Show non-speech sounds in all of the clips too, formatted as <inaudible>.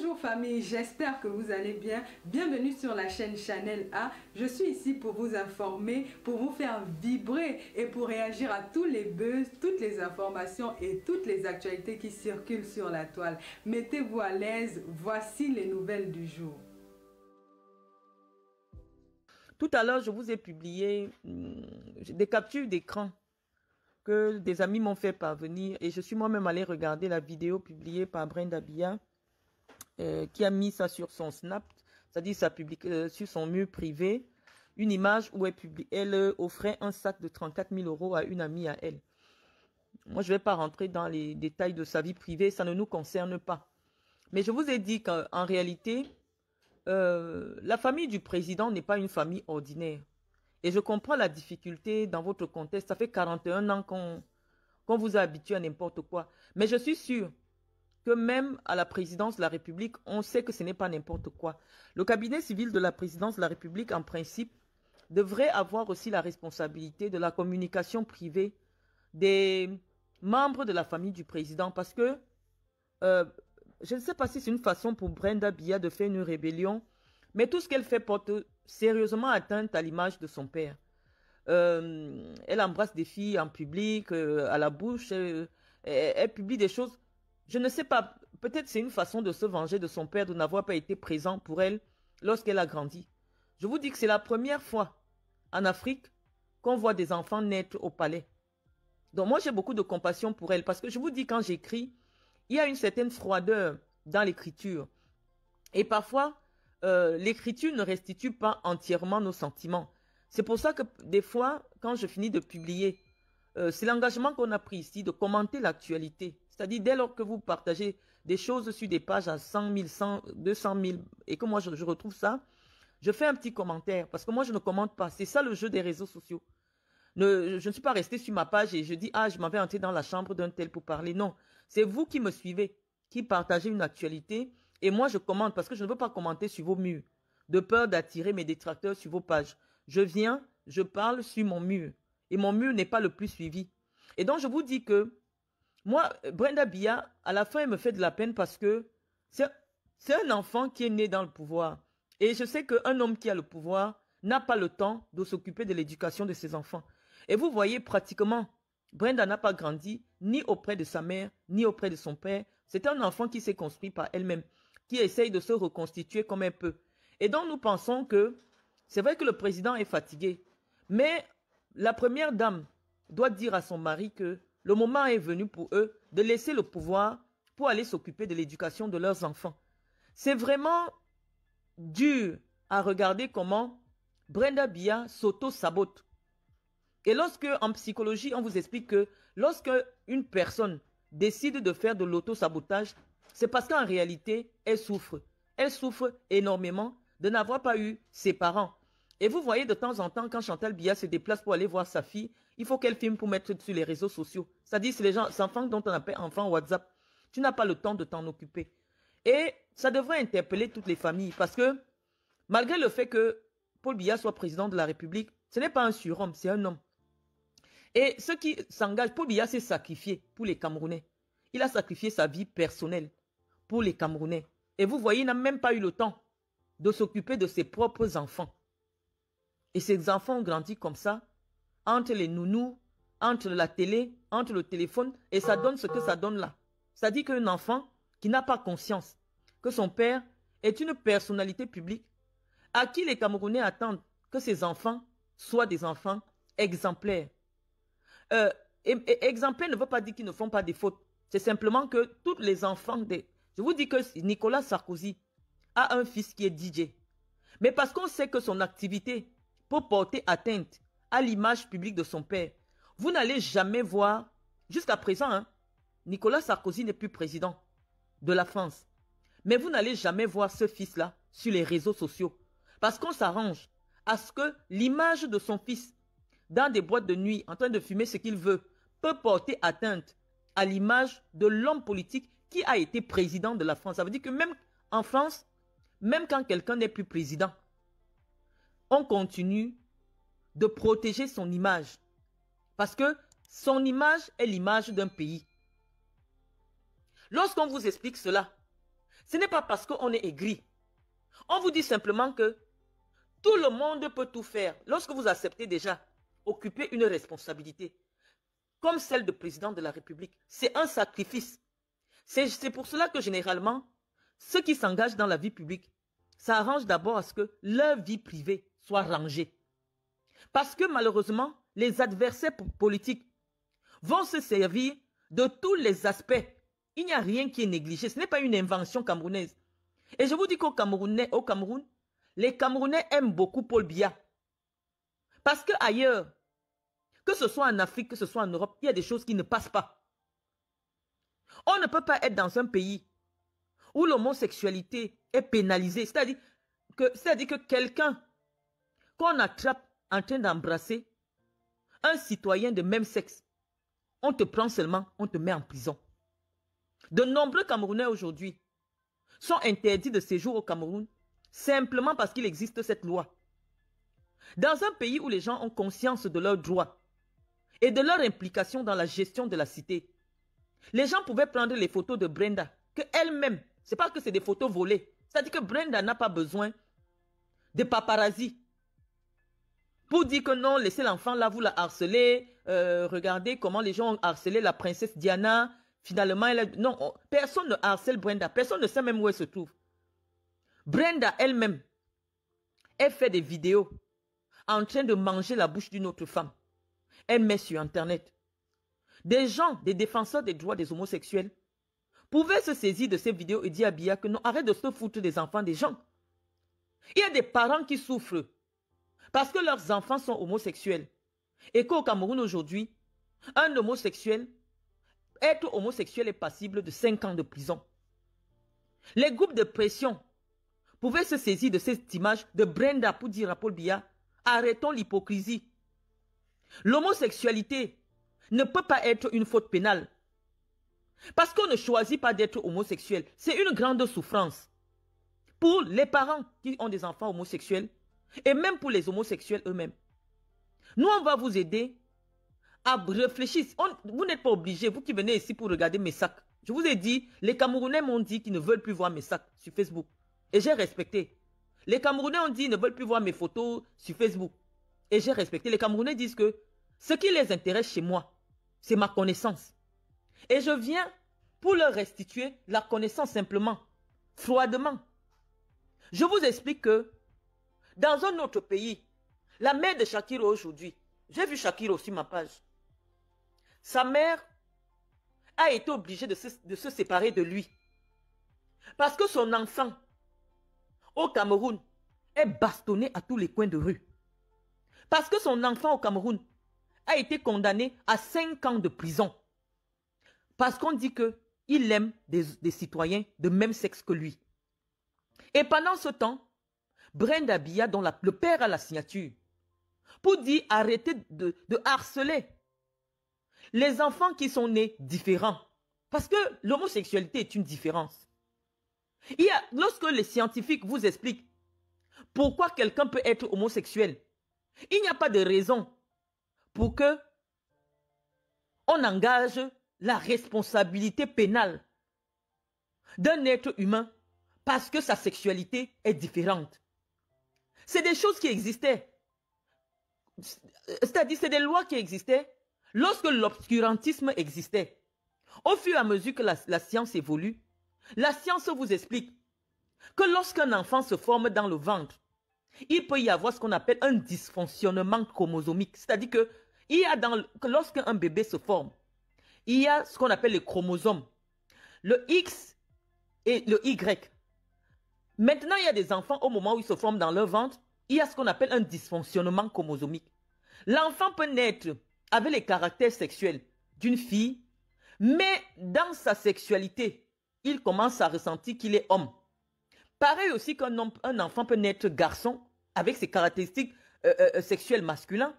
Bonjour famille, j'espère que vous allez bien. Bienvenue sur la chaîne Chanel A. Je suis ici pour vous informer, pour vous faire vibrer et pour réagir à tous les buzz, toutes les informations et toutes les actualités qui circulent sur la toile. Mettez-vous à l'aise, voici les nouvelles du jour. Tout à l'heure, je vous ai publié hmm, des captures d'écran que des amis m'ont fait parvenir et je suis moi-même allée regarder la vidéo publiée par Brenda Bia euh, qui a mis ça sur son Snap, c'est-à-dire euh, sur son mur privé, une image où elle, publie, euh, elle offrait un sac de 34 000 euros à une amie à elle. Moi, je ne vais pas rentrer dans les détails de sa vie privée, ça ne nous concerne pas. Mais je vous ai dit qu'en réalité, la famille du président n'est pas une famille ordinaire. Et je comprends la difficulté dans votre contexte. Ça fait 41 ans qu'on vous a habitué à n'importe quoi. Mais je suis sûr que même à la présidence de la République, on sait que ce n'est pas n'importe quoi. Le cabinet civil de la présidence de la République, en principe, devrait avoir aussi la responsabilité de la communication privée des membres de la famille du président parce que euh, je ne sais pas si c'est une façon pour Brenda Bia de faire une rébellion, mais tout ce qu'elle fait porte sérieusement atteinte à l'image de son père. Euh, elle embrasse des filles en public, euh, à la bouche, elle, publie des choses. Je ne sais pas, peut-être c'est une façon de se venger de son père de n'avoir pas été présent pour elle lorsqu'elle a grandi. Je vous dis que c'est la première fois en Afrique qu'on voit des enfants naître au palais. Donc moi j'ai beaucoup de compassion pour elle parce que je vous dis quand j'écris, il y a une certaine froideur dans l'écriture. Et parfois, euh, l'écriture ne restitue pas entièrement nos sentiments. C'est pour ça que des fois, quand je finis de publier, euh, c'est l'engagement qu'on a pris ici de commenter l'actualité. C'est-à-dire, dès lors que vous partagez des choses sur des pages à 100 000, 200 000, et que moi, je, retrouve ça, je fais un petit commentaire, parce que moi, je ne commente pas. C'est ça le jeu des réseaux sociaux. je ne suis pas resté sur ma page et je dis, ah, je m'avais entré dans la chambre d'un tel pour parler. Non, c'est vous qui me suivez, qui partagez une actualité, et moi, je commente, parce que je ne veux pas commenter sur vos murs, de peur d'attirer mes détracteurs sur vos pages. Je viens, je parle sur mon mur, et mon mur n'est pas le plus suivi. Et donc, je vous dis que moi, Brenda Bia, à la fin, elle me fait de la peine parce que c'est un enfant qui est né dans le pouvoir. Et je sais qu'un homme qui a le pouvoir n'a pas le temps de s'occuper de l'éducation de ses enfants. Et vous voyez pratiquement, Brenda n'a pas grandi ni auprès de sa mère, ni auprès de son père. C'est un enfant qui s'est construit par elle-même, qui essaye de se reconstituer comme elle peut. Et donc nous pensons que c'est vrai que le président est fatigué, mais la première dame doit dire à son mari que le moment est venu pour eux de laisser le pouvoir pour aller s'occuper de l'éducation de leurs enfants. C'est vraiment dur à regarder comment Brenda Bia s'auto-sabote. Et lorsque, en psychologie, on vous explique que lorsque une personne décide de faire de l'auto-sabotage, c'est parce qu'en réalité, elle souffre. Elle souffre énormément de n'avoir pas eu ses parents. Et vous voyez de temps en temps, quand Chantal Bia se déplace pour aller voir sa fille, il faut qu'elle filme pour mettre sur les réseaux sociaux. C'est-à-dire, c'est les gens, enfants dont on appelle enfants WhatsApp. Tu n'as pas le temps de t'en occuper. Et ça devrait interpeller toutes les familles parce que, malgré le fait que Paul Biya soit président de la République, ce n'est pas un surhomme, c'est un homme. Et ceux qui s'engagent, Paul Biya s'est sacrifié pour les Camerounais. Il a sacrifié sa vie personnelle pour les Camerounais. Et vous voyez, il n'a même pas eu le temps de s'occuper de ses propres enfants. Et ses enfants ont grandi comme ça, entre les nounous, entre la télé, entre le téléphone, et ça donne ce que ça donne là. Ça dit qu'un enfant qui n'a pas conscience que son père est une personnalité publique, à qui les Camerounais attendent que ses enfants soient des enfants exemplaires. Euh, exemplaires ne veut pas dire qu'ils ne font pas des fautes. C'est simplement que tous les enfants des... Je vous dis que Nicolas Sarkozy a un fils qui est DJ. Mais parce qu'on sait que son activité peut porter atteinte à l'image publique de son père. Vous n'allez jamais voir, jusqu'à présent, hein, Nicolas Sarkozy n'est plus président de la France. Mais vous n'allez jamais voir ce fils-là sur les réseaux sociaux. Parce qu'on s'arrange à ce que l'image de son fils dans des boîtes de nuit en train de fumer ce qu'il veut peut porter atteinte à l'image de l'homme politique qui a été président de la France. Ça veut dire que même en France, même quand quelqu'un n'est plus président, on continue de protéger son image. Parce que son image est l'image d'un pays. Lorsqu'on vous explique cela, ce n'est pas parce qu'on est aigri. On vous dit simplement que tout le monde peut tout faire. Lorsque vous acceptez déjà occuper une responsabilité, comme celle de président de la République, c'est un sacrifice. C'est pour cela que généralement, ceux qui s'engagent dans la vie publique ça arrange d'abord à ce que leur vie privée soit rangée. Parce que malheureusement, les adversaires politiques vont se servir de tous les aspects. Il n'y a rien qui est négligé. Ce n'est pas une invention camerounaise. Et je vous dis qu'au Camerounais, au Cameroun, les Camerounais aiment beaucoup Paul Biya. Parce que ailleurs, que ce soit en Afrique, que ce soit en Europe, il y a des choses qui ne passent pas. On ne peut pas être dans un pays où l'homosexualité est pénalisée. C'est-à-dire que, -à -dire que quelqu'un qu'on attrape en train d'embrasser un citoyen de même sexe, on te prend seulement, on te met en prison. De nombreux Camerounais aujourd'hui sont interdits de séjour au Cameroun simplement parce qu'il existe cette loi. Dans un pays où les gens ont conscience de leurs droits et de leur implication dans la gestion de la cité, les gens pouvaient prendre les photos de Brenda, que elle-même, c'est pas que c'est des photos volées. C'est-à-dire que Brenda n'a pas besoin de paparazzi pour dire que non, laissez l'enfant là, vous la harcelez. Euh, regardez comment les gens ont harcelé la princesse Diana. Finalement, elle non, personne ne harcèle Brenda. Personne ne sait même où elle se trouve. Brenda elle-même, elle fait des vidéos en train de manger la bouche d'une autre femme. Elle met sur Internet. Des gens, des défenseurs des droits des homosexuels, pouvaient se saisir de ces vidéos et dire à Bia que non, arrête de se foutre des enfants des gens. Il y a des parents qui souffrent parce que leurs enfants sont homosexuels. Et qu'au Cameroun aujourd'hui, un homosexuel, être homosexuel est passible de 5 ans de prison. Les groupes de pression pouvaient se saisir de cette image de Brenda pour dire à Paul Biya, arrêtons l'hypocrisie. L'homosexualité ne peut pas être une faute pénale. Parce qu'on ne choisit pas d'être homosexuel. C'est une grande souffrance. Pour les parents qui ont des enfants homosexuels, et même pour les homosexuels eux-mêmes. Nous, on va vous aider à réfléchir. vous n'êtes pas obligé. vous qui venez ici pour regarder mes sacs. Je vous ai dit, les Camerounais m'ont dit qu'ils ne veulent plus voir mes sacs sur Facebook. Et j'ai respecté. Les Camerounais ont dit qu'ils ne veulent plus voir mes photos sur Facebook. Et j'ai respecté. Les Camerounais disent que ce qui les intéresse chez moi, c'est ma connaissance. Et je viens pour leur restituer la connaissance simplement, froidement. Je vous explique que dans un autre pays, la mère de Shakira aujourd'hui, j'ai vu Shakira aussi ma page, sa mère a été obligée de se, séparer de lui. Parce que son enfant, au Cameroun, est bastonné à tous les coins de rue. Parce que son enfant au Cameroun a été condamné à 5 ans de prison. Parce qu'on dit qu'il aime des citoyens de même sexe que lui. Et pendant ce temps, Brenda Bia, dont le père a la signature, pour dire arrêtez de, de harceler les enfants qui sont nés différents. Parce que l'homosexualité est une différence. Il lorsque les scientifiques vous expliquent pourquoi quelqu'un peut être homosexuel, il n'y a pas de raison pour que on engage la responsabilité pénale d'un être humain parce que sa sexualité est différente. C'est des choses qui existaient. C'est-à-dire, c'est des lois qui existaient lorsque l'obscurantisme existait. Au fur et à mesure que la, science évolue, la science vous explique que lorsqu'un enfant se forme dans le ventre, il peut y avoir ce qu'on appelle un dysfonctionnement chromosomique. C'est-à-dire que, a dans, que lorsqu'un bébé se forme, il y a ce qu'on appelle les chromosomes. Le X et le Y. Maintenant, il y a des enfants, au moment où ils se forment dans leur ventre, il y a ce qu'on appelle un dysfonctionnement chromosomique. L'enfant peut naître avec les caractères sexuels d'une fille, mais dans sa sexualité, il commence à ressentir qu'il est homme. Pareil aussi qu'un enfant peut naître garçon avec ses caractéristiques euh, euh, euh, sexuelles masculines,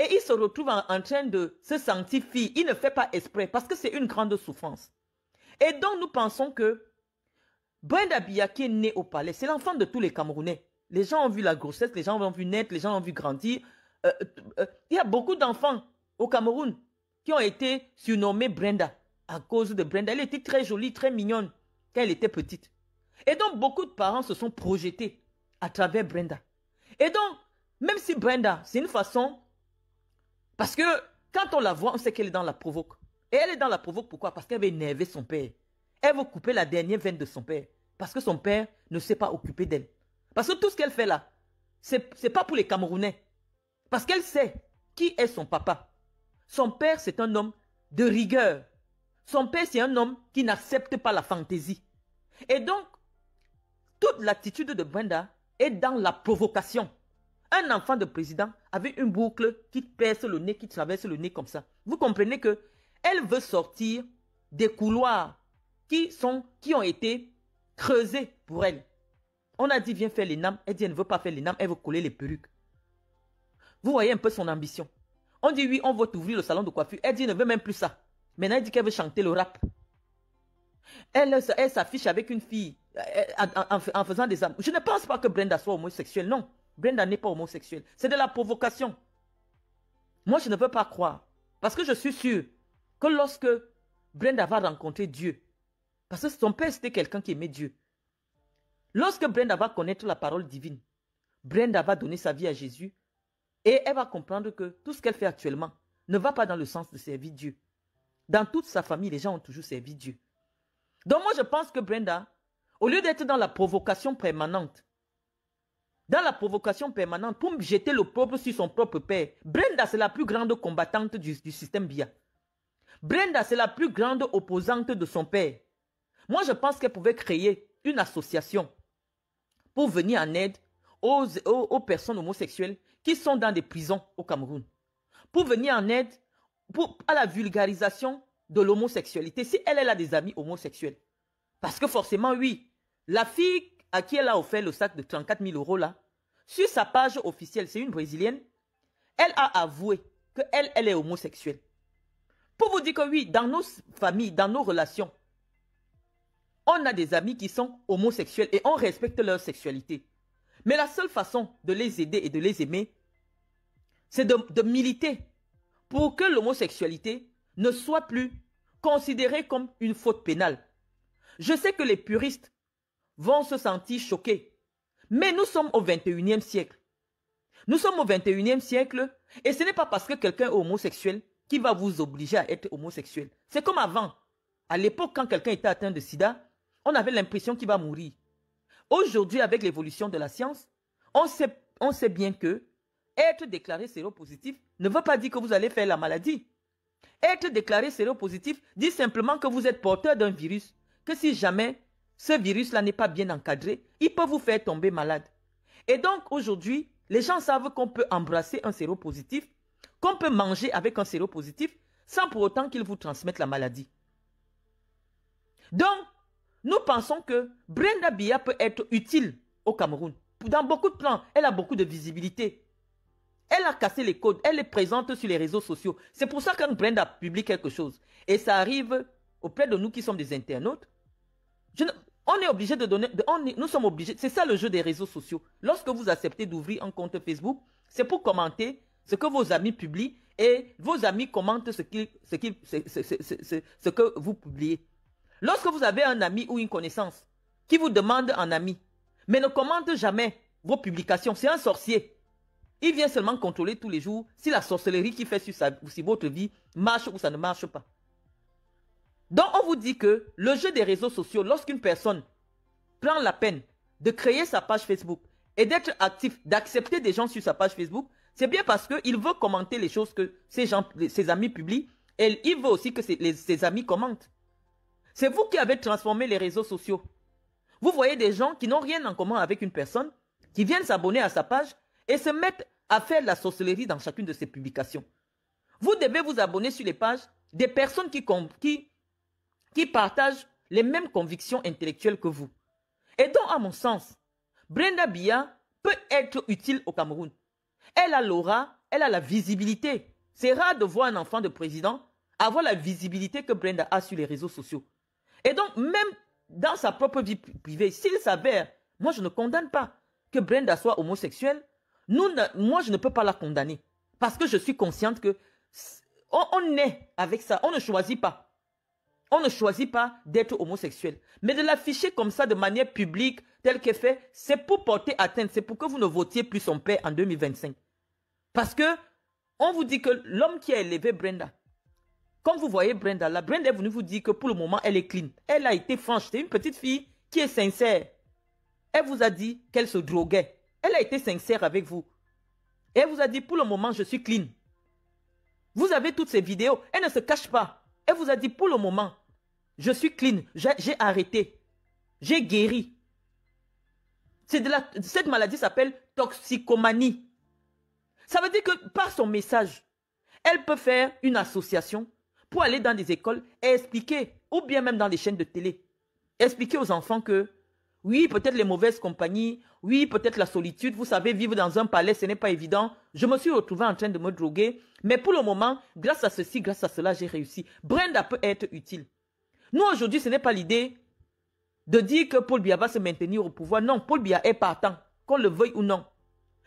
et il se retrouve en, en, train de se sentir fille. Il ne fait pas exprès parce que c'est une grande souffrance. Et donc nous pensons que Brenda Bia qui est née au palais, c'est l'enfant de tous les Camerounais. Les gens ont vu la grossesse, les gens ont vu naître, les gens ont vu grandir. Euh, euh, euh, il y a beaucoup d'enfants au Cameroun qui ont été surnommés Brenda à cause de Brenda. Elle était très jolie, très mignonne quand elle était petite. Et donc, beaucoup de parents se sont projetés à travers Brenda. Et donc, même si Brenda, c'est une façon, parce que quand on la voit, on sait qu'elle est dans la provoque. Et elle est dans la provoque, pourquoi Parce qu'elle avait énervé son père elle veut couper la dernière veine de son père. Parce que son père ne s'est pas occupé d'elle. Parce que tout ce qu'elle fait là, c'est n'est pas pour les Camerounais. Parce qu'elle sait qui est son papa. Son père, c'est un homme de rigueur. Son père, c'est un homme qui n'accepte pas la fantaisie. Et donc, toute l'attitude de Brenda est dans la provocation. Un enfant de président avait une boucle qui perce le nez, qui traverse le nez comme ça. Vous comprenez que elle veut sortir des couloirs qui, sont, qui ont été creusés pour elle. On a dit, viens faire les Elle dit, elle ne veut pas faire les elle veut coller les perruques. Vous voyez un peu son ambition. On dit, oui, on veut ouvrir le salon de coiffure. Elle dit, elle ne veut même plus ça. Maintenant, elle dit qu'elle veut chanter le rap. Elle, s'affiche avec une fille euh, en, faisant des... âmes. Je ne pense pas que Brenda soit homosexuelle, non. Brenda n'est pas homosexuelle. C'est de la provocation. Moi, je ne veux pas croire. Parce que je suis sûr que lorsque Brenda va rencontrer Dieu, parce que son père, c'était quelqu'un qui aimait Dieu. Lorsque Brenda va connaître la parole divine, Brenda va donner sa vie à Jésus et elle va comprendre que tout ce qu'elle fait actuellement ne va pas dans le sens de servir Dieu. Dans toute sa famille, les gens ont toujours servi Dieu. Donc moi, je pense que Brenda, au lieu d'être dans la provocation permanente, dans la provocation permanente pour jeter le propre sur son propre père, Brenda, c'est la plus grande combattante du, du système BIA. Brenda, c'est la plus grande opposante de son père. Moi, je pense qu'elle pouvait créer une association pour venir en aide aux, aux, personnes homosexuelles qui sont dans des prisons au Cameroun. Pour venir en aide pour, à la vulgarisation de l'homosexualité, si elle, elle a des amis homosexuels. Parce que forcément, oui, la fille à qui elle a offert le sac de 34 000 euros, là, sur sa page officielle, c'est une Brésilienne, elle a avoué qu'elle, elle est homosexuelle. Pour vous dire que oui, dans nos familles, dans nos relations, on a des amis qui sont homosexuels et on respecte leur sexualité. Mais la seule façon de les aider et de les aimer, c'est de, militer pour que l'homosexualité ne soit plus considérée comme une faute pénale. Je sais que les puristes vont se sentir choqués, mais nous sommes au 21e siècle. Nous sommes au 21e siècle et ce n'est pas parce que quelqu'un est homosexuel qui va vous obliger à être homosexuel. C'est comme avant. À l'époque, quand quelqu'un était atteint de sida, on avait l'impression qu'il va mourir. Aujourd'hui, avec l'évolution de la science, on sait, on sait bien que être déclaré séropositif ne veut pas dire que vous allez faire la maladie. Être déclaré séropositif dit simplement que vous êtes porteur d'un virus, que si jamais ce virus-là n'est pas bien encadré, il peut vous faire tomber malade. Et donc aujourd'hui, les gens savent qu'on peut embrasser un séropositif, qu'on peut manger avec un séropositif, sans pour autant qu'il vous transmette la maladie. Donc, nous pensons que Brenda Bia peut être utile au Cameroun. Dans beaucoup de plans, elle a beaucoup de visibilité. Elle a cassé les codes, elle est présente sur les réseaux sociaux. C'est pour ça que Brenda publie quelque chose, et ça arrive auprès de nous qui sommes des internautes, on est obligé de donner, nous sommes obligés, c'est ça le jeu des réseaux sociaux. Lorsque vous acceptez d'ouvrir un compte Facebook, c'est pour commenter ce que vos amis publient et vos amis commentent ce, ce que vous publiez. Lorsque vous avez un ami ou une connaissance qui vous demande un ami, mais ne commente jamais vos publications, c'est un sorcier. Il vient seulement contrôler tous les jours si la sorcellerie qu'il fait sur, sa, votre vie marche ou ça ne marche pas. Donc on vous dit que le jeu des réseaux sociaux, lorsqu'une personne prend la peine de créer sa page Facebook et d'être actif, d'accepter des gens sur sa page Facebook, c'est bien parce qu'il veut commenter les choses que ses, gens, ses amis publient et il veut aussi que ses amis commentent. C'est vous qui avez transformé les réseaux sociaux. Vous voyez des gens qui n'ont rien en commun avec une personne, qui viennent s'abonner à sa page et se mettent à faire la sorcellerie dans chacune de ses publications. Vous devez vous abonner sur les pages des personnes qui, qui partagent les mêmes convictions intellectuelles que vous. Et donc, à mon sens, Brenda Bia peut être utile au Cameroun. Elle a l'aura, elle a la visibilité. C'est rare de voir un enfant de président avoir la visibilité que Brenda a sur les réseaux sociaux. Et donc, même dans sa propre vie privée, s'il s'avère, moi je ne condamne pas que Brenda soit homosexuelle, nous moi je ne peux pas la condamner. Parce que je suis consciente que on, on est avec ça, on ne choisit pas. On ne choisit pas d'être homosexuel. Mais de l'afficher comme ça de manière publique, tel qu'elle fait, c'est pour porter atteinte, c'est pour que vous ne votiez plus son père en 2025. Parce que on vous dit que l'homme qui a élevé Brenda, comme vous voyez Brenda, la Brenda est venue vous dire que pour le moment, elle est clean. Elle a été franche. C'est une petite fille qui est sincère. Elle vous a dit qu'elle se droguait. Elle a été sincère avec vous. elle vous a dit, pour le moment, je suis clean. Vous avez toutes ces vidéos. Elle ne se cache pas. Elle vous a dit, pour le moment, je suis clean. J'ai arrêté. J'ai guéri. cette maladie s'appelle toxicomanie. Ça veut dire que par son message, elle peut faire une association pour aller dans des écoles et expliquer, ou bien même dans les chaînes de télé, expliquer aux enfants que, oui, peut-être les mauvaises compagnies, oui, peut-être la solitude, vous savez, vivre dans un palais, ce n'est pas évident. Je me suis retrouvé en train de me droguer, mais pour le moment, grâce à ceci, grâce à cela, j'ai réussi. Brenda peut être utile. Nous, aujourd'hui, ce n'est pas l'idée de dire que Paul Biya va se maintenir au pouvoir. Non, Paul Biya est partant, qu'on le veuille ou non.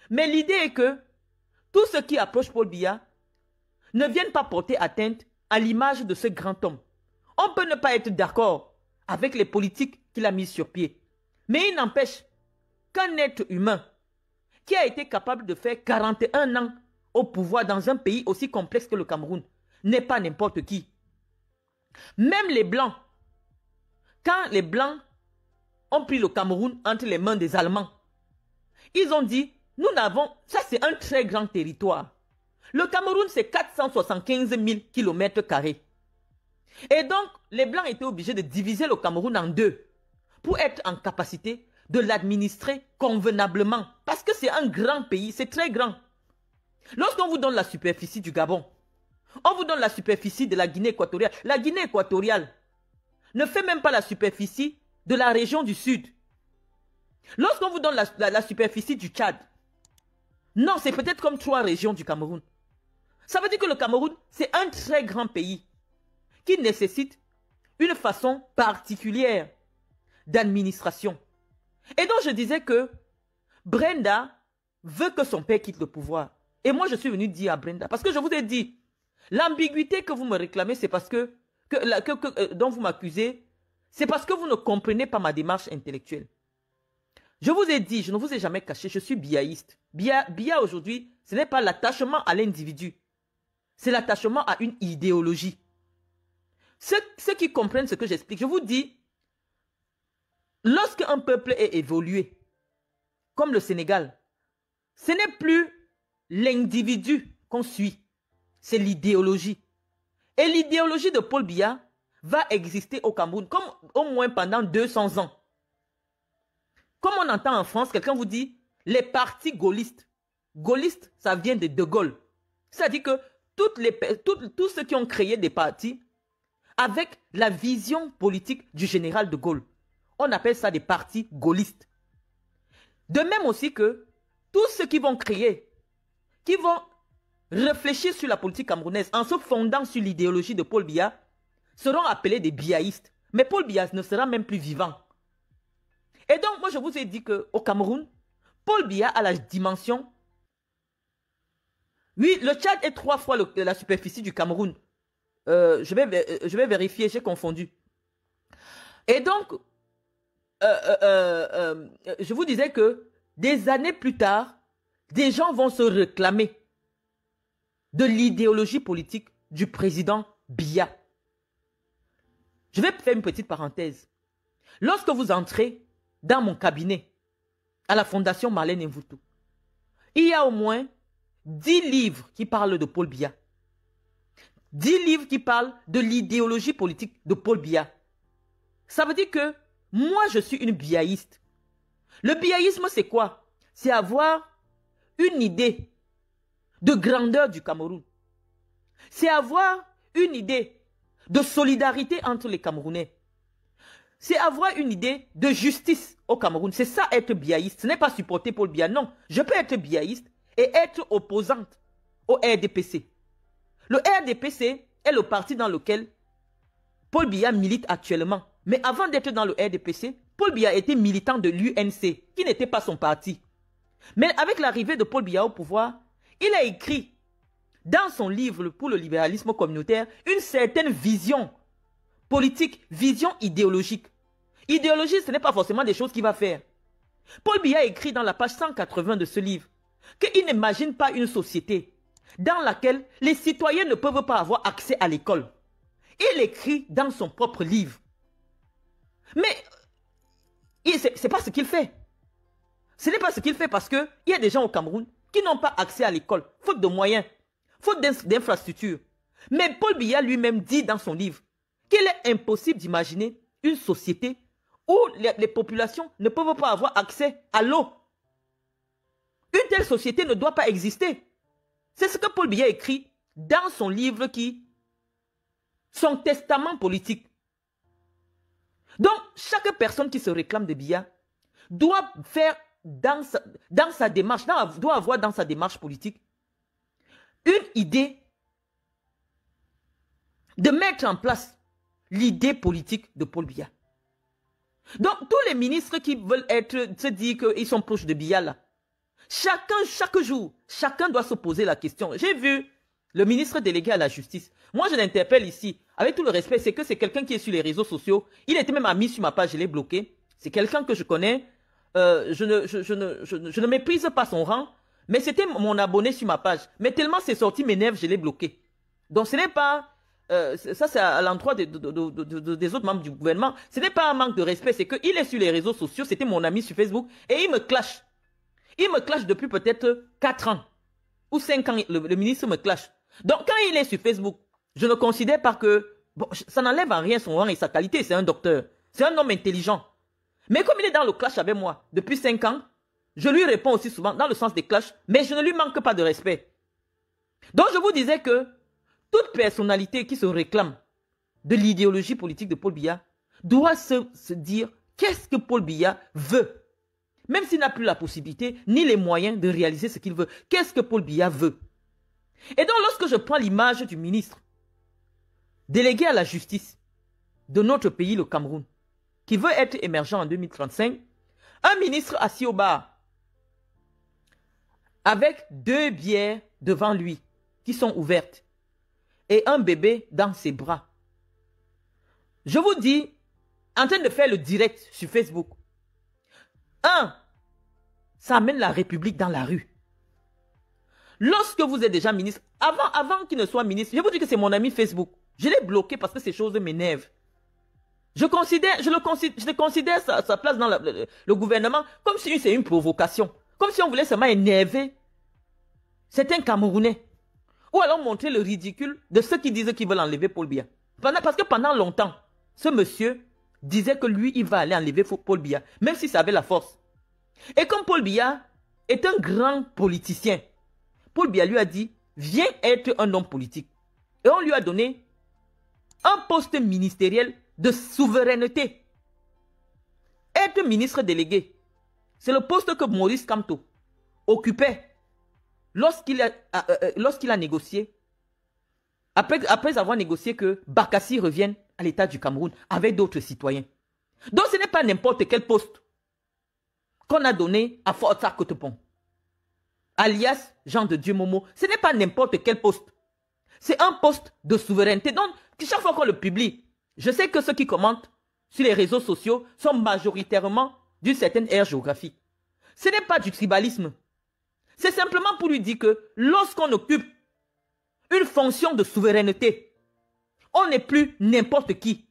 Mais l'idée est que tous ceux qui approchent Paul Biya ne viennent pas porter atteinte à l'image de ce grand homme. On peut ne pas être d'accord avec les politiques qu'il a mises sur pied. Mais il n'empêche qu'un être humain qui a été capable de faire 41 ans au pouvoir dans un pays aussi complexe que le Cameroun n'est pas n'importe qui. Même les Blancs, quand les Blancs ont pris le Cameroun entre les mains des Allemands, ils ont dit, nous n'avons, ça c'est un très grand territoire. Le Cameroun, c'est 475 000 km carrés. Et donc, les Blancs étaient obligés de diviser le Cameroun en deux pour être en capacité de l'administrer convenablement. Parce que c'est un grand pays, c'est très grand. Lorsqu'on vous donne la superficie du Gabon, on vous donne la superficie de la Guinée équatoriale. La Guinée équatoriale ne fait même pas la superficie de la région du Sud. Lorsqu'on vous donne la, la, superficie du Tchad, non, c'est peut-être comme trois régions du Cameroun. Ça veut dire que le Cameroun, c'est un très grand pays qui nécessite une façon particulière d'administration. Et donc je disais que Brenda veut que son père quitte le pouvoir. Et moi, je suis venu dire à Brenda, parce que je vous ai dit, l'ambiguïté que vous me réclamez, c'est parce que, que, euh, dont vous m'accusez, c'est parce que vous ne comprenez pas ma démarche intellectuelle. Je vous ai dit, je ne vous ai jamais caché, je suis biaïste. bia aujourd'hui, ce n'est pas l'attachement à l'individu, c'est l'attachement à une idéologie. Ceux, qui comprennent ce que j'explique, je vous dis, lorsque un peuple est évolué, comme le Sénégal, ce n'est plus l'individu qu'on suit, c'est l'idéologie. Et l'idéologie de Paul Biya va exister au Cameroun comme au moins pendant 200 ans. Comme on entend en France, quelqu'un vous dit les partis gaullistes. Gaullistes, ça vient de De Gaulle. C'est-à-dire que les, tous ceux qui ont créé des partis avec la vision politique du général de Gaulle. On appelle ça des partis gaullistes. De même aussi que tous ceux qui vont créer, qui vont réfléchir sur la politique camerounaise en se fondant sur l'idéologie de Paul Biya, seront appelés des biaïstes. Mais Paul Biya ne sera même plus vivant. Et donc, moi, je vous ai dit qu'au Cameroun, Paul Biya a la dimension oui, le Tchad est trois fois la superficie du Cameroun. Euh, je, vais, je vais vérifier, j'ai confondu. Et donc, euh, euh, je vous disais que des années plus tard, des gens vont se réclamer de l'idéologie politique du président Bia. Je vais faire une petite parenthèse. Lorsque vous entrez dans mon cabinet à la Fondation Marlène Mvoutou, il y a au moins dix livres qui parlent de Paul Biya. Dix livres qui parlent de l'idéologie politique de Paul Biya. Ça veut dire que moi, je suis une biaïste. Le biaïsme, c'est quoi C'est avoir une idée de grandeur du Cameroun. C'est avoir une idée de solidarité entre les Camerounais. C'est avoir une idée de justice au Cameroun. C'est ça être biaïste. Ce n'est pas supporter Paul Biya. Non, je peux être biaïste et être opposante au RDPC. Le RDPC est le parti dans lequel Paul Biya milite actuellement. Mais avant d'être dans le RDPC, Paul Biya était militant de l'UNC, qui n'était pas son parti. Mais avec l'arrivée de Paul Biya au pouvoir, il a écrit dans son livre pour le libéralisme communautaire une certaine vision politique, vision idéologique. Idéologie, ce n'est pas forcément des choses qu'il va faire. Paul Biya écrit dans la page 180 de ce livre qu'il n'imagine pas une société dans laquelle les citoyens ne peuvent pas avoir accès à l'école. Il écrit dans son propre livre. Mais ce n'est pas ce qu'il fait. Ce n'est pas ce qu'il fait parce qu'il y a des gens au Cameroun qui n'ont pas accès à l'école, faute de moyens, faute d'infrastructures. Mais Paul Biya lui-même dit dans son livre qu'il est impossible d'imaginer une société où les populations ne peuvent pas avoir accès à l'eau, une telle société ne doit pas exister. C'est ce que Paul Biya écrit dans son livre qui... Son testament politique. Donc, chaque personne qui se réclame de Biya doit faire dans sa, dans sa démarche, doit avoir dans sa démarche politique une idée de mettre en place l'idée politique de Paul Biya. Donc, tous les ministres qui veulent être, se dire qu'ils sont proches de Biya, là, Chacun, chaque jour, chacun doit se poser la question. J'ai vu le ministre délégué à la justice. Moi, je l'interpelle ici. Avec tout le respect, c'est que c'est quelqu'un qui est sur les réseaux sociaux. Il était même ami sur ma page, je l'ai bloqué. C'est quelqu'un que je connais. Euh, je, ne, je, ne, méprise pas son rang, mais c'était mon abonné sur ma page. Mais tellement c'est sorti m'énerve, je l'ai bloqué. Donc ce n'est pas... Euh, ça, c'est à l'endroit des autres membres du gouvernement. Ce n'est pas un manque de respect, c'est qu'il est sur les réseaux sociaux, c'était mon ami sur Facebook, et il me clash. Il me clash depuis peut-être 4 ans ou 5 ans, le, ministre me clash. Donc quand il est sur Facebook, je ne considère pas que... Bon, ça n'enlève en rien son rang et sa qualité, c'est un docteur. C'est un homme intelligent. Mais comme il est dans le clash avec moi depuis 5 ans, je lui réponds aussi souvent dans le sens des clashs, mais je ne lui manque pas de respect. Donc je vous disais que toute personnalité qui se réclame de l'idéologie politique de Paul Biya doit se, se dire qu'est-ce que Paul Biya veut même s'il n'a plus la possibilité ni les moyens de réaliser ce qu'il veut. Qu'est-ce que Paul Biya veut Et donc lorsque je prends l'image du ministre délégué à la justice de notre pays, le Cameroun, qui veut être émergent en 2035, un ministre assis au bar avec deux bières devant lui qui sont ouvertes et un bébé dans ses bras. Je vous dis, en train de faire le direct sur Facebook, un, ça amène la République dans la rue. Lorsque vous êtes déjà ministre, avant, avant qu'il ne soit ministre, je vous dis que c'est mon ami Facebook. Je l'ai bloqué parce que ces choses m'énervent. Je considère, je le considère, je le considère sa, place dans le, gouvernement comme si c'est une provocation. Comme si on voulait seulement énerver C'est un Camerounais. Ou alors montrer le ridicule de ceux qui disent qu'ils veulent enlever Paul Biya. Parce que pendant longtemps, ce monsieur disait que lui, il va aller enlever Paul Biya, même s'il avait la force. Et comme Paul Biya est un grand politicien, Paul Biya lui a dit, viens être un homme politique. Et on lui a donné un poste ministériel de souveraineté. Être ministre délégué, c'est le poste que Maurice Camto occupait euh, euh, lorsqu'il a, négocié, après, après avoir négocié que Bakassi revienne à l'État du Cameroun avec d'autres citoyens. Donc ce n'est pas n'importe quel poste qu'on a donné à Fort Cotepon, alias Jean de Dieu Momo. Ce n'est pas n'importe quel poste. C'est un poste de souveraineté. Donc, chaque fois qu'on le publie, je sais que ceux qui commentent sur les réseaux sociaux sont majoritairement d'une certaine aire géographique. Ce n'est pas du tribalisme. C'est simplement pour lui dire que lorsqu'on occupe une fonction de souveraineté, on n'est plus n'importe qui.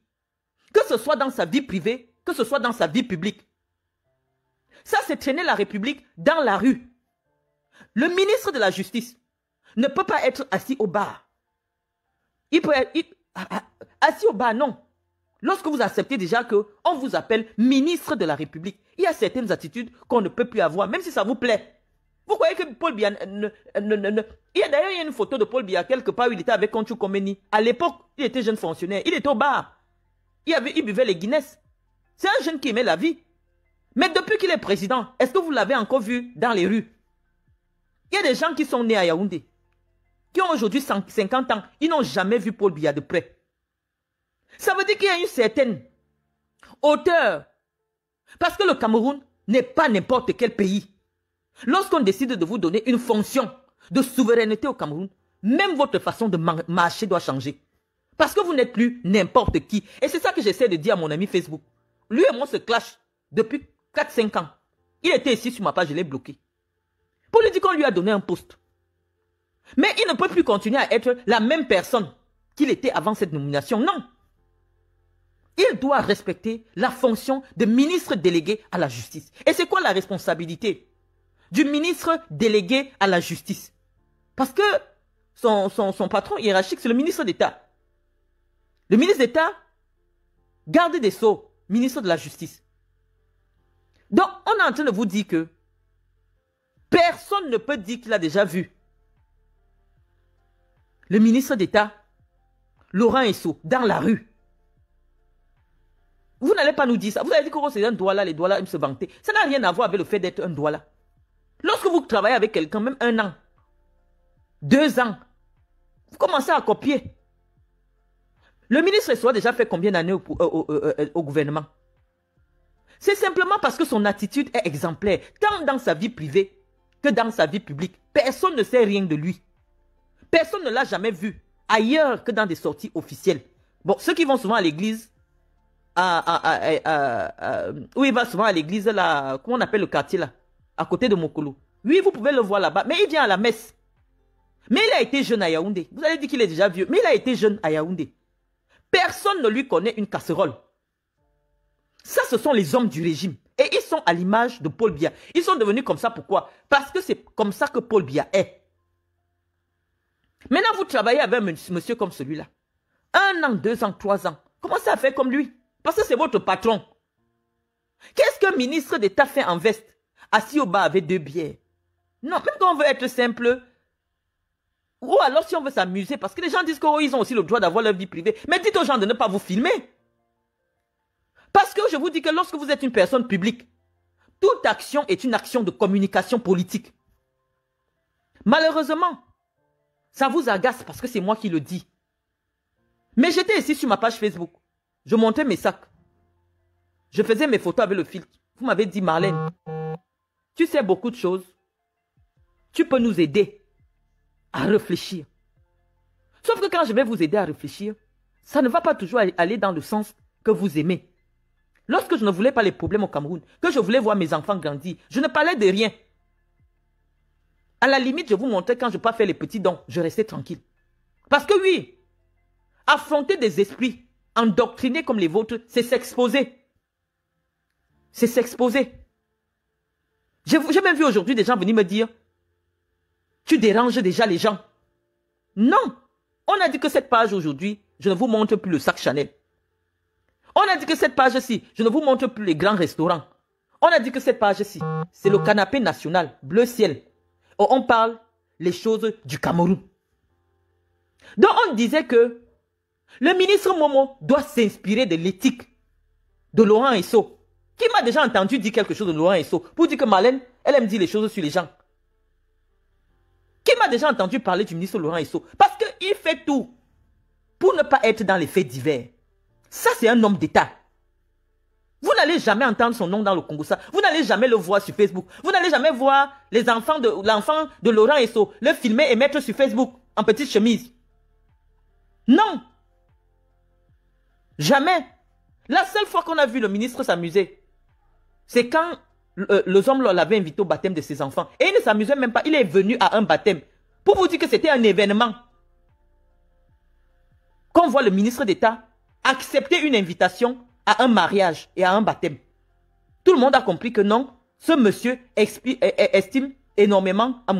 Que ce soit dans sa vie privée, que ce soit dans sa vie publique. Ça, c'est traîner la République dans la rue. Le ministre de la Justice ne peut pas être assis au bar. Il peut être ah, ah, assis au bar, non. Lorsque vous acceptez déjà que on vous appelle ministre de la République, il y a certaines attitudes qu'on ne peut plus avoir, même si ça vous plaît. Vous croyez que Paul Biya Il y a d'ailleurs une photo de Paul Biya quelque part où il était avec Konchu Komeni. À l'époque, il était jeune fonctionnaire. Il était au bar. Il, avait, il buvait les Guinness. C'est un jeune qui aimait la vie. Mais depuis qu'il est président, est-ce que vous l'avez encore vu dans les rues Il y a des gens qui sont nés à Yaoundé, qui ont aujourd'hui 50 ans. Ils n'ont jamais vu Paul Biya de près. Ça veut dire qu'il y a une certaine hauteur. Parce que le Cameroun n'est pas n'importe quel pays. Lorsqu'on décide de vous donner une fonction de souveraineté au Cameroun, même votre façon de marcher doit changer. Parce que vous n'êtes plus n'importe qui. Et c'est ça que j'essaie de dire à mon ami Facebook. Lui et moi se clash depuis 4-5 ans. Il était ici sur ma page, je l'ai bloqué. Pour lui dire qu'on lui a donné un poste. Mais il ne peut plus continuer à être la même personne qu'il était avant cette nomination. Non. Il doit respecter la fonction de ministre délégué à la justice. Et c'est quoi la responsabilité du ministre délégué à la justice. Parce que son, patron hiérarchique, c'est le ministre d'État. Le ministre d'État, garde des sceaux, ministre de la justice. Donc, on est en train de vous dire que personne ne peut dire qu'il a déjà vu le ministre d'État, Laurent Esso, dans la rue. Vous n'allez pas nous dire ça. Vous allez dire que c'est un doigt là, les doigts là, ils se vantaient. Ça n'a rien à voir avec le fait d'être un doigt Lorsque vous travaillez avec quelqu'un, même un an, deux ans, vous commencez à copier. Le ministre soit déjà fait combien d'années euh, euh, euh, au, gouvernement C'est simplement parce que son attitude est exemplaire, tant dans sa vie privée que dans sa vie publique. Personne ne sait rien de lui. Personne ne l'a jamais vu ailleurs que dans des sorties officielles. Bon, ceux qui vont souvent à l'église, où il va souvent à l'église, là, comment on appelle le quartier là à côté de Mokolo. Oui, vous pouvez le voir là-bas, mais il vient à la messe. Mais il a été jeune à Yaoundé. Vous allez dire qu'il est déjà vieux, mais il a été jeune à Yaoundé. Personne ne lui connaît une casserole. Ça, ce sont les hommes du régime. Et ils sont à l'image de Paul Biya. Ils sont devenus comme ça, pourquoi Parce que c'est comme ça que Paul Biya est. Maintenant, vous travaillez avec un monsieur comme celui-là. Un an, deux ans, trois ans. Comment ça fait comme lui. Parce que c'est votre patron. Qu'est-ce qu'un ministre d'État fait en veste assis au bas avec deux bières. Non, même quand on veut être simple, ou alors si on veut s'amuser, parce que les gens disent qu'ils oh, ont aussi le droit d'avoir leur vie privée, mais dites aux gens de ne pas vous filmer. Parce que je vous dis que lorsque vous êtes une personne publique, toute action est une action de communication politique. Malheureusement, ça vous agace parce que c'est moi qui le dis. Mais j'étais ici sur ma page Facebook. Je montais mes sacs. Je faisais mes photos avec le filtre. Vous m'avez dit, Marlène, tu sais beaucoup de choses. Tu peux nous aider à réfléchir. Sauf que quand je vais vous aider à réfléchir, ça ne va pas toujours aller dans le sens que vous aimez. Lorsque je ne voulais pas les problèmes au Cameroun, que je voulais voir mes enfants grandir, je ne parlais de rien. À la limite, je vous montrais quand je pas faire les petits dons, je restais tranquille. Parce que oui, affronter des esprits endoctrinés comme les vôtres, c'est s'exposer. C'est s'exposer. J'ai même vu aujourd'hui des gens venir me dire, tu déranges déjà les gens. Non, on a dit que cette page aujourd'hui, je ne vous montre plus le sac Chanel. On a dit que cette page-ci, je ne vous montre plus les grands restaurants. On a dit que cette page-ci, c'est le canapé national, bleu ciel. on parle les choses du Cameroun. Donc on disait que le ministre Momo doit s'inspirer de l'éthique de Laurent Esso. Qui m'a déjà entendu dire quelque chose de Laurent Esso pour dire que Malène, elle aime dire les choses sur les gens Qui m'a déjà entendu parler du ministre Laurent Esso Parce qu'il fait tout pour ne pas être dans les faits divers. Ça, c'est un homme d'État. Vous n'allez jamais entendre son nom dans le Congo. Ça. Vous n'allez jamais le voir sur Facebook. Vous n'allez jamais voir les enfants de l'enfant de Laurent Esso le filmer et mettre sur Facebook en petite chemise. Non. Jamais. La seule fois qu'on a vu le ministre s'amuser, c'est quand euh, le, hommes l'avaient l'avait invité au baptême de ses enfants. Et il ne s'amusait même pas. Il est venu à un baptême. Pour vous dire que c'était un événement. Qu'on voit le ministre d'État accepter une invitation à un mariage et à un baptême. Tout le monde a compris que non, ce monsieur estime énormément à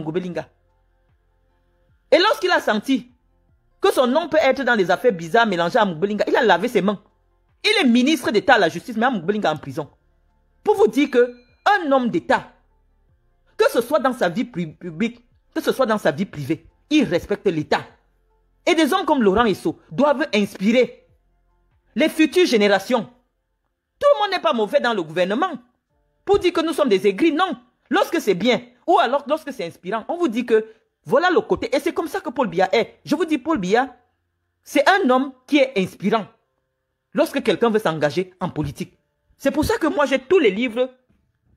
Et lorsqu'il a senti que son nom peut être dans des affaires bizarres mélangées à Mugobelinga, il a lavé ses mains. Il est ministre d'État à la justice, mais à en prison pour vous dire que un homme d'État, que ce soit dans sa vie publique, que ce soit dans sa vie privée, il respecte l'État. Et des hommes comme Laurent Esso doivent inspirer les futures générations. Tout le monde n'est pas mauvais dans le gouvernement. Pour dire que nous sommes des aigris, non. Lorsque c'est bien, ou alors lorsque c'est inspirant, on vous dit que voilà le côté. Et c'est comme ça que Paul Biya est. Je vous dis, Paul Biya, c'est un homme qui est inspirant. Lorsque quelqu'un veut s'engager en politique, c'est pour ça que moi, j'ai tous les livres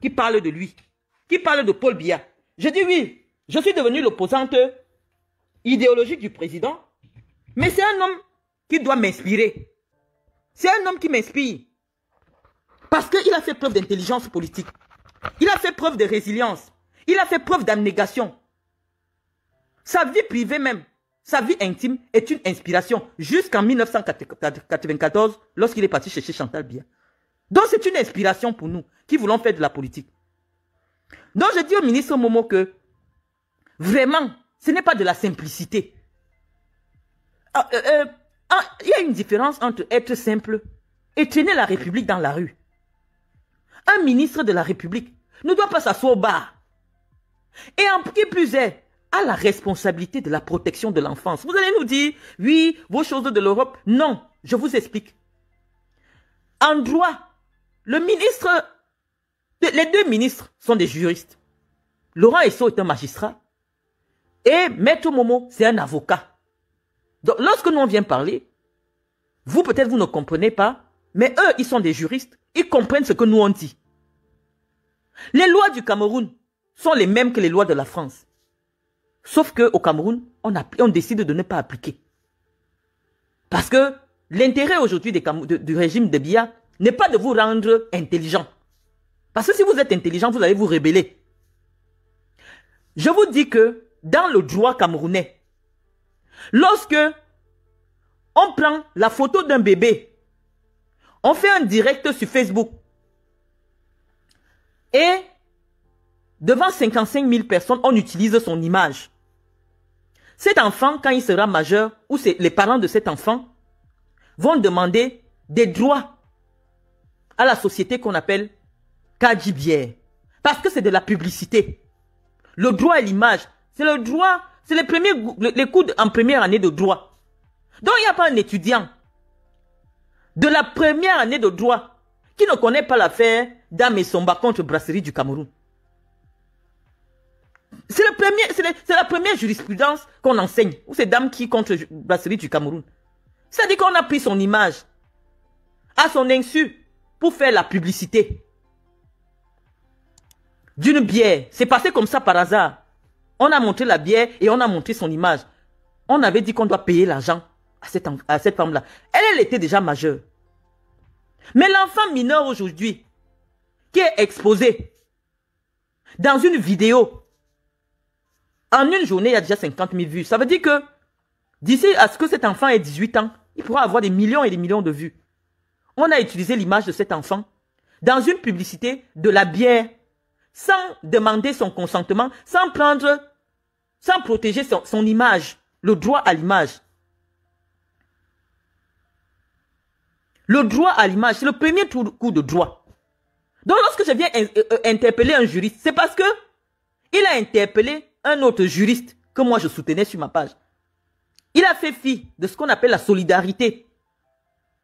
qui parlent de lui, qui parlent de Paul Biya. Je dis oui, je suis devenu l'opposante idéologique du président, mais c'est un homme qui doit m'inspirer. C'est un homme qui m'inspire. Parce qu'il a fait preuve d'intelligence politique. Il a fait preuve de résilience. Il a fait preuve d'abnégation. Sa vie privée même, sa vie intime est une inspiration jusqu'en 1994 lorsqu'il est parti chercher Chantal Biya. Donc c'est une inspiration pour nous qui voulons faire de la politique. Donc je dis au ministre Momo que vraiment, ce n'est pas de la simplicité. Ah, euh, euh, ah, il y a une différence entre être simple et tenir la République dans la rue. Un ministre de la République ne doit pas s'asseoir au bar. Et en plus est, à la responsabilité de la protection de l'enfance. Vous allez nous dire, oui, vos choses de l'Europe. Non, je vous explique. En droit, le ministre, les deux ministres sont des juristes. Laurent Esso est un magistrat et Maître Momo, c'est un avocat. Donc, lorsque nous on vient parler, vous peut-être vous ne comprenez pas, mais eux, ils sont des juristes, ils comprennent ce que nous on dit. Les lois du Cameroun sont les mêmes que les lois de la France. Sauf que au Cameroun, on, on décide de ne pas appliquer. Parce que l'intérêt aujourd'hui du régime de Bia, n'est pas de vous rendre intelligent. Parce que si vous êtes intelligent, vous allez vous rébeller. Je vous dis que dans le droit camerounais, lorsque on prend la photo d'un bébé, on fait un direct sur Facebook et devant 55 000 personnes, on utilise son image. Cet enfant, quand il sera majeur, ou les parents de cet enfant, vont demander des droits à la société qu'on appelle Kajibier Parce que c'est de la publicité. Le droit et l'image, c'est le droit, c'est les premiers, les en première année de droit. Donc il n'y a pas un étudiant de la première année de droit qui ne connaît pas l'affaire d'Ame et Somba contre Brasserie du Cameroun. C'est la première jurisprudence qu'on enseigne, Ou c'est dame qui contre Brasserie du Cameroun. C'est-à-dire qu'on a pris son image à son insu pour faire la publicité d'une bière. C'est passé comme ça par hasard. On a montré la bière et on a montré son image. On avait dit qu'on doit payer l'argent à cette, à cette femme-là. Elle, elle était déjà majeure. Mais l'enfant mineur aujourd'hui, qui est exposé dans une vidéo, en une journée, il y a déjà 50 000 vues. Ça veut dire que d'ici à ce que cet enfant ait 18 ans, il pourra avoir des millions et des millions de vues on a utilisé l'image de cet enfant dans une publicité de la bière sans demander son consentement, sans prendre, sans protéger son, image, le droit à l'image. Le droit à l'image, c'est le premier coup de droit. Donc lorsque je viens euh, euh, interpeller un juriste, c'est parce que il a interpellé un autre juriste que moi je soutenais sur ma page. Il a fait fi de ce qu'on appelle la solidarité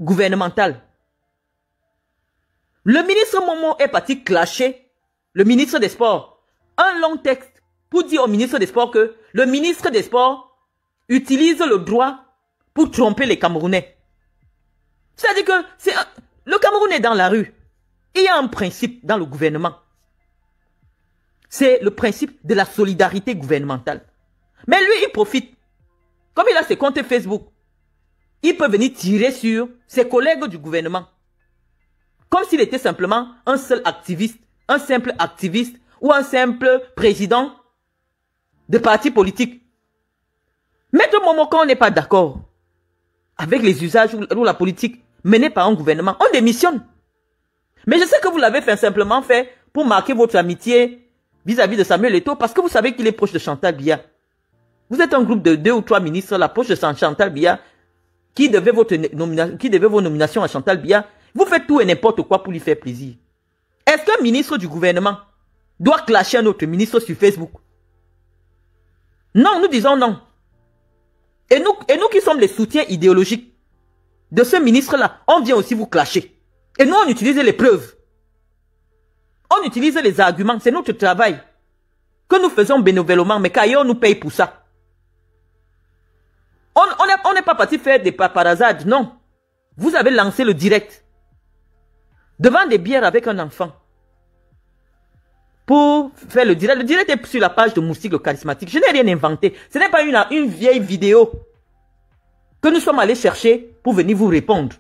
gouvernementale. Le ministre Momo est parti clasher le ministre des Sports. Un long texte pour dire au ministre des Sports que le ministre des Sports utilise le droit pour tromper les Camerounais. C'est-à-dire que le Cameroun est dans la rue. Il y a un principe dans le gouvernement. C'est le principe de la solidarité gouvernementale. Mais lui, il profite. Comme il a ses comptes Facebook, il peut venir tirer sur ses collègues du gouvernement. Comme s'il était simplement un seul activiste, un simple activiste ou un simple président de parti politique. Mais de moment quand on n'est pas d'accord avec les usages ou la politique menée par un gouvernement, on démissionne. Mais je sais que vous l'avez fait simplement fait pour marquer votre amitié vis-à-vis de Samuel Leto, parce que vous savez qu'il est proche de Chantal Biya. Vous êtes un groupe de deux ou trois ministres, la proche de Chantal Biya qui devait, votre qui devait vos nominations à Chantal Biya. Vous faites tout et n'importe quoi pour lui faire plaisir. Est-ce qu'un ministre du gouvernement doit clasher un autre ministre sur Facebook Non, nous disons non. Et nous, et nous qui sommes les soutiens idéologiques de ce ministre-là, on vient aussi vous clasher. Et nous, on utilise les preuves. On utilise les arguments. C'est notre travail que nous faisons bénévolement, mais qu'ailleurs, nous paye pour ça. On n'est on pas parti faire des paparazades, non. Vous avez lancé le direct devant des bières avec un enfant pour faire le direct. Le direct est sur la page de Moustique le charismatique. Je n'ai rien inventé. Ce n'est pas une, une vieille vidéo que nous sommes allés chercher pour venir vous répondre.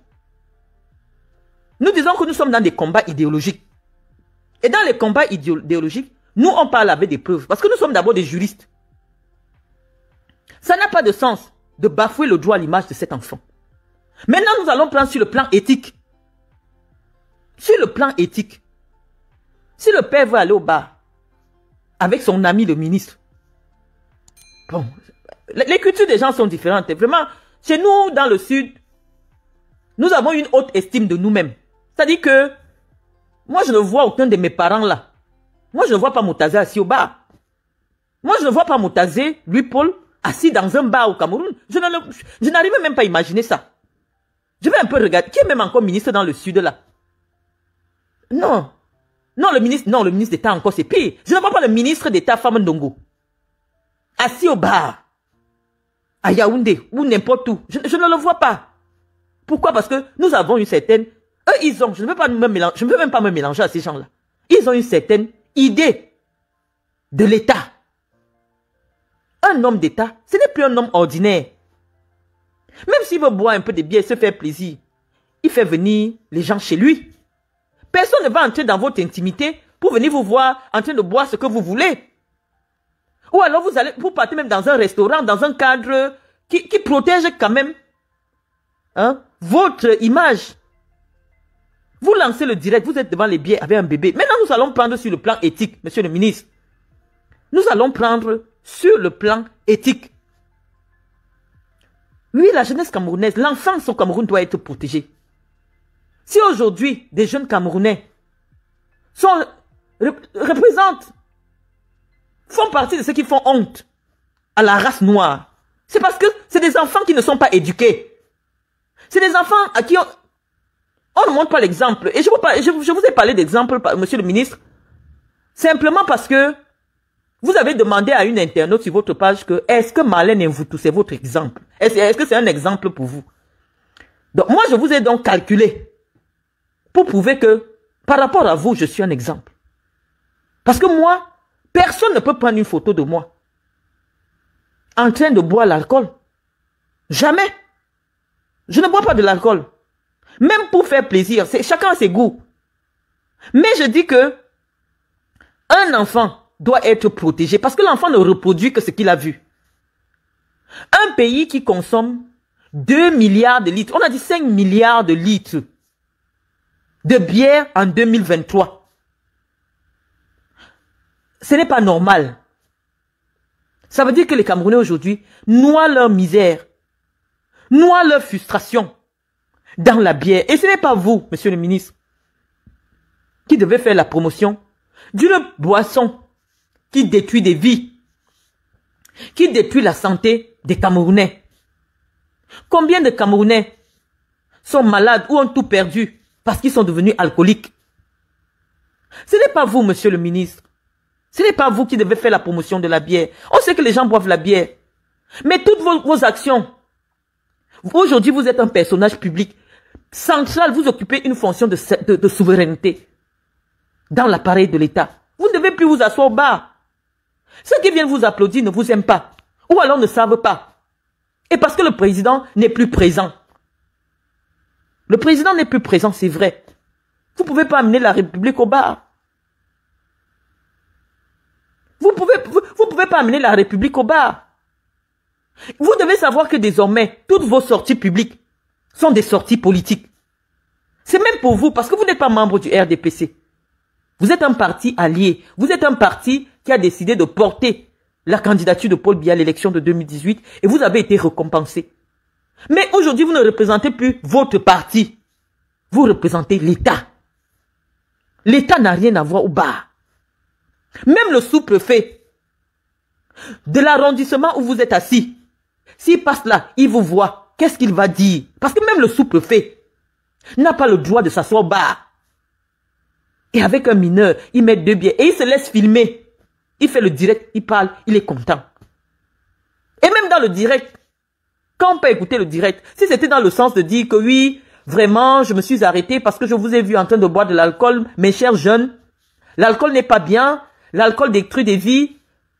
Nous disons que nous sommes dans des combats idéologiques. Et dans les combats idéologiques, nous, on parle avec des preuves. Parce que nous sommes d'abord des juristes. Ça n'a pas de sens de bafouer le droit à l'image de cet enfant. Maintenant, nous allons prendre sur le plan éthique. Sur le plan éthique, si le père veut aller au bar avec son ami le ministre, bon, les cultures des gens sont différentes. Vraiment, chez nous, dans le sud, nous avons une haute estime de nous-mêmes. C'est-à-dire que moi, je ne vois aucun de mes parents là. Moi, je ne vois pas Moutazé assis au bar. Moi, je ne vois pas Moutazé, lui, Paul, assis dans un bar au Cameroun. Je n'arrive même pas à imaginer ça. Je vais un peu regarder. Qui est même encore ministre dans le sud là non. Non, le ministre, non, le ministre d'État encore, c'est pire. Je ne vois pas le ministre d'État femme Ndongo. Assis au bar. À Yaoundé, ou n'importe où. Je, ne le vois pas. Pourquoi? Parce que nous avons une certaine, eux, ils ont, je ne veux pas me je ne veux même pas me mélanger à ces gens-là. Ils ont une certaine idée de l'État. Un homme d'État, ce n'est plus un homme ordinaire. Même s'il veut boire un peu de bière, se faire plaisir, il fait venir les gens chez lui. Personne ne va entrer dans votre intimité pour venir vous voir en train de boire ce que vous voulez. Ou alors vous allez, vous partez même dans un restaurant, dans un cadre qui, protège quand même hein, votre image. Vous lancez le direct, vous êtes devant les biais avec un bébé. Maintenant, nous allons prendre sur le plan éthique, monsieur le ministre. Nous allons prendre sur le plan éthique. Oui, la jeunesse camerounaise, l'enfance au Cameroun doit être protégée. Si aujourd'hui, des jeunes Camerounais sont, représentent, font partie de ceux qui font honte à la race noire, c'est parce que c'est des enfants qui ne sont pas éduqués. C'est des enfants à qui on, on ne montre pas l'exemple. Et je vous, vous ai parlé d'exemple, monsieur le ministre, simplement parce que vous avez demandé à une internaute sur votre page que est-ce que Malène vous vous c'est votre exemple Est-ce est -ce que c'est un exemple pour vous Donc moi, je vous ai donc calculé pour prouver que par rapport à vous, je suis un exemple. Parce que moi, personne ne peut prendre une photo de moi en train de boire l'alcool. Jamais. Je ne bois pas de l'alcool. Même pour faire plaisir, c'est chacun a ses goûts. Mais je dis que un enfant doit être protégé parce que l'enfant ne reproduit que ce qu'il a vu. Un pays qui consomme 2 milliards de litres, on a dit 5 milliards de litres de bière en 2023. Ce n'est pas normal. Ça veut dire que les Camerounais aujourd'hui noient leur misère, noient leur frustration dans la bière. Et ce n'est pas vous, monsieur le ministre, qui devez faire la promotion d'une boisson qui détruit des vies, qui détruit la santé des Camerounais. Combien de Camerounais sont malades ou ont tout perdu parce qu'ils sont devenus alcooliques. Ce n'est pas vous, monsieur le ministre. Ce n'est pas vous qui devez faire la promotion de la bière. On sait que les gens boivent la bière. Mais toutes vos, actions, aujourd'hui vous êtes un personnage public central, vous occupez une fonction de, souveraineté dans l'appareil de l'État. Vous ne devez plus vous asseoir au bar. Ceux qui viennent vous applaudir ne vous aiment pas, ou alors ne savent pas. Et parce que le président n'est plus présent. Le président n'est plus présent, c'est vrai. Vous pouvez pas amener la République au bar. Vous pouvez, vous, pouvez pas amener la République au bar. Vous devez savoir que désormais, toutes vos sorties publiques sont des sorties politiques. C'est même pour vous, parce que vous n'êtes pas membre du RDPC. Vous êtes un parti allié. Vous êtes un parti qui a décidé de porter la candidature de Paul Biya à l'élection de 2018 et vous avez été récompensé. Mais aujourd'hui, vous ne représentez plus votre parti. Vous représentez l'État. L'État n'a rien à voir au bar. Même le sous-préfet de l'arrondissement où vous êtes assis, s'il passe là, il vous voit, qu'est-ce qu'il va dire Parce que même le sous-préfet n'a pas le droit de s'asseoir au bar. Et avec un mineur, il met deux biens et il se laisse filmer. Il fait le direct, il parle, il est content. Et même dans le direct, quand on peut écouter le direct, si c'était dans le sens de dire que oui, vraiment, je me suis arrêté parce que je vous ai vu en train de boire de l'alcool, mes chers jeunes, l'alcool n'est pas bien, l'alcool détruit des vies,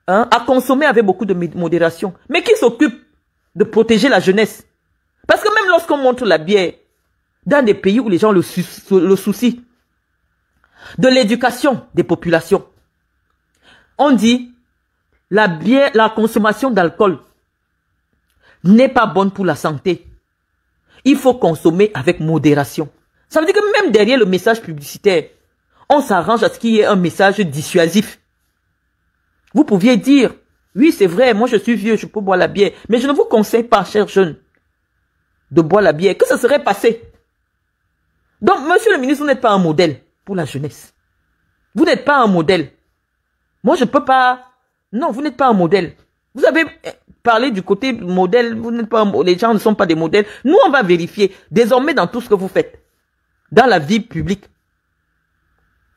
hein, à consommer avec beaucoup de modération. Mais qui s'occupe de protéger la jeunesse Parce que même lorsqu'on montre la bière, dans des pays où les gens le, le soucient, de l'éducation des populations, on dit la bière, la consommation d'alcool n'est pas bonne pour la santé. Il faut consommer avec modération. Ça veut dire que même derrière le message publicitaire, on s'arrange à ce qu'il y ait un message dissuasif. Vous pouviez dire, oui, c'est vrai, moi je suis vieux, je peux boire la bière, mais je ne vous conseille pas, cher jeune, de boire la bière. Que ça serait passé Donc, monsieur le ministre, vous n'êtes pas un modèle pour la jeunesse. Vous n'êtes pas un modèle. Moi, je ne peux pas... Non, vous n'êtes pas un modèle. Vous avez Parler du côté modèle, vous n'êtes pas, les gens ne sont pas des modèles. Nous, on va vérifier désormais dans tout ce que vous faites, dans la vie publique,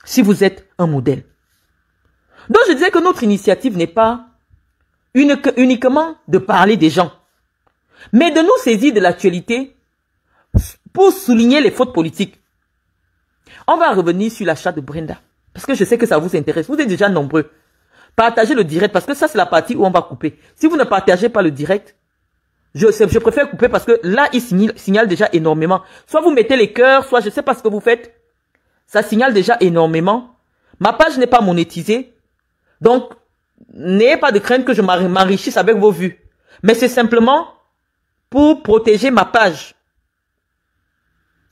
si vous êtes un modèle. Donc, je disais que notre initiative n'est pas uniquement de parler des gens, mais de nous saisir de l'actualité pour souligner les fautes politiques. On va revenir sur l'achat de Brenda, parce que je sais que ça vous intéresse. Vous êtes déjà nombreux. Partagez le direct parce que ça, c'est la partie où on va couper. Si vous ne partagez pas le direct, je, je préfère couper parce que là, il signale, déjà énormément. Soit vous mettez les cœurs, soit je sais pas ce que vous faites. Ça signale déjà énormément. Ma page n'est pas monétisée. Donc, n'ayez pas de crainte que je m'enrichisse avec vos vues. Mais c'est simplement pour protéger ma page.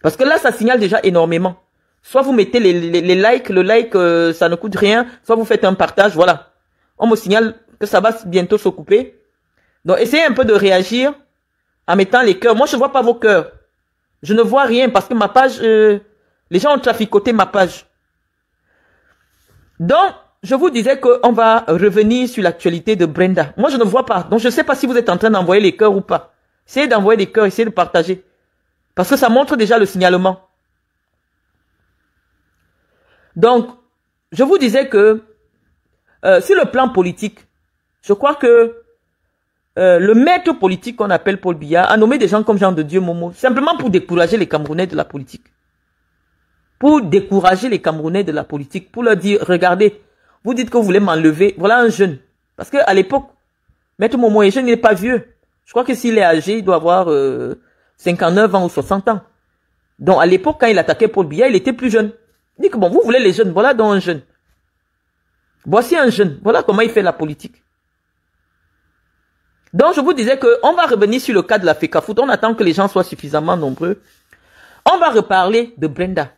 Parce que là, ça signale déjà énormément. Soit vous mettez les, likes, le like, euh, ça ne coûte rien. Soit vous faites un partage, voilà. On me signale que ça va bientôt se couper. Donc, essayez un peu de réagir en mettant les cœurs. Moi, je ne vois pas vos cœurs. Je ne vois rien parce que ma page, euh, les gens ont traficoté ma page. Donc, je vous disais qu'on va revenir sur l'actualité de Brenda. Moi, je ne vois pas. Donc, je ne sais pas si vous êtes en train d'envoyer les cœurs ou pas. Essayez d'envoyer des cœurs, essayez de partager. Parce que ça montre déjà le signalement. Donc, je vous disais que euh, sur le plan politique, je crois que euh, le maître politique qu'on appelle Paul Biya a nommé des gens comme Jean de Dieu Momo, simplement pour décourager les Camerounais de la politique. Pour décourager les Camerounais de la politique, pour leur dire, regardez, vous dites que vous voulez m'enlever, voilà un jeune. Parce que à l'époque, maître Momo est jeune, il n'est pas vieux. Je crois que s'il est âgé, il doit avoir 59 euh, ans ou 60 ans. Donc à l'époque, quand il attaquait Paul Biya, il était plus jeune. Il dit que bon, vous voulez les jeunes, voilà donc un jeune. Voici un jeune. Voilà comment il fait la politique. Donc, je vous disais que on va revenir sur le cas de la FECAFOOT. On attend que les gens soient suffisamment nombreux. On va reparler de Brenda.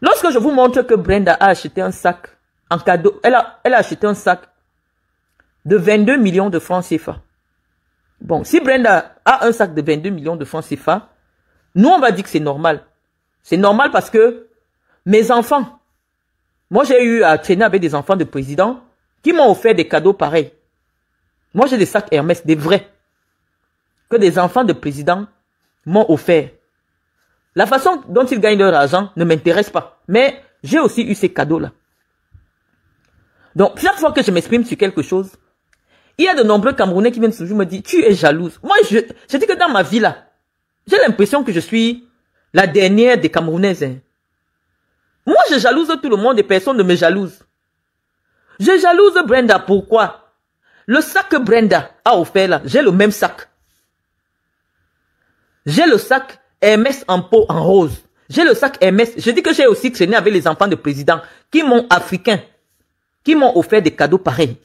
Lorsque je vous montre que Brenda a acheté un sac en cadeau, elle a, elle a acheté un sac de 22 millions de francs CFA. Bon, si Brenda a un sac de 22 millions de francs CFA, nous, on va dire que c'est normal. C'est normal parce que mes enfants, moi, j'ai eu à traîner avec des enfants de présidents qui m'ont offert des cadeaux pareils. Moi, j'ai des sacs Hermès, des vrais, que des enfants de présidents m'ont offert. La façon dont ils gagnent leur argent ne m'intéresse pas, mais j'ai aussi eu ces cadeaux-là. Donc, chaque fois que je m'exprime sur quelque chose, il y a de nombreux Camerounais qui viennent toujours me dire, tu es jalouse. Moi, je, je dis que dans ma vie là, j'ai l'impression que je suis la dernière des Camerounaises. Hein. Moi, je jalouse tout le monde et personne ne me jalouse. Je jalouse Brenda. Pourquoi Le sac que Brenda a offert là, j'ai le même sac. J'ai le sac MS en peau en rose. J'ai le sac MS. Je dis que j'ai aussi traîné avec les enfants de président qui m'ont africain, qui m'ont offert des cadeaux pareils.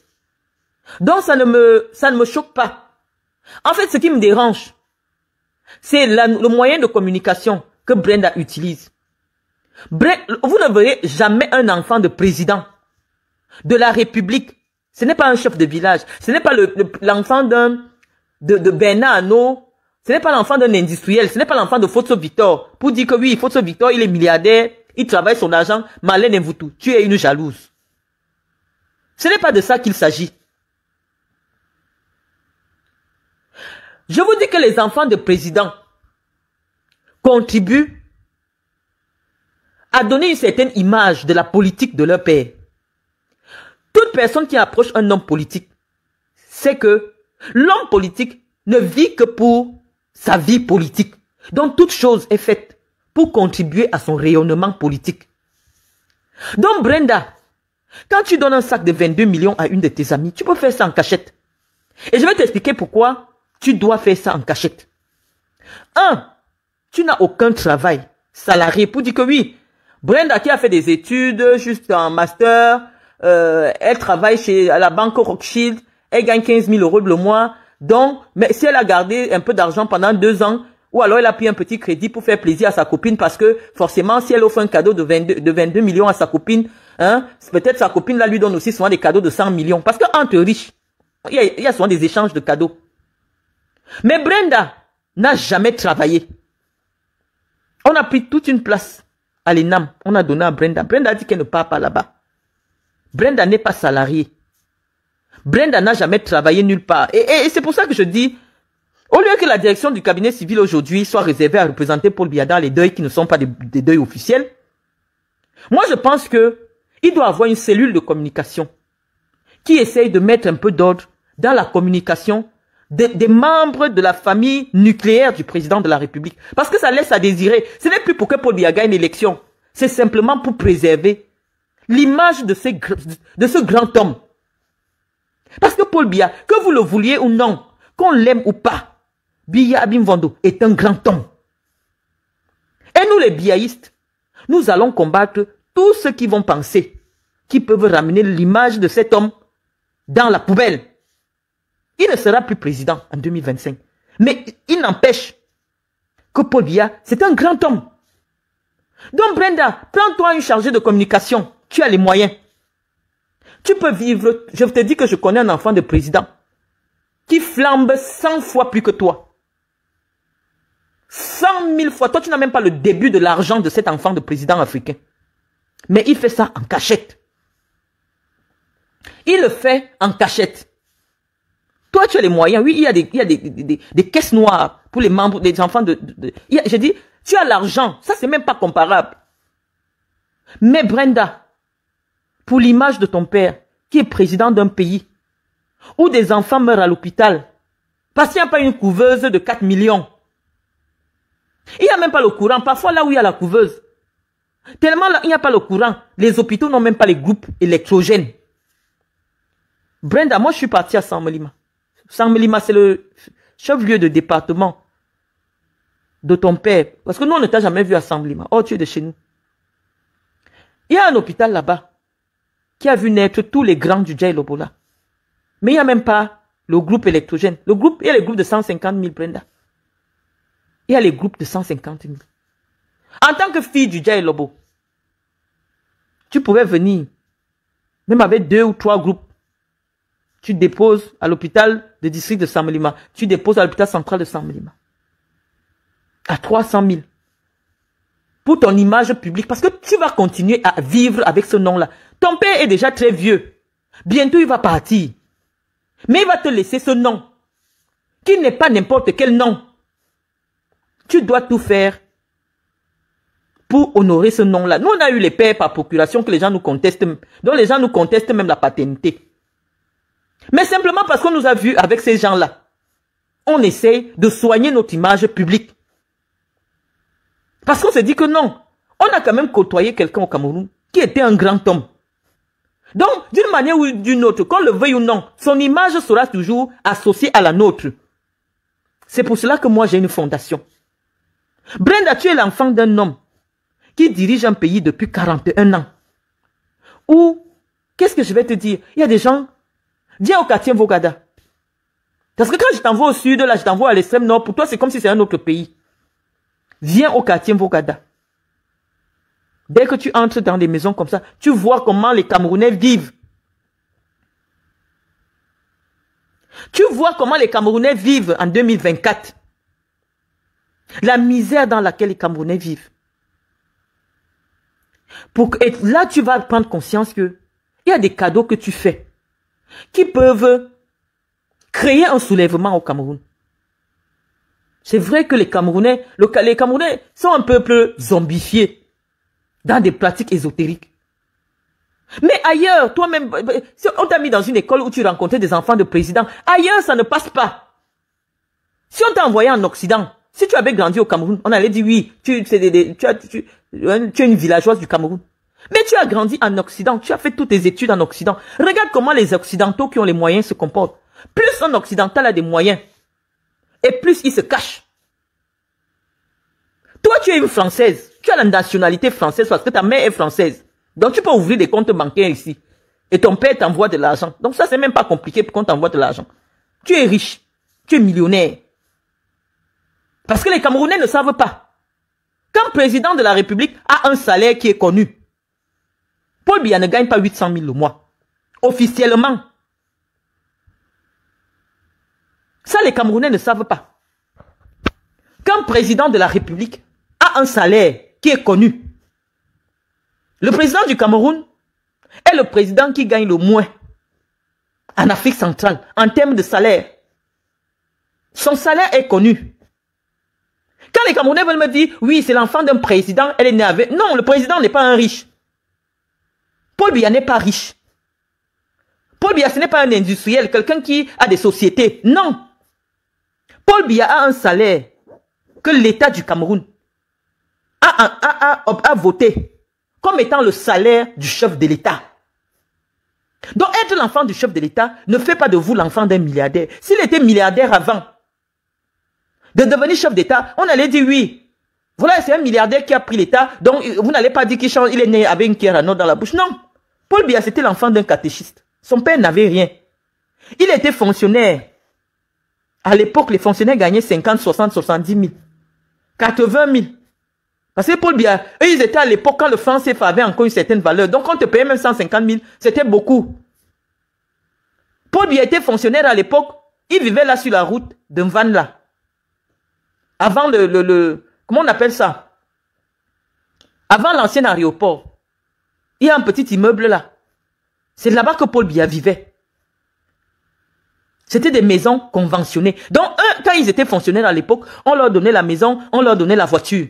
Donc ça ne me ça ne me choque pas. En fait, ce qui me dérange, c'est le moyen de communication que Brenda utilise vous ne verrez jamais un enfant de président de la République. Ce n'est pas un chef de village. Ce n'est pas l'enfant d'un de, Bernard Ce n'est pas l'enfant d'un industriel. Ce n'est pas l'enfant de Fosso Victor. Pour dire que oui, Fosso Victor, il est milliardaire. Il travaille son argent. Malène tout. tu es une jalouse. Ce n'est pas de ça qu'il s'agit. Je vous dis que les enfants de président contribuent à donner une certaine image de la politique de leur père. Toute personne qui approche un homme politique sait que l'homme politique ne vit que pour sa vie politique. Donc toute chose est faite pour contribuer à son rayonnement politique. Donc Brenda, quand tu donnes un sac de 22 millions à une de tes amies, tu peux faire ça en cachette. Et je vais t'expliquer pourquoi tu dois faire ça en cachette. Un, tu n'as aucun travail salarié pour dire que oui, Brenda qui a fait des études, juste en master, euh, elle travaille chez à la banque Rothschild, elle gagne 15 000 euros le mois. Donc, mais si elle a gardé un peu d'argent pendant deux ans, ou alors elle a pris un petit crédit pour faire plaisir à sa copine parce que forcément, si elle offre un cadeau de 22, millions à sa copine, hein, peut-être sa copine là lui donne aussi souvent des cadeaux de 100 millions. Parce qu'entre riches, il y, il y a souvent des échanges de cadeaux. Mais Brenda n'a jamais travaillé. On a pris toute une place à On a donné à Brenda. Brenda a dit qu'elle ne part pas là-bas. Brenda n'est pas salariée. Brenda n'a jamais travaillé nulle part. Et, c'est pour ça que je dis, au lieu que la direction du cabinet civil aujourd'hui soit réservée à représenter Paul Biada les deuils qui ne sont pas des, des deuils officiels, moi je pense que il doit avoir une cellule de communication qui essaye de mettre un peu d'ordre dans la communication des, membres de la famille nucléaire du président de la République. Parce que ça laisse à désirer. Ce n'est plus pour que Paul Biya gagne élection C'est simplement pour préserver l'image de, ce de ce grand homme. Parce que Paul Biya, que vous le vouliez ou non, qu'on l'aime ou pas, Biya Abimvando est un grand homme. Et nous les biaïstes, nous allons combattre tous ceux qui vont penser, qui peuvent ramener l'image de cet homme dans la poubelle. Il ne sera plus président en 2025. Mais il n'empêche que Paul c'est un grand homme. Donc Brenda, prends-toi une chargée de communication. Tu as les moyens. Tu peux vivre. Je te dis que je connais un enfant de président qui flambe 100 fois plus que toi. 100 000 fois. Toi, tu n'as même pas le début de l'argent de cet enfant de président africain. Mais il fait ça en cachette. Il le fait en cachette. Toi, tu as les moyens. Oui, il y a des, il y a des, des, caisses noires pour les membres, des enfants de... de, de dit, tu as l'argent. Ça, c'est même pas comparable. Mais Brenda, pour l'image de ton père, qui est président d'un pays, où des enfants meurent à l'hôpital, parce qu'il n'y a pas une couveuse de 4 millions. Il n'y a même pas le courant. Parfois, là où il y a la couveuse, tellement là, il n'y a pas le courant, les hôpitaux n'ont même pas les groupes électrogènes. Brenda, moi, je suis partie à Samolima. Sanglima, c'est le chef-lieu de département de ton père. Parce que nous, on ne t'a jamais vu à Sanglima. Oh, tu es de chez nous. Il y a un hôpital là-bas qui a vu naître tous les grands du là. Mais il n'y a même pas le groupe électrogène. Le groupe, il y a le groupe de 150 000, Brenda. Il y a les groupes de 150 000. En tant que fille du lobo tu pouvais venir, même avec deux ou trois groupes, tu déposes à l'hôpital de district de Samlima. Tu déposes à l'hôpital central de Samlima. À 300 000. Pour ton image publique, parce que tu vas continuer à vivre avec ce nom-là. Ton père est déjà très vieux. Bientôt, il va partir. Mais il va te laisser ce nom. Qui n'est pas n'importe quel nom. Tu dois tout faire pour honorer ce nom-là. Nous, on a eu les pères par procuration que les gens nous contestent, dont les gens nous contestent même la paternité. Mais simplement parce qu'on nous a vus avec ces gens-là. On essaye de soigner notre image publique. Parce qu'on se dit que non. On a quand même côtoyé quelqu'un au Cameroun qui était un grand homme. Donc, d'une manière ou d'une autre, qu'on le veuille ou non, son image sera toujours associée à la nôtre. C'est pour cela que moi j'ai une fondation. Brenda, tu es l'enfant d'un homme qui dirige un pays depuis 41 ans. Ou, qu'est-ce que je vais te dire Il y a des gens Viens au quartier Vogada. Parce que quand je t'envoie au sud, là, je t'envoie à l'extrême nord, pour toi, c'est comme si c'est un autre pays. Viens au quartier Vogada. Dès que tu entres dans des maisons comme ça, tu vois comment les Camerounais vivent. Tu vois comment les Camerounais vivent en 2024. La misère dans laquelle les Camerounais vivent. Pour, et là, tu vas prendre conscience que il y a des cadeaux que tu fais qui peuvent créer un soulèvement au Cameroun. C'est vrai que les Camerounais, les Camerounais sont un peuple zombifié dans des pratiques ésotériques. Mais ailleurs, toi-même, euh, euh, si on t'a mis dans une école où tu rencontrais des enfants de présidents, ailleurs ça ne passe pas. Si on t'a envoyé en Occident, si tu avais grandi au Cameroun, on allait dire oui, tu euh, es une villageoise du Cameroun. Mais tu as grandi en Occident, tu as fait toutes tes études en Occident. Regarde comment les Occidentaux qui ont les moyens se comportent. Plus un Occidental a des moyens, et plus il se cache. Toi, tu es une Française. Tu as la nationalité française parce que ta mère est française. Donc, tu peux ouvrir des comptes bancaires ici. Et ton père t'envoie de l'argent. Donc, ça, c'est même pas compliqué pour qu'on t'envoie de l'argent. Tu es riche. Tu es millionnaire. Parce que les Camerounais ne savent pas. Quand président de la République a un salaire qui est connu, Paul Biya ne gagne pas 800 000 le mois. Officiellement. Ça, les Camerounais ne savent pas. Qu'un président de la République a un salaire qui est connu, le président du Cameroun est le président qui gagne le moins en Afrique centrale en termes de salaire. Son salaire est connu. Quand les Camerounais veulent me dire, oui, c'est l'enfant d'un président, elle est née avec... Non, le président n'est pas un riche. Paul Biya n'est pas riche. Paul Biya, ce n'est pas un industriel, quelqu'un qui a des sociétés. Non. Paul Biya a un salaire que l'État du Cameroun a, voté comme étant le salaire du chef de l'État. Donc être l'enfant du chef de l'État ne fait pas de vous l'enfant d'un milliardaire. S'il était milliardaire avant de devenir chef d'État, on allait dire oui. Voilà, c'est un milliardaire qui a pris l'État, donc vous n'allez pas dire qu'il change, il est né avec une pierre à dans la bouche. Non. Paul Biya, c'était l'enfant d'un catéchiste. Son père n'avait rien. Il était fonctionnaire. À l'époque, les fonctionnaires gagnaient 50, 60, 70 000. 80 000. Parce que Paul Biya, eux, ils étaient à l'époque quand le franc CFA avait encore une certaine valeur. Donc, on te payait même 150 000. C'était beaucoup. Paul Biya était fonctionnaire à l'époque. Il vivait là sur la route d'un van là. Avant le, le, comment on appelle ça? Avant l'ancien aéroport. Il y a un petit immeuble là. C'est là-bas que Paul Biya vivait. C'était des maisons conventionnées. Donc, eux, quand ils étaient fonctionnaires à l'époque, on leur donnait la maison, on leur donnait la voiture.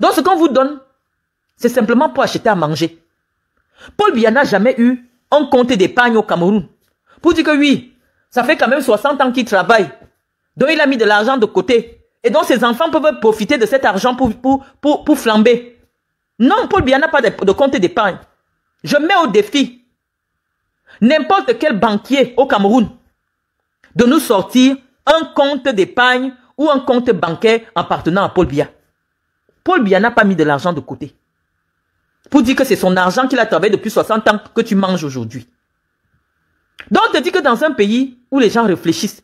Donc, ce qu'on vous donne, c'est simplement pour acheter à manger. Paul Biya n'a jamais eu un compte d'épargne au Cameroun. Pour dire que oui, ça fait quand même 60 ans qu'il travaille. Donc, il a mis de l'argent de côté. Et donc, ses enfants peuvent profiter de cet argent pour, pour, pour flamber. Non, Paul Biya n'a pas de, compte d'épargne. Je mets au défi n'importe quel banquier au Cameroun de nous sortir un compte d'épargne ou un compte bancaire appartenant à Paul Biya. Paul Biya n'a pas mis de l'argent de côté. Pour dire que c'est son argent qu'il a travaillé depuis 60 ans que tu manges aujourd'hui. Donc, te dis que dans un pays où les gens réfléchissent,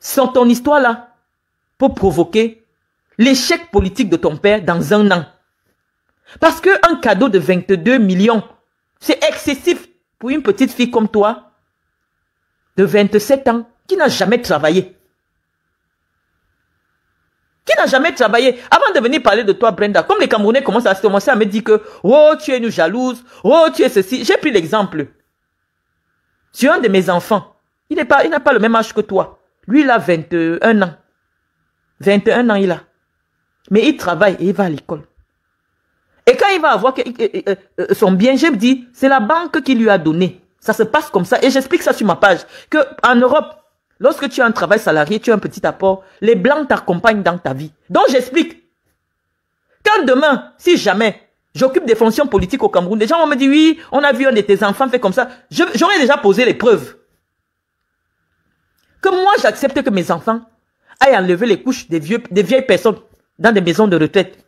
sans ton histoire là pour provoquer l'échec politique de ton père dans un an. Parce qu'un cadeau de 22 millions, c'est excessif pour une petite fille comme toi, de 27 ans, qui n'a jamais travaillé. Qui n'a jamais travaillé. Avant de venir parler de toi, Brenda, comme les Camerounais commencent à se commencer à me dire que, oh, tu es une jalouse, oh, tu es ceci. J'ai pris l'exemple. es un de mes enfants, il n'est pas, il n'a pas le même âge que toi. Lui, il a 21 ans. 21 ans, il a. Mais il travaille et il va à l'école. Et quand il va avoir euh, euh, euh, son bien, je me dis, c'est la banque qui lui a donné. Ça se passe comme ça. Et j'explique ça sur ma page. Que en Europe, lorsque tu as un travail salarié, tu as un petit apport, les blancs t'accompagnent dans ta vie. Donc j'explique. Quand demain, si jamais, j'occupe des fonctions politiques au Cameroun, les gens vont me dire, oui, on a vu un de tes enfants fait comme ça. J'aurais déjà posé les preuves. Que moi, j'accepte que mes enfants aillent enlever les couches des, vieux, des vieilles personnes dans des maisons de retraite.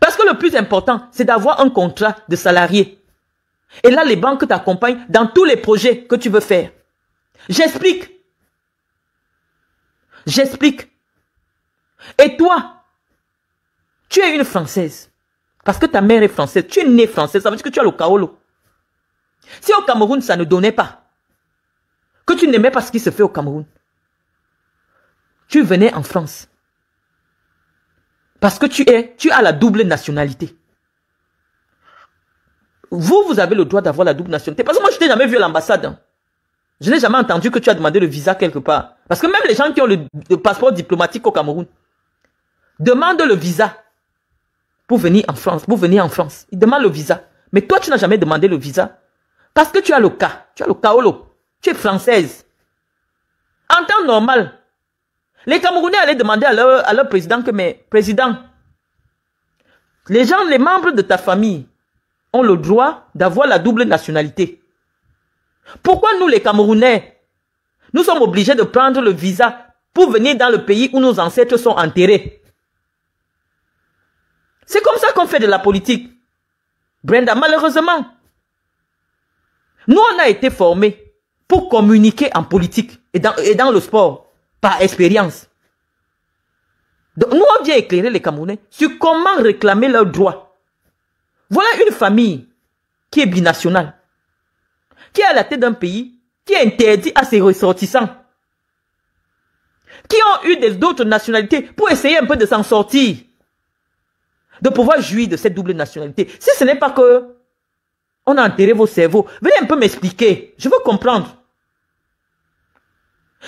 Parce que le plus important, c'est d'avoir un contrat de salarié. Et là, les banques t'accompagnent dans tous les projets que tu veux faire. J'explique. J'explique. Et toi, tu es une Française. Parce que ta mère est française. Tu es née française. Ça veut dire que tu as le kaolo. Si au Cameroun, ça ne donnait pas, que tu n'aimais pas ce qui se fait au Cameroun, tu venais en France. Parce que tu es, tu as la double nationalité. Vous, vous avez le droit d'avoir la double nationalité. Parce que moi, je t'ai jamais vu à l'ambassade. Hein. Je n'ai jamais entendu que tu as demandé le visa quelque part. Parce que même les gens qui ont le, passeport diplomatique au Cameroun demandent le visa pour venir en France, pour venir en France. Ils demandent le visa. Mais toi, tu n'as jamais demandé le visa. Parce que tu as le cas. Tu as le kaolo. Tu es française. En temps normal, les Camerounais allaient demander à leur, à leur président que, mes président, les gens, les membres de ta famille ont le droit d'avoir la double nationalité. Pourquoi nous, les Camerounais, nous sommes obligés de prendre le visa pour venir dans le pays où nos ancêtres sont enterrés C'est comme ça qu'on fait de la politique. Brenda, malheureusement, nous, on a été formés pour communiquer en politique et dans, et dans le sport par expérience. Donc, nous, on vient éclairer les Camerounais sur comment réclamer leurs droits. Voilà une famille qui est binationale, qui est à la tête d'un pays, qui est interdit à ses ressortissants, qui ont eu d'autres nationalités pour essayer un peu de s'en sortir, de pouvoir jouir de cette double nationalité. Si ce n'est pas que on a enterré vos cerveaux, venez un peu m'expliquer, je veux comprendre.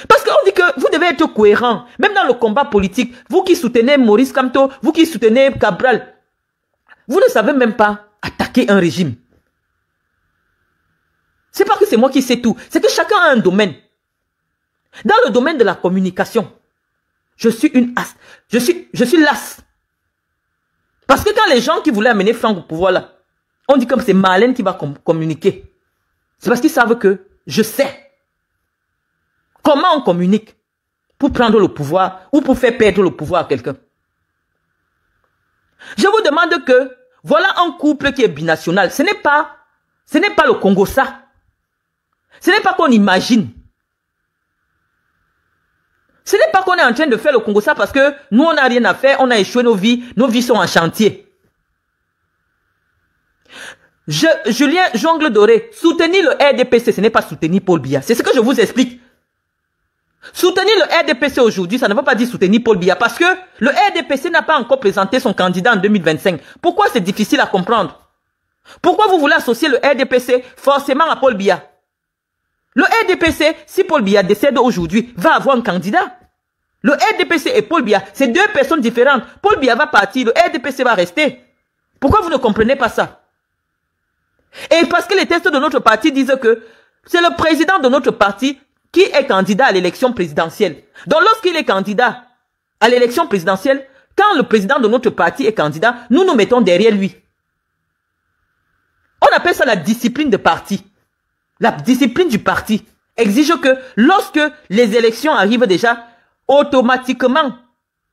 Parce qu'on dit que vous devez être cohérent. Même dans le combat politique, vous qui soutenez Maurice Camto, vous qui soutenez Cabral, vous ne savez même pas attaquer un régime. C'est pas que c'est moi qui sais tout. C'est que chacun a un domaine. Dans le domaine de la communication, je suis une as. Je suis, je suis l'as. Parce que quand les gens qui voulaient amener Franck au pouvoir là, on dit comme c'est Malène qui va communiquer. C'est parce qu'ils savent que je sais. Comment on communique pour prendre le pouvoir ou pour faire perdre le pouvoir à quelqu'un Je vous demande que voilà un couple qui est binational. Ce n'est pas, ce n'est pas le Congo ça. Ce n'est pas qu'on imagine. Ce n'est pas qu'on est en train de faire le Congo ça parce que nous on n'a rien à faire, on a échoué nos vies, nos vies sont en chantier. Je, Julien Jongle Doré, soutenir le RDPC, ce n'est pas soutenir Paul Biya. C'est ce que je vous explique. Soutenir le RDPC aujourd'hui, ça ne veut pas dire soutenir Paul Biya parce que le RDPC n'a pas encore présenté son candidat en 2025. Pourquoi c'est difficile à comprendre Pourquoi vous voulez associer le RDPC forcément à Paul Biya Le RDPC, si Paul Biya décède aujourd'hui, va avoir un candidat. Le RDPC et Paul Biya, c'est deux personnes différentes. Paul Biya va partir, le RDPC va rester. Pourquoi vous ne comprenez pas ça Et parce que les tests de notre parti disent que c'est le président de notre parti qui est candidat à l'élection présidentielle. Donc lorsqu'il est candidat à l'élection présidentielle, quand le président de notre parti est candidat, nous nous mettons derrière lui. On appelle ça la discipline de parti. La discipline du parti exige que lorsque les élections arrivent déjà, automatiquement,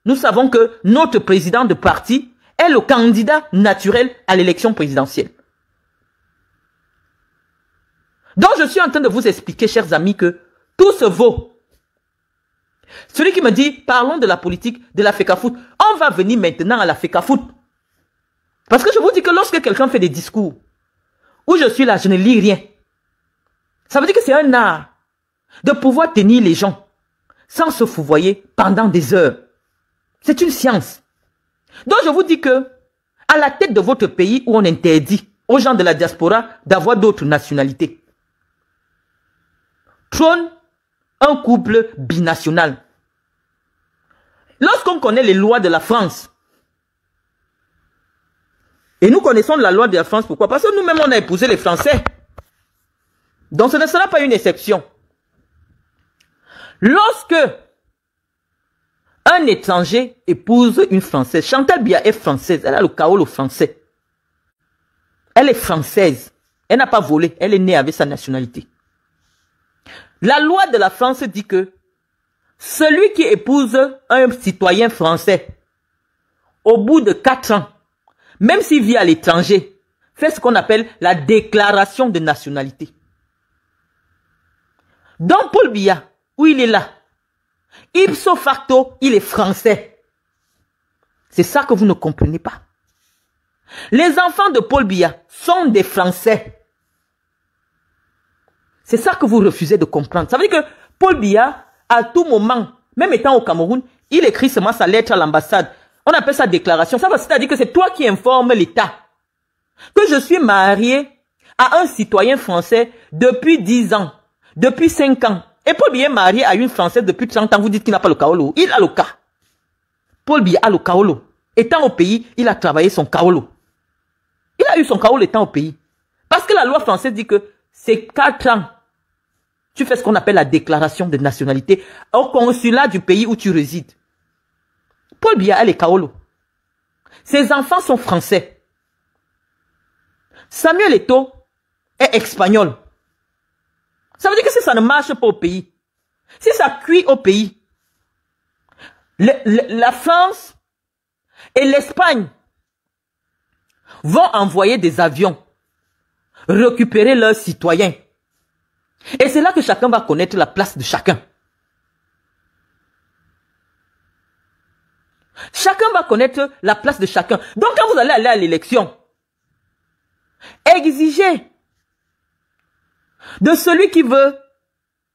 nous savons que notre président de parti est le candidat naturel à l'élection présidentielle. Donc je suis en train de vous expliquer, chers amis, que tout se vaut. Celui qui me dit, parlons de la politique, de la fecafoot, on va venir maintenant à la fecafoot. Parce que je vous dis que lorsque quelqu'un fait des discours, où je suis là, je ne lis rien. Ça veut dire que c'est un art de pouvoir tenir les gens sans se fouvoyer pendant des heures. C'est une science. Donc je vous dis que, à la tête de votre pays où on interdit aux gens de la diaspora d'avoir d'autres nationalités, trône un couple binational. Lorsqu'on connaît les lois de la France, et nous connaissons la loi de la France, pourquoi Parce que nous-mêmes, on a épousé les Français. Donc ce ne sera pas une exception. Lorsque un étranger épouse une Française, Chantal Bia est française, elle a le le français. Elle est française, elle n'a pas volé, elle est née avec sa nationalité. La loi de la France dit que celui qui épouse un citoyen français, au bout de quatre ans, même s'il vit à l'étranger, fait ce qu'on appelle la déclaration de nationalité. Dans Paul Biya, où il est là, ipso facto, il est français. C'est ça que vous ne comprenez pas. Les enfants de Paul Biya sont des Français. C'est ça que vous refusez de comprendre. Ça veut dire que Paul Biya, à tout moment, même étant au Cameroun, il écrit seulement sa lettre à l'ambassade. On appelle ça déclaration. Ça, veut dire que c'est toi qui informe l'État. Que je suis marié à un citoyen français depuis 10 ans, depuis 5 ans. Et Paul Biya est marié à une Française depuis 30 ans. Vous dites qu'il n'a pas le kaolo. Il a le cas. Paul Biya a le kaolo. Étant au pays, il a travaillé son kaolo. Il a eu son kaolo étant au pays. Parce que la loi française dit que c'est 4 ans tu fais ce qu'on appelle la déclaration de nationalité au consulat du pays où tu résides. Paul Biya, elle est Kaolo. Ses enfants sont français. Samuel Eto est espagnol. Ça veut dire que si ça ne marche pas au pays, si ça cuit au pays, la France et l'Espagne vont envoyer des avions récupérer leurs citoyens et c'est là que chacun va connaître la place de chacun. Chacun va connaître la place de chacun. Donc quand vous allez aller à l'élection, exigez de celui qui veut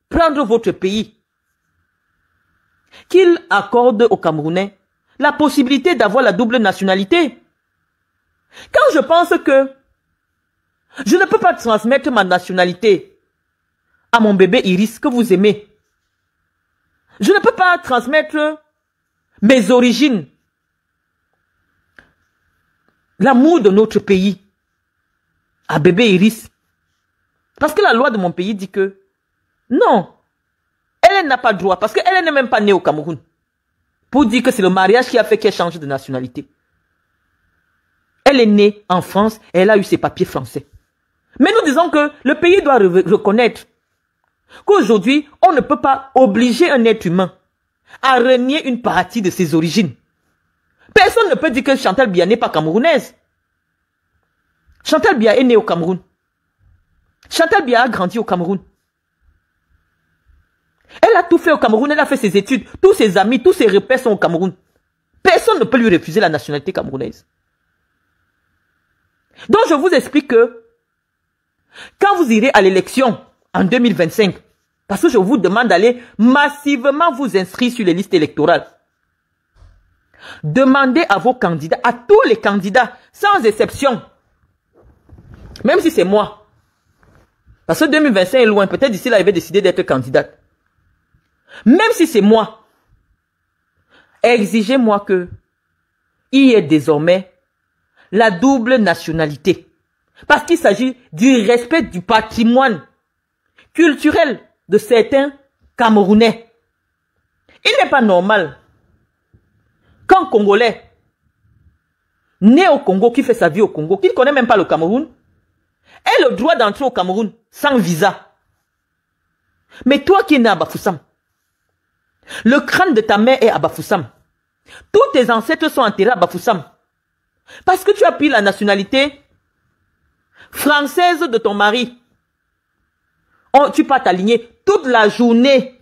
prendre votre pays qu'il accorde aux Camerounais la possibilité d'avoir la double nationalité. Quand je pense que je ne peux pas transmettre ma nationalité à mon bébé Iris que vous aimez. Je ne peux pas transmettre mes origines, l'amour de notre pays à bébé Iris. Parce que la loi de mon pays dit que non, elle n'a pas droit parce qu'elle n'est même pas née au Cameroun. Pour dire que c'est le mariage qui a fait qu'elle change de nationalité. Elle est née en France elle a eu ses papiers français. Mais nous disons que le pays doit reconnaître qu'aujourd'hui, on ne peut pas obliger un être humain à renier une partie de ses origines. Personne ne peut dire que Chantal Bia n'est pas camerounaise. Chantal Bia est née au Cameroun. Chantal Bia a grandi au Cameroun. Elle a tout fait au Cameroun, elle a fait ses études, tous ses amis, tous ses repères sont au Cameroun. Personne ne peut lui refuser la nationalité camerounaise. Donc je vous explique que quand vous irez à l'élection, en 2025. Parce que je vous demande d'aller massivement vous inscrire sur les listes électorales. Demandez à vos candidats, à tous les candidats, sans exception. Même si c'est moi. Parce que 2025 est loin. Peut-être d'ici là, il va décider d'être candidate. Même si c'est moi. Exigez-moi que il y ait désormais la double nationalité. Parce qu'il s'agit du respect du patrimoine culturel de certains Camerounais. Il n'est pas normal qu'un Congolais né au Congo, qui fait sa vie au Congo, qui ne connaît même pas le Cameroun, ait le droit d'entrer au Cameroun sans visa. Mais toi qui es né à Bafoussam, le crâne de ta mère est à Bafoussam. Tous tes ancêtres sont enterrés à Bafoussam. Parce que tu as pris la nationalité française de ton mari tu peux t'aligner toute la journée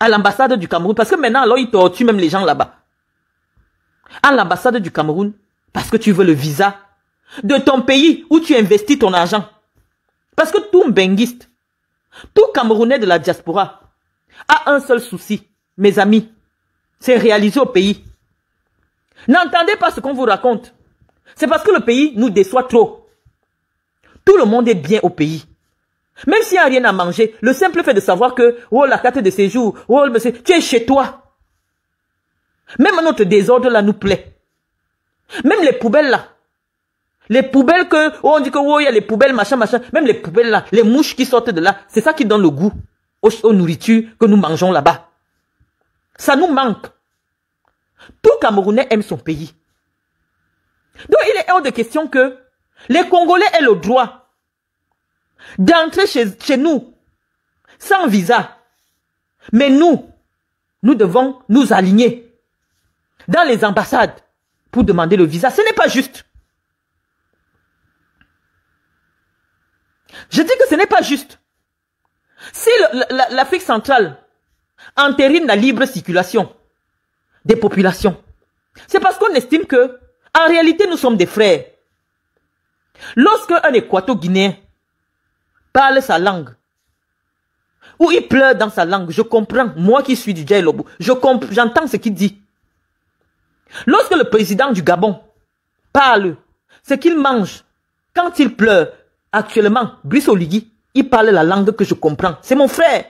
à l'ambassade du Cameroun. Parce que maintenant, alors, ils torturent même les gens là-bas. À l'ambassade du Cameroun, parce que tu veux le visa de ton pays où tu investis ton argent. Parce que tout benguiste, tout Camerounais de la diaspora a un seul souci, mes amis, c'est réaliser au pays. N'entendez pas ce qu'on vous raconte. C'est parce que le pays nous déçoit trop. Tout le monde est bien au pays. Même s'il n'y a rien à manger, le simple fait de savoir que, oh, la carte de séjour, oh, monsieur, tu es chez toi. Même notre désordre là nous plaît. Même les poubelles là. Les poubelles que, oh, on dit que, oh, il y a les poubelles, machin, machin. Même les poubelles là, les mouches qui sortent de là, c'est ça qui donne le goût aux, aux nourritures que nous mangeons là-bas. Ça nous manque. Tout Camerounais aime son pays. Donc, il est hors de question que les Congolais aient le droit d'entrer chez, nous sans visa. Mais nous, nous devons nous aligner dans les ambassades pour demander le visa. Ce n'est pas juste. Je dis que ce n'est pas juste. Si l'Afrique centrale enterrine la libre circulation des populations, c'est parce qu'on estime que, en réalité, nous sommes des frères. Lorsque un équato-guinéen parle sa langue. Ou il pleure dans sa langue. Je comprends. Moi qui suis du Djaïlobo, je j'entends ce qu'il dit. Lorsque le président du Gabon parle, ce qu'il mange, quand il pleure, actuellement, Brice Oligui, il parle la langue que je comprends. C'est mon frère.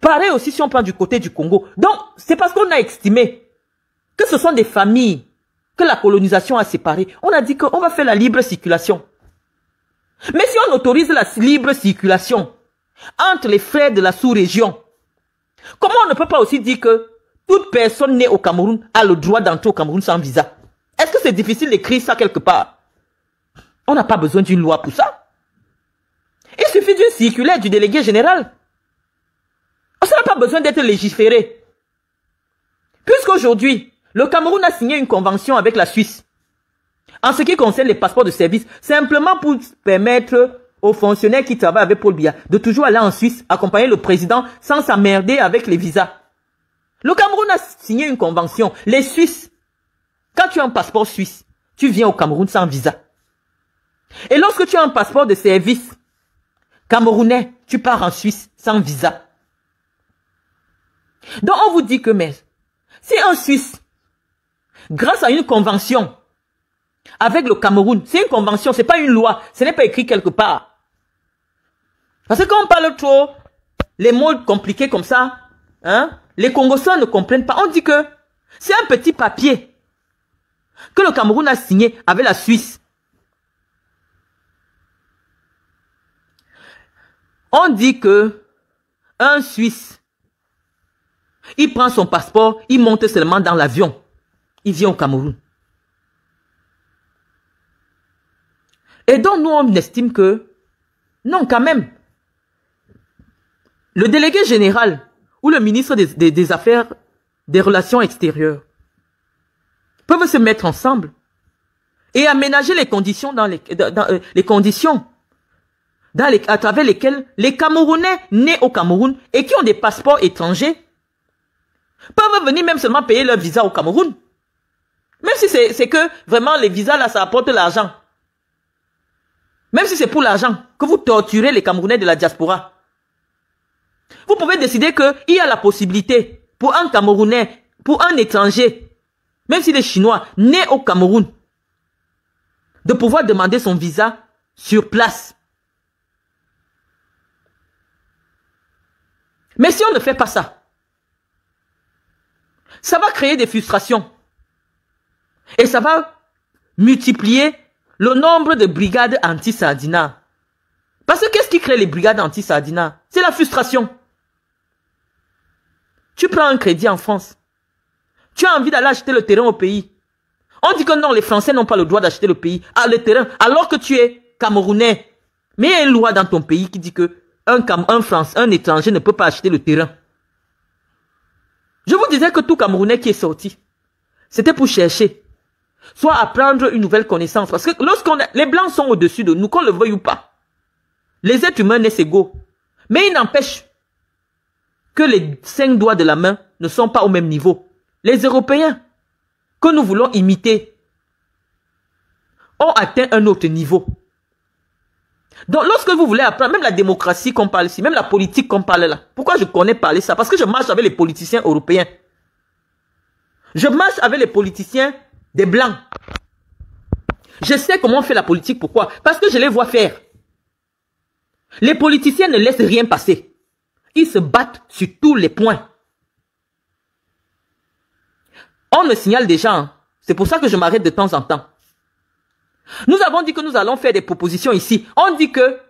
Pareil aussi si on prend du côté du Congo. Donc, c'est parce qu'on a estimé que ce sont des familles que la colonisation a séparées. On a dit qu'on va faire la libre circulation. Mais si on autorise la libre circulation entre les frères de la sous-région, comment on ne peut pas aussi dire que toute personne née au Cameroun a le droit d'entrer au Cameroun sans visa Est-ce que c'est difficile d'écrire ça quelque part On n'a pas besoin d'une loi pour ça. Il suffit d'une circulaire du délégué général. On n'a pas besoin d'être légiféré. Puisqu'aujourd'hui, le Cameroun a signé une convention avec la Suisse en ce qui concerne les passeports de service, simplement pour permettre aux fonctionnaires qui travaillent avec Paul Biya de toujours aller en Suisse accompagner le président sans s'emmerder avec les visas. Le Cameroun a signé une convention. Les Suisses, quand tu as un passeport suisse, tu viens au Cameroun sans visa. Et lorsque tu as un passeport de service camerounais, tu pars en Suisse sans visa. Donc on vous dit que mais si un Suisse, grâce à une convention, avec le Cameroun. C'est une convention, c'est pas une loi. Ce n'est pas écrit quelque part. Parce que quand on parle trop, les mots compliqués comme ça, hein, les Congolais ne comprennent pas. On dit que c'est un petit papier que le Cameroun a signé avec la Suisse. On dit que un Suisse, il prend son passeport, il monte seulement dans l'avion. Il vient au Cameroun. Et donc, nous, on estime que, non, quand même, le délégué général ou le ministre des, des, Affaires des Relations extérieures peuvent se mettre ensemble et aménager les conditions dans les, euh, les conditions dans les, à travers lesquelles les Camerounais nés au Cameroun et qui ont des passeports étrangers peuvent venir même seulement payer leur visa au Cameroun. Même si c'est que vraiment les visas là, ça apporte l'argent. Même si c'est pour l'argent que vous torturez les Camerounais de la diaspora. Vous pouvez décider qu'il y a la possibilité pour un Camerounais, pour un étranger, même si les chinois, né au Cameroun, de pouvoir demander son visa sur place. Mais si on ne fait pas ça, ça va créer des frustrations. Et ça va multiplier le nombre de brigades anti-Sardina. Parce que qu'est-ce qui crée les brigades anti-Sardina C'est la frustration. Tu prends un crédit en France. Tu as envie d'aller acheter le terrain au pays. On dit que non, les Français n'ont pas le droit d'acheter le pays, ah, le terrain, alors que tu es Camerounais. Mais il y a une loi dans ton pays qui dit que un, Cam France, un étranger ne peut pas acheter le terrain. Je vous disais que tout Camerounais qui est sorti, c'était pour chercher soit apprendre une nouvelle connaissance. Parce que lorsqu'on les blancs sont au-dessus de nous, qu'on le veuille ou pas. Les êtres humains naissent égaux. Mais il n'empêche que les cinq doigts de la main ne sont pas au même niveau. Les Européens, que nous voulons imiter, ont atteint un autre niveau. Donc, lorsque vous voulez apprendre, même la démocratie qu'on parle ici, même la politique qu'on parle là, pourquoi je connais parler ça Parce que je marche avec les politiciens européens. Je marche avec les politiciens des blancs. Je sais comment on fait la politique, pourquoi Parce que je les vois faire. Les politiciens ne laissent rien passer. Ils se battent sur tous les points. On me signale déjà, hein. c'est pour ça que je m'arrête de temps en temps. Nous avons dit que nous allons faire des propositions ici. On dit que,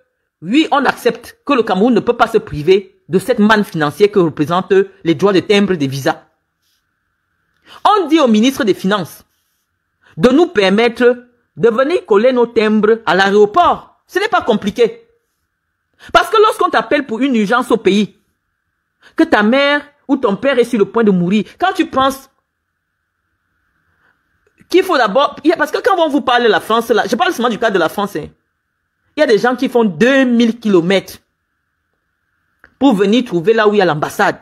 oui, on accepte que le Cameroun ne peut pas se priver de cette manne financière que représentent les droits de timbre des visas. On dit au ministre des Finances de nous permettre de venir coller nos timbres à l'aéroport. Ce n'est pas compliqué. Parce que lorsqu'on t'appelle pour une urgence au pays, que ta mère ou ton père est sur le point de mourir, quand tu penses qu'il faut d'abord... Parce que quand on vous parle de la France, là, je parle seulement du cas de la France, hein. il y a des gens qui font 2000 kilomètres pour venir trouver là où il y a l'ambassade.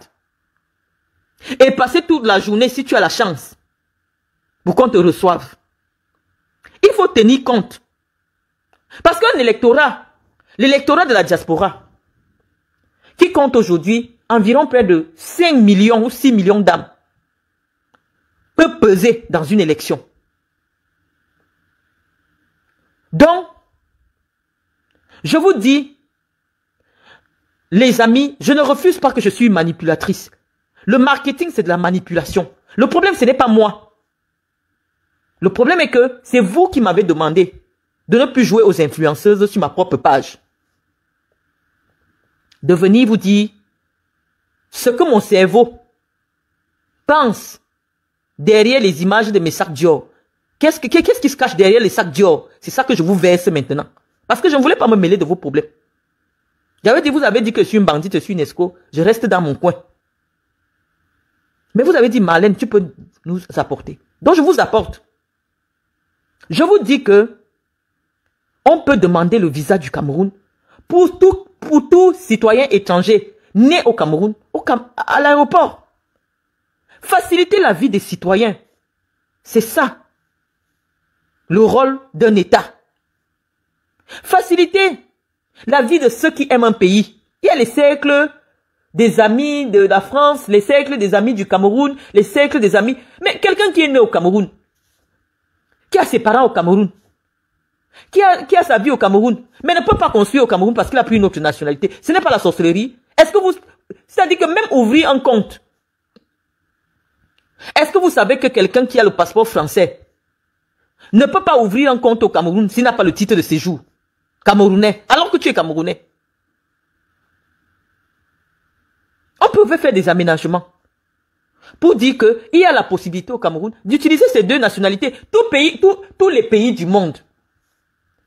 Et passer toute la journée si tu as la chance pour qu'on te reçoive il faut tenir compte. Parce qu'un électorat, l'électorat de la diaspora, qui compte aujourd'hui environ près de 5 millions ou 6 millions d'âmes, peut peser dans une élection. Donc, je vous dis, les amis, je ne refuse pas que je suis manipulatrice. Le marketing, c'est de la manipulation. Le problème, ce n'est pas moi. Le problème est que c'est vous qui m'avez demandé de ne plus jouer aux influenceuses sur ma propre page. De venir vous dire ce que mon cerveau pense derrière les images de mes sacs Dior. Qu'est-ce, que, qu'est-ce qui se cache derrière les sacs Dior C'est ça que je vous verse maintenant. Parce que je ne voulais pas me mêler de vos problèmes. J'avais dit, vous avez dit que je suis une bandite, je suis une escroc, je reste dans mon coin. Mais vous avez dit, Marlène, tu peux nous apporter. Donc je vous apporte. Je vous dis que on peut demander le visa du Cameroun pour tout, pour tout citoyen étranger né au Cameroun, au à l'aéroport. Faciliter la vie des citoyens. C'est ça le rôle d'un État. Faciliter la vie de ceux qui aiment un pays. Il y a les cercles des amis de la France, les cercles des amis du Cameroun, les cercles des amis. Mais quelqu'un qui est né au Cameroun, qui a ses parents au Cameroun, qui a, qui a sa vie au Cameroun, mais ne peut pas construire au Cameroun parce qu'il a pris une autre nationalité. Ce n'est pas la sorcellerie. Est-ce que vous, c'est-à-dire que même ouvrir un compte, est-ce que vous savez que quelqu'un qui a le passeport français ne peut pas ouvrir un compte au Cameroun s'il n'a pas le titre de séjour camerounais, alors que tu es camerounais On pouvait faire des aménagements pour dire que il y a la possibilité au Cameroun d'utiliser ces deux nationalités. Tout pays, tous les pays du monde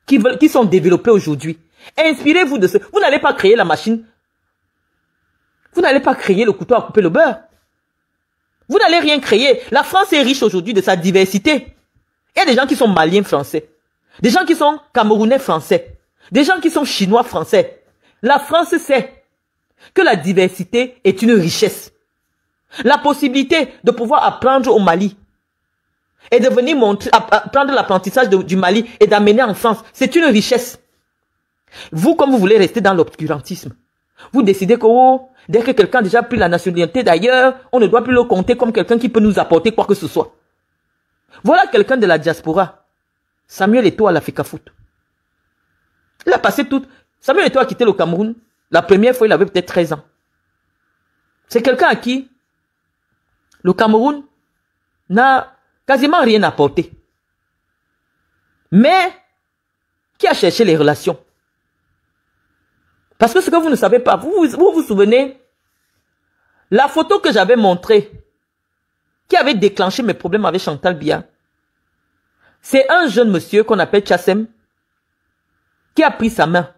qui, veulent, qui sont développés aujourd'hui. Inspirez-vous de ce. Vous n'allez pas créer la machine. Vous n'allez pas créer le couteau à couper le beurre. Vous n'allez rien créer. La France est riche aujourd'hui de sa diversité. Il y a des gens qui sont maliens français. Des gens qui sont camerounais français. Des gens qui sont chinois français. La France sait que la diversité est une richesse la possibilité de pouvoir apprendre au Mali et de venir montrer, euh, prendre l'apprentissage du Mali et d'amener en France, c'est une richesse. Vous, comme vous voulez rester dans l'obscurantisme, vous décidez que oh, dès que quelqu'un a déjà pris la nationalité d'ailleurs, on ne doit plus le compter comme quelqu'un qui peut nous apporter quoi que ce soit. Voilà quelqu'un de la diaspora. Samuel toi à la foot. Il a passé toute... Samuel Eto'o a quitté le Cameroun. La première fois, il avait peut-être 13 ans. C'est quelqu'un à qui le Cameroun n'a quasiment rien apporté. Mais qui a cherché les relations Parce que ce que vous ne savez pas, vous vous, vous, souvenez, la photo que j'avais montrée, qui avait déclenché mes problèmes avec Chantal Bia, c'est un jeune monsieur qu'on appelle Chassem, qui a pris sa main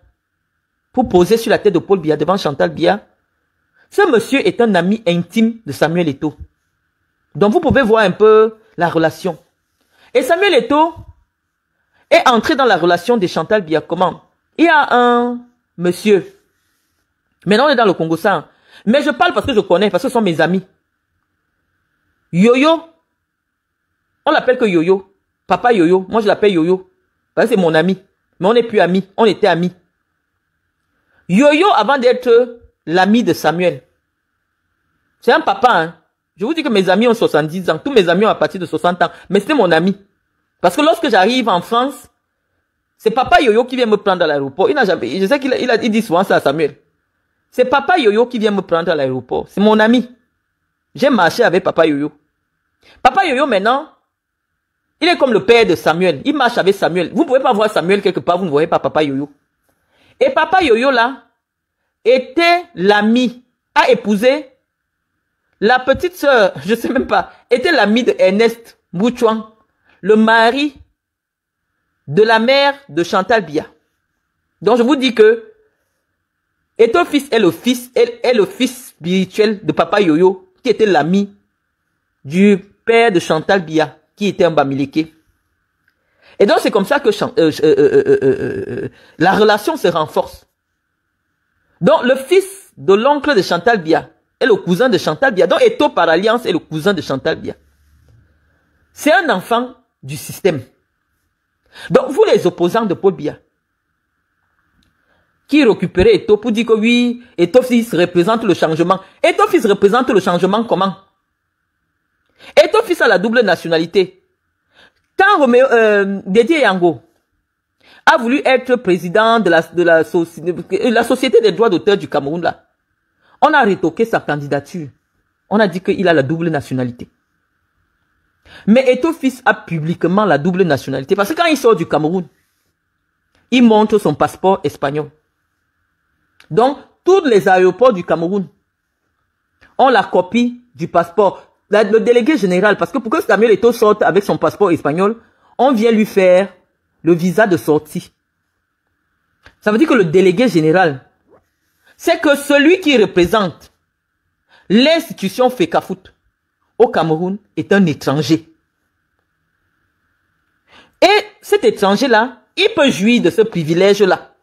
pour poser sur la tête de Paul Bia devant Chantal Bia. Ce monsieur est un ami intime de Samuel Eto'o. Donc vous pouvez voir un peu la relation. Et Samuel Eto est entré dans la relation de Chantal Biakoman. Il y a un monsieur. Maintenant on est dans le Congo ça. Hein. Mais je parle parce que je connais, parce que ce sont mes amis. Yo-Yo. On l'appelle que Yo-Yo. Papa Yo-Yo. Moi je l'appelle Yo-Yo. Parce que c'est mon ami. Mais on n'est plus amis. On était amis. Yo-Yo avant d'être l'ami de Samuel. C'est un papa, hein. Je vous dis que mes amis ont 70 ans. Tous mes amis ont à partir de 60 ans. Mais c'était mon ami. Parce que lorsque j'arrive en France, c'est papa Yoyo qui vient me prendre à l'aéroport. Il n'a jamais, je sais qu'il dit souvent ça à Samuel. C'est papa Yoyo qui vient me prendre à l'aéroport. C'est mon ami. J'ai marché avec papa Yoyo. Papa Yoyo maintenant, il est comme le père de Samuel. Il marche avec Samuel. Vous ne pouvez pas voir Samuel quelque part, vous ne voyez pas papa Yoyo. Et papa Yoyo là, était l'ami, à épouser la petite sœur, je sais même pas, était l'amie de Ernest le mari de la mère de Chantal Bia. Donc je vous dis que fils est le fils, elle est le fils spirituel de Papa Yoyo, qui était l'ami du père de Chantal Bia, qui était un Bamileke. Et donc c'est comme ça que euh, euh, euh, la relation se renforce. Donc le fils de l'oncle de Chantal Bia, le cousin de Chantal Bia. Donc Eto par alliance est le cousin de Chantal Bia. C'est un enfant du système. Donc vous les opposants de Paul Bia, qui récupérez Eto pour dire que oui, Eto fils représente le changement. Eto fils représente le changement comment Eto fils a la double nationalité. Quand Roméo, euh, Yango a voulu être président de la, de la Société des droits d'auteur du Cameroun, là, on a retoqué sa candidature. On a dit qu'il a la double nationalité. Mais Etofis fils a publiquement la double nationalité parce que quand il sort du Cameroun, il montre son passeport espagnol. Donc, tous les aéroports du Cameroun ont la copie du passeport. Le délégué général, parce que pour que Samuel Eto sorte avec son passeport espagnol, on vient lui faire le visa de sortie. Ça veut dire que le délégué général c'est que celui qui représente l'institution Fekafout au Cameroun est un étranger. Et cet étranger-là, il peut jouir de ce privilège-là.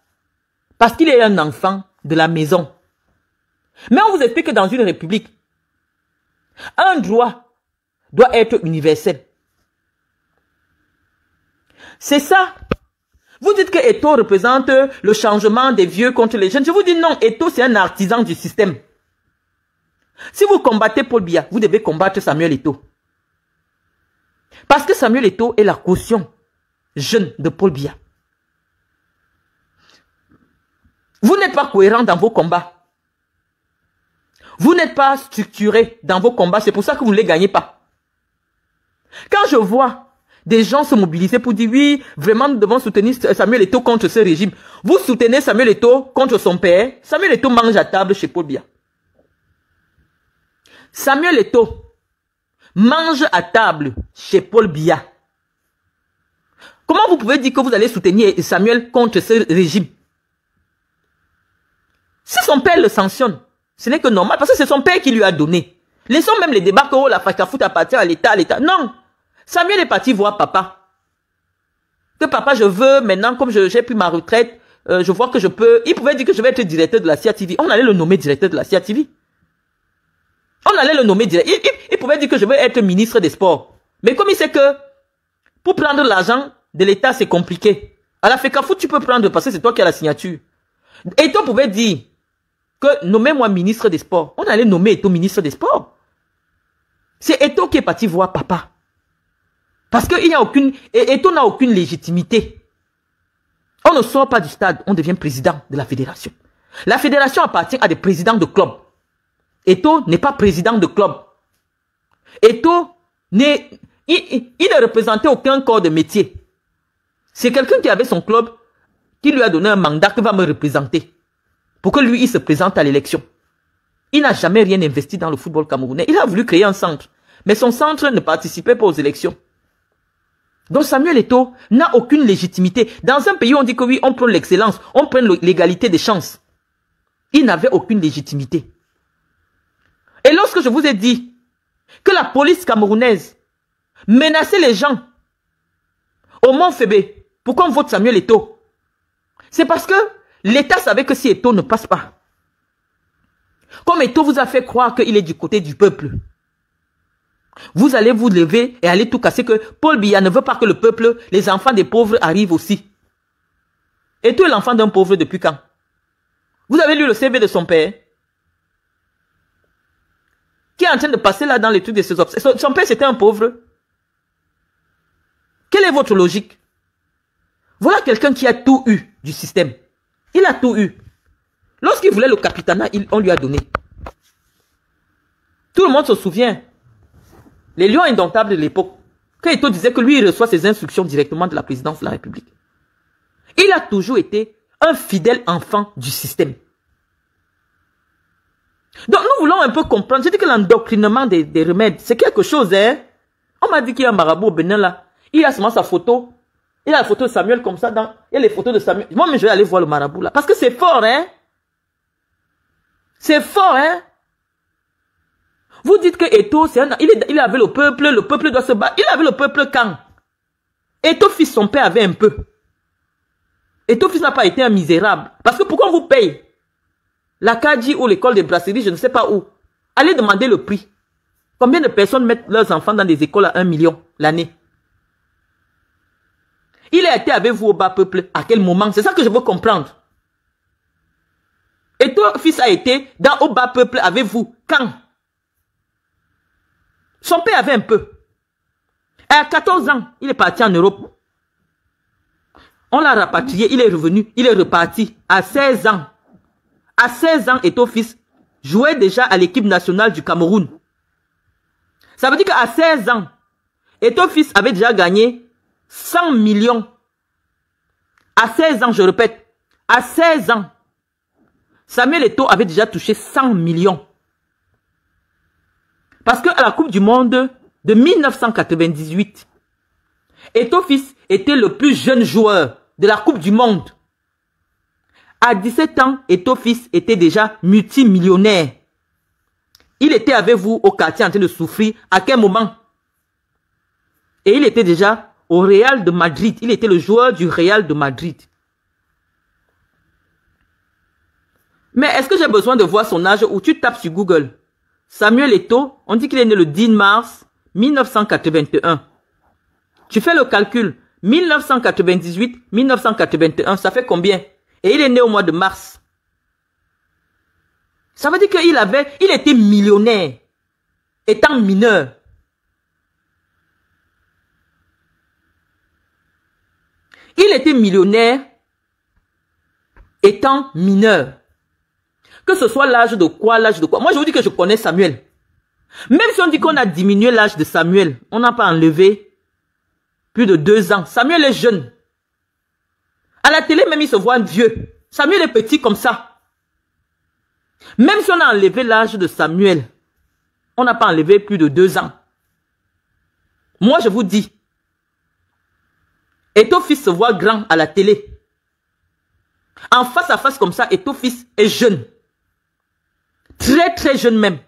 Parce qu'il est un enfant de la maison. Mais on vous explique que dans une république, un droit doit être universel. C'est ça vous dites que Eto représente le changement des vieux contre les jeunes. Je vous dis non, Eto c'est un artisan du système. Si vous combattez Paul Biya, vous devez combattre Samuel Eto. Parce que Samuel Eto est la caution jeune de Paul Biya. Vous n'êtes pas cohérent dans vos combats. Vous n'êtes pas structuré dans vos combats. C'est pour ça que vous ne les gagnez pas. Quand je vois des gens se mobilisaient pour dire oui, vraiment nous devons soutenir Samuel Eto'o contre ce régime. Vous soutenez Samuel Eto'o contre son père. Samuel Eto'o mange à table chez Paul Bia. Samuel Eto mange à table chez Paul Bia. Comment vous pouvez dire que vous allez soutenir Samuel contre ce régime Si son père le sanctionne, ce n'est que normal parce que c'est son père qui lui a donné. Laissons même les débats que oh, la à appartient à l'État, à l'État. Non, Samuel est parti voir papa. Que papa, je veux maintenant, comme j'ai pris ma retraite, euh, je vois que je peux... Il pouvait dire que je vais être directeur de la CIA TV. On allait le nommer directeur de la CIA TV. On allait le nommer directeur. Il, pouvait dire que je veux être ministre des Sports. Mais comme il sait que pour prendre l'argent de l'État, c'est compliqué. À la fou, tu peux prendre parce que c'est toi qui as la signature. Et on pouvait dire que nommez-moi ministre des Sports. On allait nommer Eto ministre des Sports. C'est Eto qui est parti voir papa. Parce qu'il n'y a aucune... Et, on n'a aucune légitimité. On ne sort pas du stade, on devient président de la fédération. La fédération appartient à des présidents de clubs. Eto n'est pas président de club. Eto n'est, il, il, ne représentait aucun corps de métier. C'est quelqu'un qui avait son club, qui lui a donné un mandat qui va me représenter. Pour que lui, il se présente à l'élection. Il n'a jamais rien investi dans le football camerounais. Il a voulu créer un centre. Mais son centre ne participait pas aux élections. Donc Samuel Eto n'a aucune légitimité. Dans un pays, on dit que oui, on prend l'excellence, on prend l'égalité des chances. Il n'avait aucune légitimité. Et lorsque je vous ai dit que la police camerounaise menaçait les gens au Mont Fébé, pourquoi on vote Samuel Eto C'est parce que l'État savait que si Eto ne passe pas, comme Eto vous a fait croire qu'il est du côté du peuple, vous allez vous lever et aller tout casser que Paul Biya ne veut pas que le peuple, les enfants des pauvres arrivent aussi. Et tu est l'enfant d'un pauvre depuis quand Vous avez lu le CV de son père Qui est en train de passer là dans les trucs de ses obsessions Son père, c'était un pauvre. Quelle est votre logique Voilà quelqu'un qui a tout eu du système. Il a tout eu. Lorsqu'il voulait le il on lui a donné. Tout le monde se souvient. Les lions indomptables de l'époque, Kaito disait que lui, il reçoit ses instructions directement de la présidence de la République. Il a toujours été un fidèle enfant du système. Donc, nous voulons un peu comprendre. J'ai dit que l'endoctrinement des, remèdes, c'est quelque chose, hein. On m'a dit qu'il y a un marabout au Bénin, là. Il a seulement sa photo. Il a la photo de Samuel comme ça. Dans, il y a les photos de Samuel. Moi, je vais aller voir le marabout, là. Parce que c'est fort, hein. C'est fort, hein. Vous dites que Eto, c'est un, il, avait il le peuple, le peuple doit se battre. Il avait le peuple quand Eto, fils, son père avait un peu. Eto, fils, n'a pas été un misérable. Parce que pourquoi on vous paye La Kadi ou l'école de brasserie, je ne sais pas où. Allez demander le prix. Combien de personnes mettent leurs enfants dans des écoles à un million l'année Il a été avec vous au bas peuple. À quel moment C'est ça que je veux comprendre. Et fils a été dans au bas peuple avec vous. Quand son père avait un peu. À 14 ans, il est parti en Europe. On l'a rapatrié, il est revenu, il est reparti à 16 ans. À 16 ans, et fils jouait déjà à l'équipe nationale du Cameroun. Ça veut dire qu'à 16 ans, et fils avait déjà gagné 100 millions. À 16 ans, je répète, à 16 ans, Samuel Eto'o avait déjà touché 100 millions. Parce que à la Coupe du Monde de 1998, Etofis était le plus jeune joueur de la Coupe du Monde. À 17 ans, Etofis était déjà multimillionnaire. Il était avec vous au quartier en train de souffrir. À quel moment Et il était déjà au Real de Madrid. Il était le joueur du Real de Madrid. Mais est-ce que j'ai besoin de voir son âge ou tu tapes sur Google Samuel Eto, on dit qu'il est né le 10 mars 1981. Tu fais le calcul. 1998, 1981, ça fait combien Et il est né au mois de mars. Ça veut dire qu'il avait, il était millionnaire, étant mineur. Il était millionnaire, étant mineur. Que ce soit l'âge de quoi, l'âge de quoi. Moi, je vous dis que je connais Samuel. Même si on dit qu'on a diminué l'âge de Samuel, on n'a pas enlevé plus de deux ans. Samuel est jeune. À la télé, même, il se voit un vieux. Samuel est petit comme ça. Même si on a enlevé l'âge de Samuel, on n'a pas enlevé plus de deux ans. Moi, je vous dis, et ton fils se voit grand à la télé. En face à face comme ça, et ton fils est jeune. Très, très jeune même.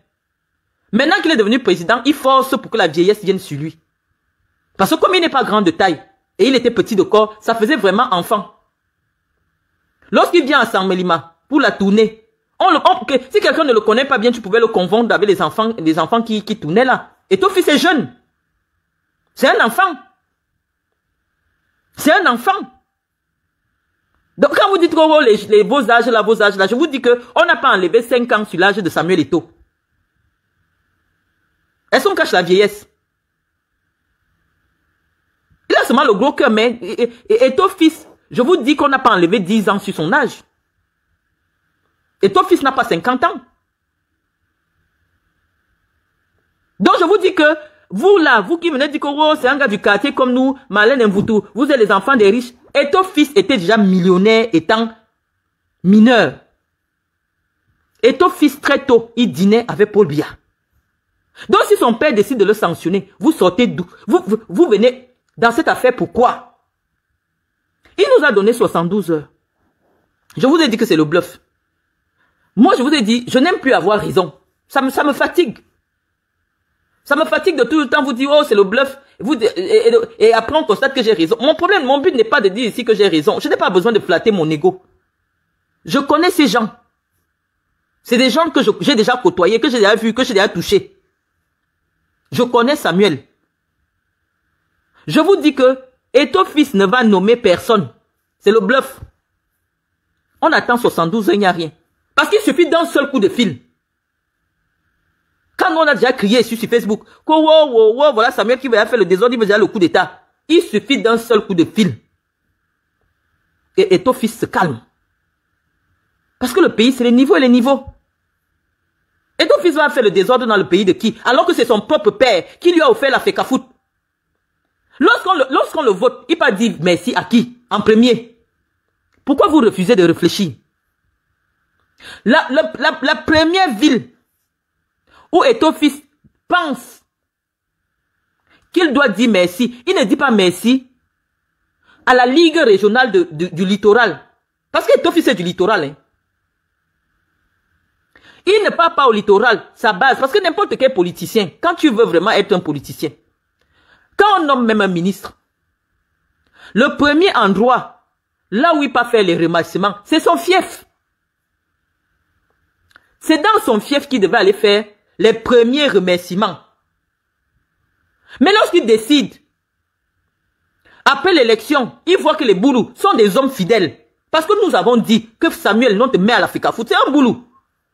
Maintenant qu'il est devenu président, il force pour que la vieillesse vienne sur lui. Parce que comme il n'est pas grand de taille et il était petit de corps, ça faisait vraiment enfant. Lorsqu'il vient à San Melima pour la tourner, on si quelqu'un ne le connaît pas bien, tu pouvais le convaincre avec les enfants, les enfants qui, qui tournaient là. Et ton fils est jeune. C'est un enfant. C'est un enfant. Donc quand vous dites oh, les, vos âges là, vos âges là, je vous dis que on n'a pas enlevé 5 ans sur l'âge de Samuel Eto. Est-ce qu'on cache la vieillesse Il a seulement le gros cœur, mais Eto fils, je vous dis qu'on n'a pas enlevé 10 ans sur son âge. ton fils n'a pas 50 ans. Donc je vous dis que vous là, vous qui venez du que oh, c'est un gars du quartier comme nous, Malène Mvoutou, vous êtes les enfants des riches. Et ton fils était déjà millionnaire étant mineur. Et ton fils très tôt, il dînait avec Paul Bia. Donc si son père décide de le sanctionner, vous sortez d'où vous, vous, venez dans cette affaire pourquoi Il nous a donné 72 heures. Je vous ai dit que c'est le bluff. Moi, je vous ai dit, je n'aime plus avoir raison. Ça me, ça me fatigue. Ça me fatigue de tout le temps vous dire, oh, c'est le bluff. Vous, et, après, on constate que j'ai raison. Mon problème, mon but n'est pas de dire ici que j'ai raison. Je n'ai pas besoin de flatter mon ego. Je connais ces gens. C'est des gens que j'ai déjà côtoyés, que j'ai déjà vus, que j'ai déjà touchés. Je connais Samuel. Je vous dis que Eto fils ne va nommer personne. C'est le bluff. On attend 72 il n'y a rien. Parce qu'il suffit d'un seul coup de fil. Quand on a déjà crié sur Facebook, que wow, wow, voilà Samuel qui va faire le désordre, il veut déjà le coup d'État. Il suffit d'un seul coup de fil. Et, et ton fils se calme. Parce que le pays, c'est les niveaux et les niveaux. Et ton fils va faire le désordre dans le pays de qui Alors que c'est son propre père qui lui a offert la fécafoute. Lorsqu'on le, le vote, il pas dire merci à qui En premier. Pourquoi vous refusez de réfléchir la, la première ville où est ton fils pense qu'il doit dire merci. Il ne dit pas merci à la Ligue régionale du littoral. Parce que ton fils est du littoral. Hein. Il ne part pas au littoral, sa base. Parce que n'importe quel politicien, quand tu veux vraiment être un politicien, quand on nomme même un ministre, le premier endroit, là où il peut faire les remerciements, c'est son fief. C'est dans son fief qu'il devait aller faire les premiers remerciements. Mais lorsqu'il décide, après l'élection, il voit que les Boulous sont des hommes fidèles. Parce que nous avons dit que Samuel non te met à l'Afrika Foot. C'est un Boulou.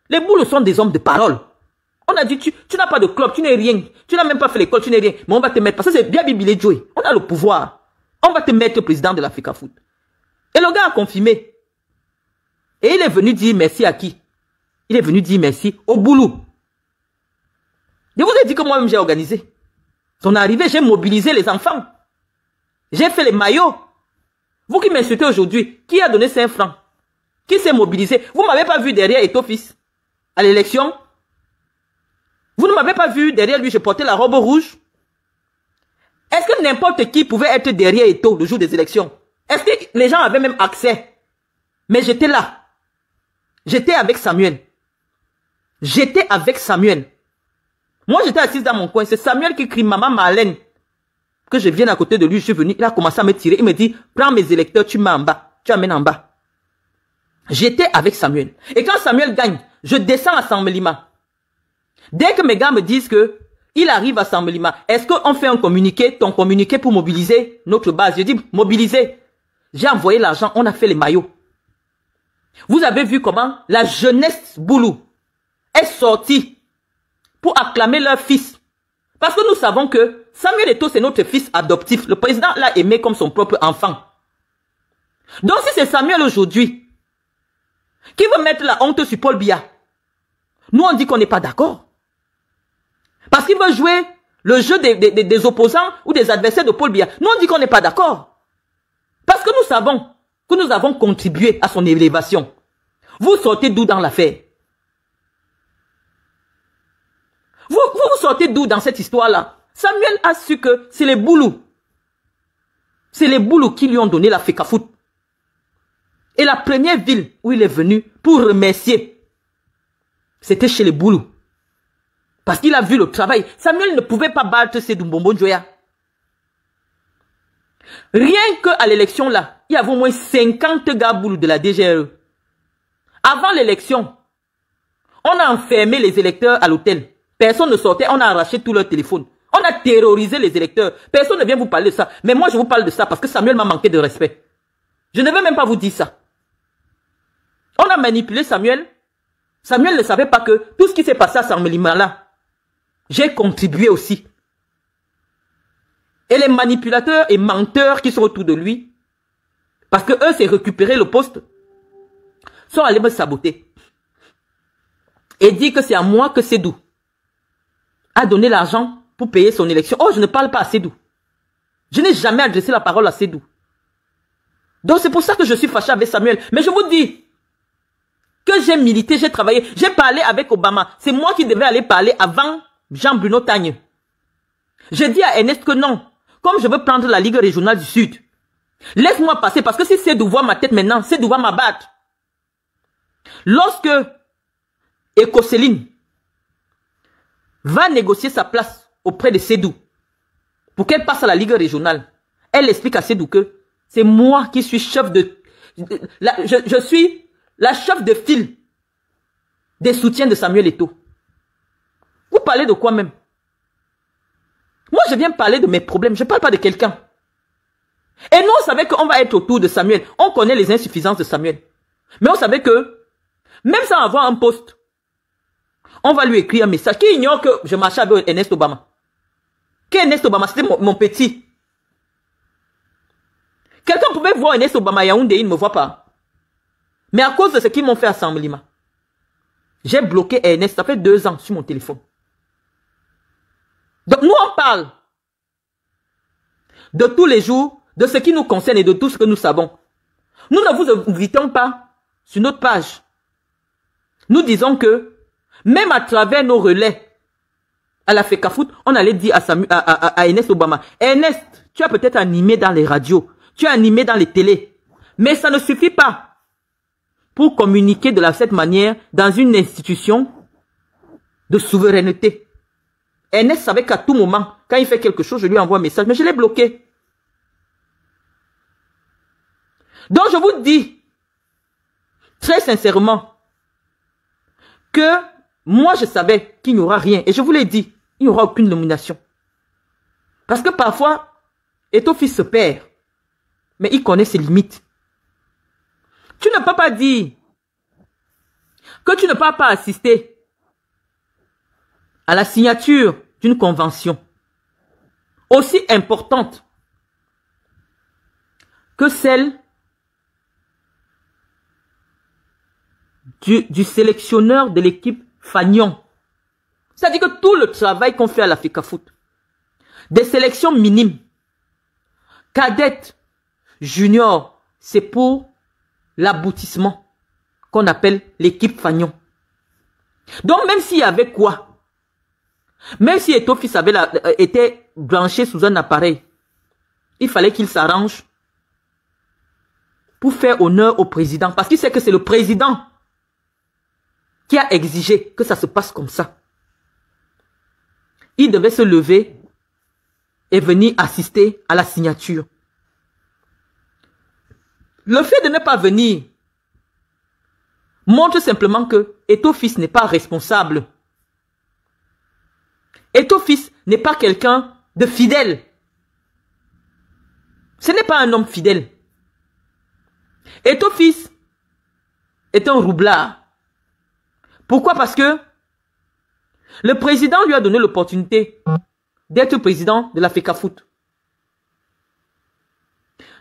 Les Boulous sont des hommes de parole. On a dit, tu, n'as pas de club, tu n'es rien. Tu n'as même pas fait l'école, tu n'es rien. Mais on va te mettre, parce que c'est bien biblié, Joy. On a le pouvoir. On va te mettre président de l'Afrika Foot. Et le gars a confirmé. Et il est venu dire merci à qui Il est venu dire merci au Boulou. Je vous ai dit que moi-même, j'ai organisé. Son arrivée, j'ai mobilisé les enfants. J'ai fait les maillots. Vous qui m'insultez aujourd'hui, qui a donné 5 francs Qui s'est mobilisé Vous m'avez pas vu derrière fils à l'élection Vous ne m'avez pas vu derrière lui, j'ai porté la robe rouge Est-ce que n'importe qui pouvait être derrière Eto le jour des élections Est-ce que les gens avaient même accès Mais j'étais là. J'étais avec Samuel. J'étais avec Samuel. Moi, j'étais assise dans mon coin. C'est Samuel qui crie Maman haleine Que je vienne à côté de lui, je suis venu. Il a commencé à me tirer. Il me dit Prends mes électeurs, tu mets en bas. Tu amènes en bas. J'étais avec Samuel. Et quand Samuel gagne, je descends à Sammelima. Dès que mes gars me disent que il arrive à Lima, est-ce qu'on fait un communiqué, ton communiqué pour mobiliser notre base Je dis mobiliser. J'ai envoyé l'argent, on a fait les maillots. Vous avez vu comment la jeunesse Boulou est sortie pour acclamer leur fils. Parce que nous savons que Samuel Eto'o, c'est notre fils adoptif. Le président l'a aimé comme son propre enfant. Donc si c'est Samuel aujourd'hui qui veut mettre la honte sur Paul Biya, nous on dit qu'on n'est pas d'accord. Parce qu'il veut jouer le jeu des, des, des, opposants ou des adversaires de Paul Biya. Nous on dit qu'on n'est pas d'accord. Parce que nous savons que nous avons contribué à son élévation. Vous sortez d'où dans l'affaire Vous, vous, sortez d'où dans cette histoire-là Samuel a su que c'est les boulous. C'est les boulous qui lui ont donné la foot. Et la première ville où il est venu pour remercier, c'était chez les boulous. Parce qu'il a vu le travail. Samuel ne pouvait pas battre ses Dumbombo Joya. Rien qu'à l'élection là, il y avait au moins 50 gars boulous de la DGRE. Avant l'élection, on a enfermé les électeurs à l'hôtel. Personne ne sortait, on a arraché tout leur téléphone. On a terrorisé les électeurs. Personne ne vient vous parler de ça. Mais moi, je vous parle de ça parce que Samuel m'a manqué de respect. Je ne vais même pas vous dire ça. On a manipulé Samuel. Samuel ne savait pas que tout ce qui s'est passé à samuel j'ai contribué aussi. Et les manipulateurs et menteurs qui sont autour de lui, parce que eux, c'est récupérer le poste, sont allés me saboter. Et dire que c'est à moi que c'est doux donner l'argent pour payer son élection. Oh, je ne parle pas à Sédou. Je n'ai jamais adressé la parole à Sédou. Donc c'est pour ça que je suis fâché avec Samuel. Mais je vous dis que j'ai milité, j'ai travaillé, j'ai parlé avec Obama. C'est moi qui devais aller parler avant Jean-Bruno Tagne. J'ai dit à Ernest que non, comme je veux prendre la Ligue régionale du Sud, laisse-moi passer parce que si c'est voit ma tête maintenant, c'est va m'abattre. Lorsque Céline va négocier sa place auprès de Sédou pour qu'elle passe à la Ligue régionale. Elle explique à Sédou que c'est moi qui suis chef de... je, suis la chef de file des soutiens de Samuel Eto. Vous parlez de quoi même Moi, je viens parler de mes problèmes. Je ne parle pas de quelqu'un. Et nous, on savait qu'on va être autour de Samuel. On connaît les insuffisances de Samuel. Mais on savait que, même sans avoir un poste, on va lui écrire un message. Qui ignore que je marchais avec Ernest Obama Qu'Ernest Obama, c'était mon, petit. Quelqu'un pouvait voir Ernest Obama Yaoundé, il ne me voit pas. Mais à cause de ce qu'ils m'ont fait à Samblima, j'ai bloqué Ernest, ça fait deux ans sur mon téléphone. Donc nous, on parle de tous les jours, de ce qui nous concerne et de tout ce que nous savons. Nous ne vous invitons pas sur notre page. Nous disons que même à travers nos relais, à la FECAFoot, on allait dire à, à, à, à Ernest Obama, Ernest, tu as peut-être animé dans les radios, tu as animé dans les télés, mais ça ne suffit pas pour communiquer de la, cette manière dans une institution de souveraineté. Ernest savait qu'à tout moment, quand il fait quelque chose, je lui envoie un message, mais je l'ai bloqué. Donc je vous dis, très sincèrement, que moi, je savais qu'il n'y aura rien. Et je vous l'ai dit, il n'y aura aucune nomination. Parce que parfois, et ton fils se perd. Mais il connaît ses limites. Tu ne peux pas dire que tu ne peux pas assister à la signature d'une convention aussi importante que celle du sélectionneur de l'équipe fagnon. C'est-à-dire que tout le travail qu'on fait à la Foot, des sélections minimes, cadettes, juniors, c'est pour l'aboutissement qu'on appelle l'équipe fagnon. Donc même s'il y avait quoi, même si Etofis avait la, euh, était branché sous un appareil, il fallait qu'il s'arrange pour faire honneur au président. Parce qu'il sait que c'est le président qui a exigé que ça se passe comme ça. Il devait se lever et venir assister à la signature. Le fait de ne pas venir montre simplement que Etofis n'est pas responsable. Etofis n'est pas quelqu'un de fidèle. Ce n'est pas un homme fidèle. Etofis est un roublard. Pourquoi Parce que le président lui a donné l'opportunité d'être président de la FECAFOOT.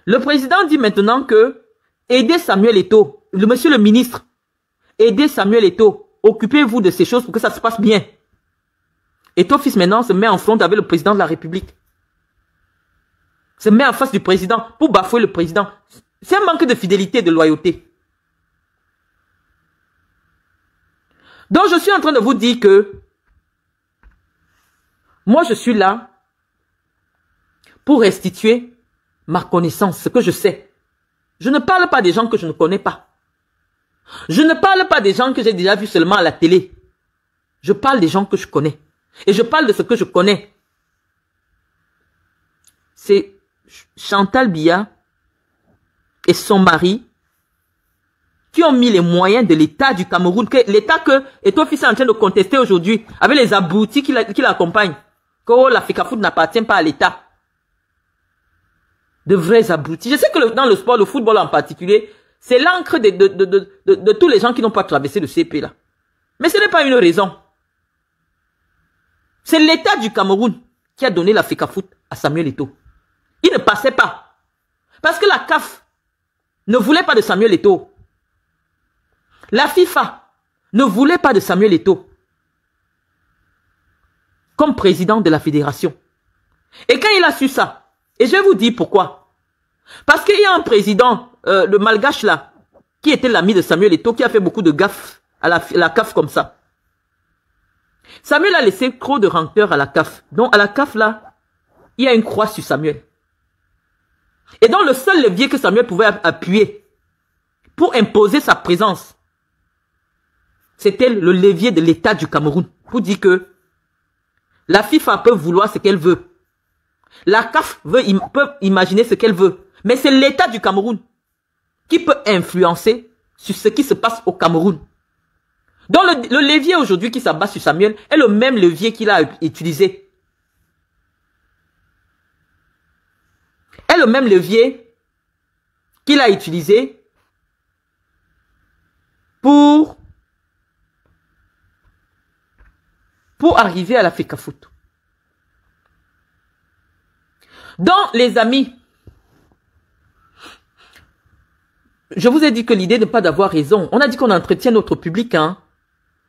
Le président dit maintenant que aidez Samuel Eto, le monsieur le ministre, aidez Samuel Eto, occupez-vous de ces choses pour que ça se passe bien. Et fils maintenant se met en front avec le président de la République. Se met en face du président pour bafouer le président. C'est un manque de fidélité, de loyauté. Donc, je suis en train de vous dire que moi, je suis là pour restituer ma connaissance, ce que je sais. Je ne parle pas des gens que je ne connais pas. Je ne parle pas des gens que j'ai déjà vus seulement à la télé. Je parle des gens que je connais. Et je parle de ce que je connais. C'est Chantal Bia et son mari qui ont mis les moyens de l'État du Cameroun, que l'État que Etofis est en train de contester aujourd'hui, avec les aboutis qui l'accompagnent, que oh, Foot n'appartient pas à l'État. De vrais aboutis. Je sais que dans le sport, le football en particulier, c'est l'encre de, tous les gens qui n'ont pas traversé le CP là. Mais ce n'est pas une raison. C'est l'État du Cameroun qui a donné l'Africa Foot à Samuel Eto. Il ne passait pas. Parce que la CAF ne voulait pas de Samuel Eto'o. La FIFA ne voulait pas de Samuel Eto'o comme président de la fédération. Et quand il a su ça, et je vais vous dire pourquoi. Parce qu'il y a un président, euh, le malgache là, qui était l'ami de Samuel Eto'o, qui a fait beaucoup de gaffes à la, la CAF comme ça. Samuel a laissé trop de rancœur à la CAF. Donc à la CAF là, il y a une croix sur Samuel. Et donc le seul levier que Samuel pouvait appuyer pour imposer sa présence, c'était le levier de l'État du Cameroun pour dire que la FIFA peut vouloir ce qu'elle veut. La CAF veut, peut imaginer ce qu'elle veut. Mais c'est l'État du Cameroun qui peut influencer sur ce qui se passe au Cameroun. Donc le, le levier aujourd'hui qui s'abat sur Samuel est le même levier qu'il a utilisé. Est le même levier qu'il a utilisé pour pour arriver à la foot. Donc, les amis, je vous ai dit que l'idée n'est pas d'avoir raison. On a dit qu'on entretient notre public. Hein.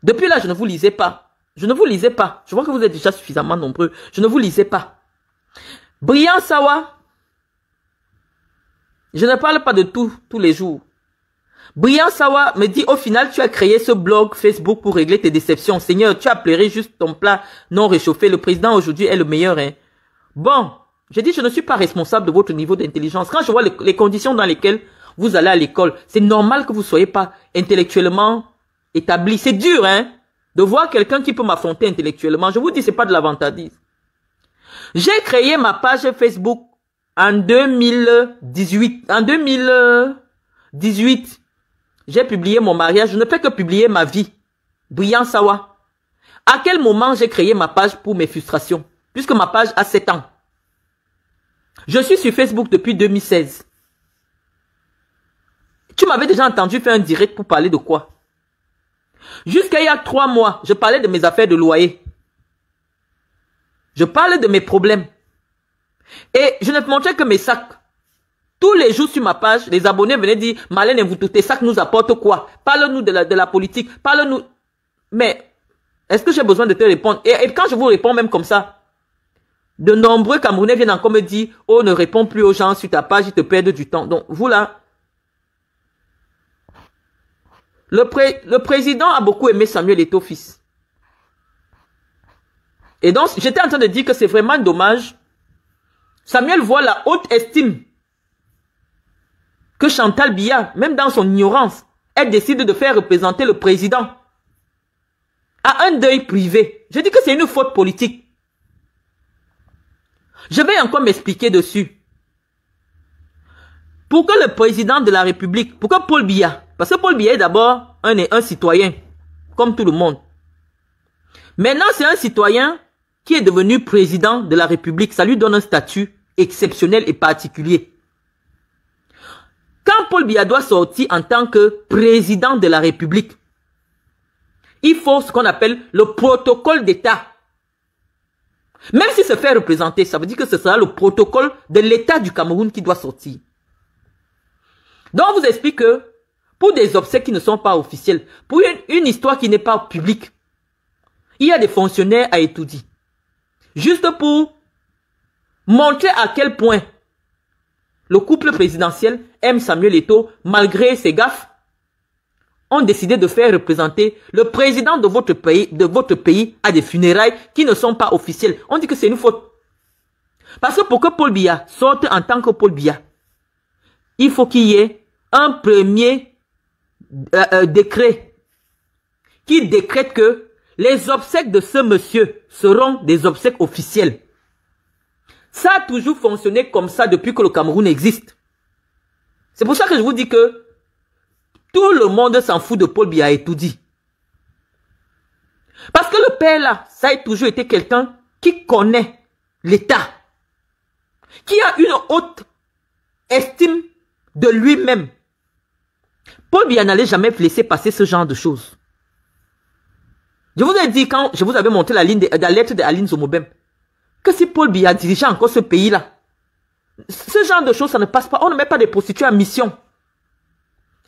Depuis là, je ne vous lisais pas. Je ne vous lisais pas. Je vois que vous êtes déjà suffisamment nombreux. Je ne vous lisais pas. Brian Sawa. Je ne parle pas de tout, tous les jours. Brian Sawa me dit, au final, tu as créé ce blog Facebook pour régler tes déceptions. Seigneur, tu as pleuré juste ton plat non réchauffé. Le président aujourd'hui est le meilleur. Hein. Bon, je dis, je ne suis pas responsable de votre niveau d'intelligence. Quand je vois les conditions dans lesquelles vous allez à l'école, c'est normal que vous soyez pas intellectuellement établi. C'est dur, hein, de voir quelqu'un qui peut m'affronter intellectuellement. Je vous dis, c'est pas de l'avant J'ai créé ma page Facebook en 2018. En 2018, j'ai publié mon mariage, je ne fais que publier ma vie. Brillant Sawa. À quel moment j'ai créé ma page pour mes frustrations Puisque ma page a 7 ans. Je suis sur Facebook depuis 2016. Tu m'avais déjà entendu faire un direct pour parler de quoi Jusqu'à il y a trois mois, je parlais de mes affaires de loyer. Je parlais de mes problèmes. Et je ne te montrais que mes sacs. Tous les jours sur ma page, les abonnés venaient dire, Malène vous doutez, ça que nous apporte quoi parlons nous de la, de la politique, parle-nous. Mais, est-ce que j'ai besoin de te répondre et, quand je vous réponds même comme ça, de nombreux Camerounais viennent encore me dire, oh, ne réponds plus aux gens sur ta page, ils te perdent du temps. Donc, vous là, le, le président a beaucoup aimé Samuel Eto'o fils. Et donc, j'étais en train de dire que c'est vraiment dommage. Samuel voit la haute estime que Chantal Biya, même dans son ignorance, elle décide de faire représenter le président à un deuil privé. Je dis que c'est une faute politique. Je vais encore m'expliquer dessus. Pourquoi le président de la République, Pourquoi Paul Biya, parce que Paul Biya est d'abord un, un citoyen, comme tout le monde. Maintenant, c'est un citoyen qui est devenu président de la République. Ça lui donne un statut exceptionnel et particulier. Quand Paul Biya doit sortir en tant que président de la République, il faut ce qu'on appelle le protocole d'État. Même s'il se fait représenter, ça veut dire que ce sera le protocole de l'État du Cameroun qui doit sortir. Donc, on vous explique que pour des obsèques qui ne sont pas officiels, pour une, une histoire qui n'est pas publique, il y a des fonctionnaires à étudier. Juste pour montrer à quel point le couple présidentiel M. Samuel Eto, malgré ses gaffes, ont décidé de faire représenter le président de votre pays, de votre pays à des funérailles qui ne sont pas officielles. On dit que c'est une faute. Parce que pour que Paul Biya sorte en tant que Paul Biya, il faut qu'il y ait un premier euh, euh, décret qui décrète que les obsèques de ce monsieur seront des obsèques officielles. Ça a toujours fonctionné comme ça depuis que le Cameroun existe. C'est pour ça que je vous dis que tout le monde s'en fout de Paul Biya et tout dit. Parce que le père là, ça a toujours été quelqu'un qui connaît l'État, qui a une haute estime de lui-même. Paul Biya n'allait jamais laisser passer ce genre de choses. Je vous ai dit quand je vous avais montré la ligne la lettre de Zomobem que si Paul Biya dirigeait encore ce pays-là, ce genre de choses, ça ne passe pas. On ne met pas des prostituées en mission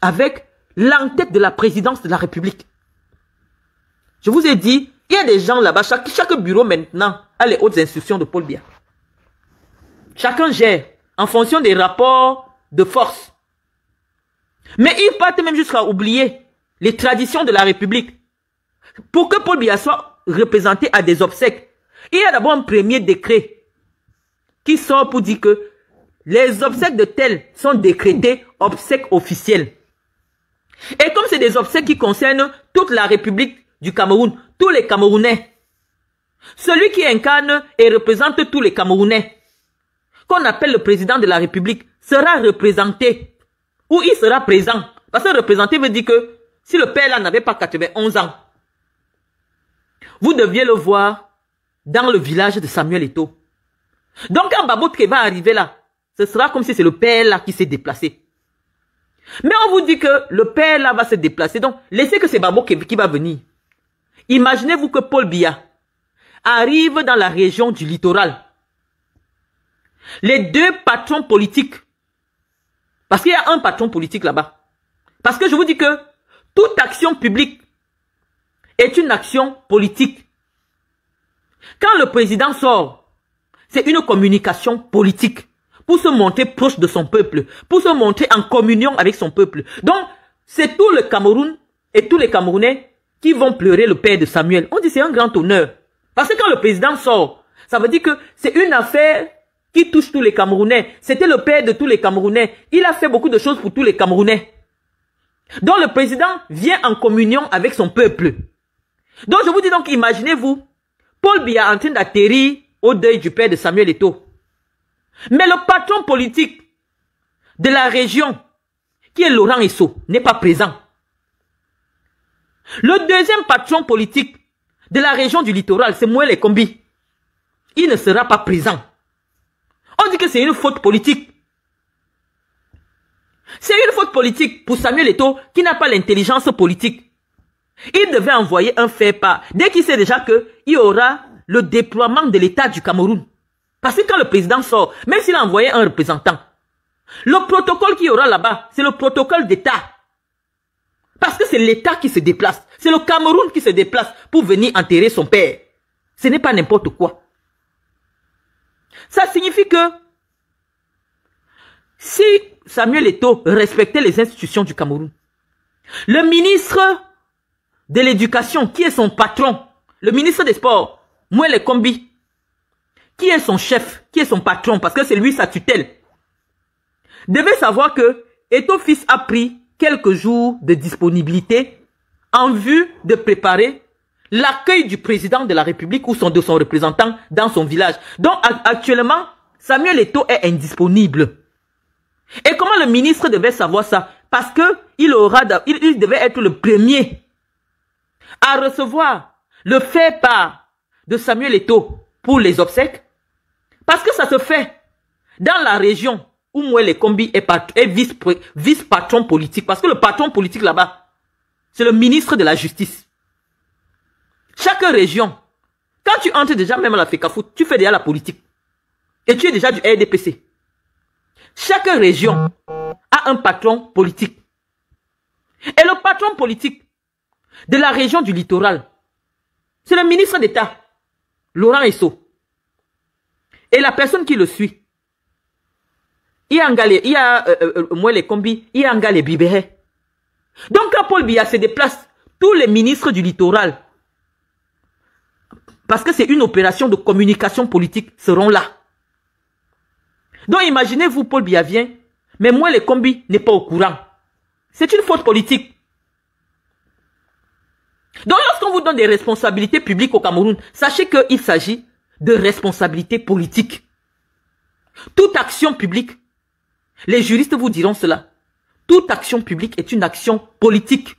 avec l'entête de la présidence de la République. Je vous ai dit, il y a des gens là-bas, chaque, bureau maintenant a les hautes instructions de Paul Biya. Chacun gère en fonction des rapports de force. Mais ils partent même jusqu'à oublier les traditions de la République. Pour que Paul Biya soit représenté à des obsèques, il y a d'abord un premier décret qui sort pour dire que les obsèques de tel sont décrétés obsèques officielles. Et comme c'est des obsèques qui concernent toute la République du Cameroun, tous les Camerounais, celui qui incarne et représente tous les Camerounais, qu'on appelle le président de la République, sera représenté ou il sera présent. Parce que représenté veut dire que si le père là n'avait pas 91 ans, vous deviez le voir dans le village de Samuel Eto. Donc quand qui va arriver là, ce sera comme si c'est le père là qui s'est déplacé. Mais on vous dit que le père là va se déplacer. Donc laissez que c'est babote qui va venir. Imaginez-vous que Paul Biya arrive dans la région du littoral. Les deux patrons politiques, parce qu'il y a un patron politique là-bas, parce que je vous dis que toute action publique est une action politique. Quand le président sort, c'est une communication politique pour se montrer proche de son peuple, pour se montrer en communion avec son peuple. Donc, c'est tout le Cameroun et tous les Camerounais qui vont pleurer le père de Samuel. On dit c'est un grand honneur. Parce que quand le président sort, ça veut dire que c'est une affaire qui touche tous les Camerounais. C'était le père de tous les Camerounais. Il a fait beaucoup de choses pour tous les Camerounais. Donc le président vient en communion avec son peuple. Donc je vous dis donc, imaginez-vous, Paul Biya en train d'atterrir au deuil du père de Samuel Eto. Mais le patron politique de la région, qui est Laurent Esso, n'est pas présent. Le deuxième patron politique de la région du littoral, c'est Mouel Ekombi. Il ne sera pas présent. On dit que c'est une faute politique. C'est une faute politique pour Samuel Eto qui n'a pas l'intelligence politique. Il devait envoyer un fait-pas dès qu'il sait déjà qu'il y aura le déploiement de l'État du Cameroun. Parce que quand le président sort, même s'il a envoyé un représentant, le protocole qu'il y aura là-bas, c'est le protocole d'État. Parce que c'est l'État qui se déplace. C'est le Cameroun qui se déplace pour venir enterrer son père. Ce n'est pas n'importe quoi. Ça signifie que si Samuel Eto respectait les institutions du Cameroun, le ministre de l'éducation, qui est son patron Le ministre des Sports, Mouel Kombi. Qui est son chef Qui est son patron Parce que c'est lui sa tutelle. Devait savoir que Eto Fils a pris quelques jours de disponibilité en vue de préparer l'accueil du président de la République ou son, de son représentant dans son village. Donc actuellement, Samuel Eto est indisponible. Et comment le ministre devait savoir ça Parce que il, aura, il devait être le premier à recevoir le fait pas de Samuel Eto pour les obsèques, parce que ça se fait dans la région où Mouel Kombi est, vice-patron politique, parce que le patron politique là-bas, c'est le ministre de la Justice. Chaque région, quand tu entres déjà même à la FECAFOUT, tu fais déjà la politique. Et tu es déjà du RDPC. Chaque région a un patron politique. Et le patron politique, de la région du littoral. C'est le ministre d'État, Laurent Esso. Et la personne qui le suit, il y a, il y a moi les il y a Angale Donc quand Paul Biya se déplace, tous les ministres du littoral, parce que c'est une opération de communication politique, seront là. Donc imaginez-vous, Paul Biya vient, mais moi les n'est pas au courant. C'est une faute politique. Donc lorsqu'on vous donne des responsabilités publiques au Cameroun, sachez qu'il s'agit de responsabilités politiques. Toute action publique, les juristes vous diront cela, toute action publique est une action politique.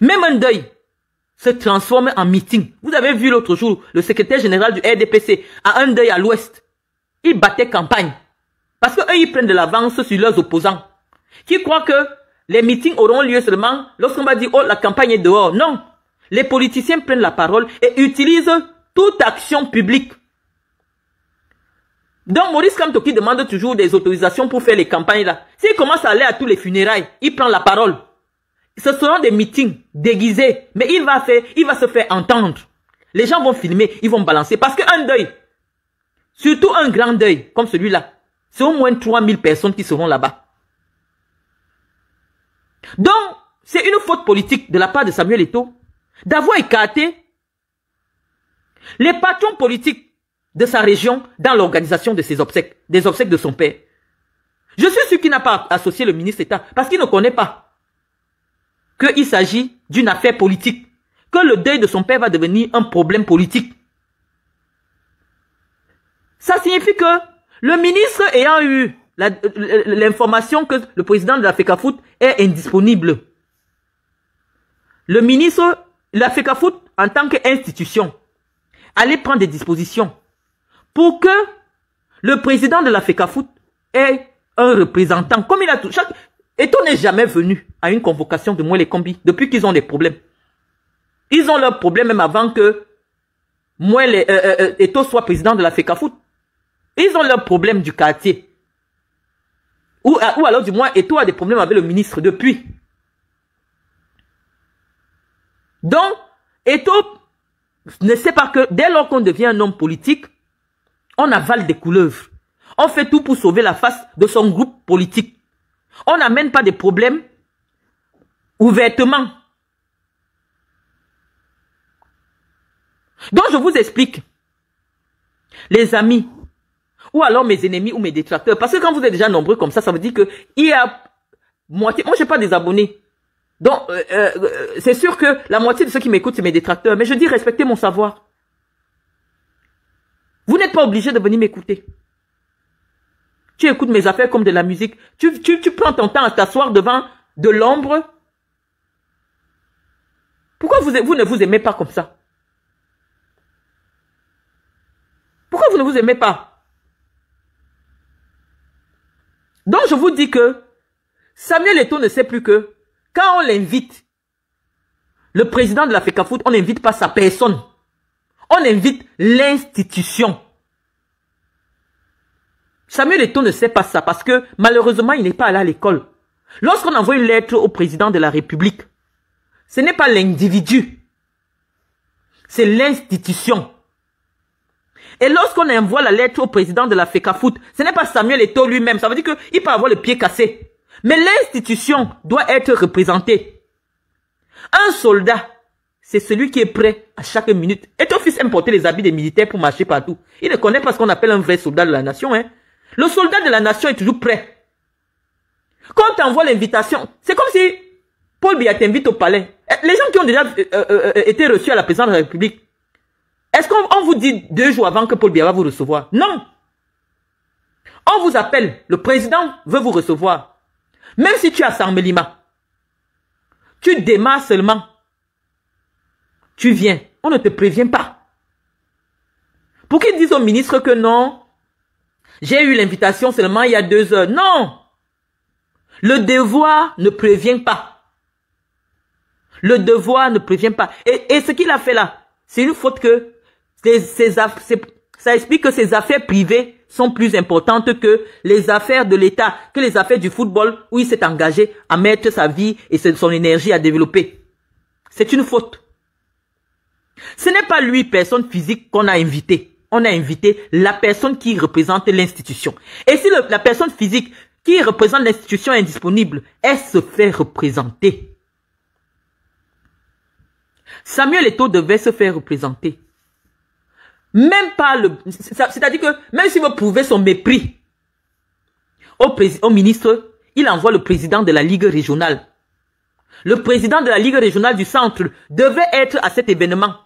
Même un deuil se transforme en meeting. Vous avez vu l'autre jour, le secrétaire général du RDPC à un deuil à l'ouest. Il battait campagne. Parce eux ils prennent de l'avance sur leurs opposants. Qui croient que les meetings auront lieu seulement lorsqu'on va dire, oh, la campagne est dehors. Non. Les politiciens prennent la parole et utilisent toute action publique. Donc Maurice Kamtoki demande toujours des autorisations pour faire les campagnes là. S'il commence à aller à tous les funérailles, il prend la parole. Ce seront des meetings déguisés, mais il va faire, il va se faire entendre. Les gens vont filmer, ils vont balancer. Parce qu'un deuil, surtout un grand deuil comme celui-là, c'est au moins 3000 personnes qui seront là-bas. Donc, c'est une faute politique de la part de Samuel Eto d'avoir écarté les patrons politiques de sa région dans l'organisation de ses obsèques, des obsèques de son père. Je suis sûr qu'il n'a pas associé le ministre d'État parce qu'il ne connaît pas qu'il s'agit d'une affaire politique, que le deuil de son père va devenir un problème politique. Ça signifie que le ministre ayant eu euh, euh, l'information que le président de la FECAFOOT est indisponible. Le ministre, la FECAFOOT, en tant qu'institution, allait prendre des dispositions pour que le président de la FECAFOOT ait un représentant. Comme il a tout, chaque, n'est jamais venu à une convocation de moi les Combi depuis qu'ils ont des problèmes. Ils ont leurs problèmes même avant que moi euh, soit président de la FECAFOOT. Ils ont leurs problèmes du quartier. Ah, ou, alors du moins, Eto a des problèmes avec le ministre depuis. Donc, Eto ne sait pas que dès lors qu'on devient un homme politique, on avale des couleuvres. On fait tout pour sauver la face de son groupe politique. On n'amène pas des problèmes ouvertement. Donc, je vous explique. Les amis, ou alors mes ennemis ou mes détracteurs. Parce que quand vous êtes déjà nombreux comme ça, ça veut dire que il y a moitié. Moi, j'ai pas des abonnés. Donc, euh, euh, euh, c'est sûr que la moitié de ceux qui m'écoutent, c'est mes détracteurs. Mais je dis respectez mon savoir. Vous n'êtes pas obligé de venir m'écouter. Tu écoutes mes affaires comme de la musique. Tu, tu, tu prends ton temps à t'asseoir devant de l'ombre. Pourquoi vous, vous ne vous aimez pas comme ça Pourquoi vous ne vous aimez pas Donc je vous dis que Samuel Eto'o ne sait plus que quand on l'invite, le président de la FECAFOOT, on n'invite pas sa personne. On invite l'institution. Samuel Eto'o ne sait pas ça parce que malheureusement, il n'est pas allé à l'école. Lorsqu'on envoie une lettre au président de la République, ce n'est pas l'individu, c'est l'institution. Et lorsqu'on envoie la lettre au président de la FECAFOOT, ce n'est pas Samuel Eto'o lui-même. Ça veut dire qu'il peut avoir le pied cassé. Mais l'institution doit être représentée. Un soldat, c'est celui qui est prêt à chaque minute. Et ton fils aime les habits des militaires pour marcher partout. Il ne connaît pas ce qu'on appelle un vrai soldat de la nation. Hein. Le soldat de la nation est toujours prêt. Quand tu envoies l'invitation, c'est comme si Paul Biya t'invite au palais. Les gens qui ont déjà euh, euh, euh, été reçus à la présidence de la République, est-ce qu'on vous dit deux jours avant que Paul Biya va vous recevoir Non. On vous appelle, le président veut vous recevoir. Même si tu as Mélima. tu démarres seulement. Tu viens, on ne te prévient pas. Pour qu'ils disent au ministre que non, j'ai eu l'invitation seulement il y a deux heures. Non Le devoir ne prévient pas. Le devoir ne prévient pas. Et, et ce qu'il a fait là, c'est une faute que ça explique que ses affaires privées sont plus importantes que les affaires de l'État, que les affaires du football où il s'est engagé à mettre sa vie et son énergie à développer. C'est une faute. Ce n'est pas lui, personne physique, qu'on a invité. On a invité la personne qui représente l'institution. Et si la personne physique qui représente l'institution est disponible, elle se fait représenter. Samuel Eto'o devait se faire représenter. Même pas le... C'est-à-dire que même si vous prouvez son mépris au, au ministre, il envoie le président de la Ligue régionale. Le président de la Ligue régionale du centre devait être à cet événement.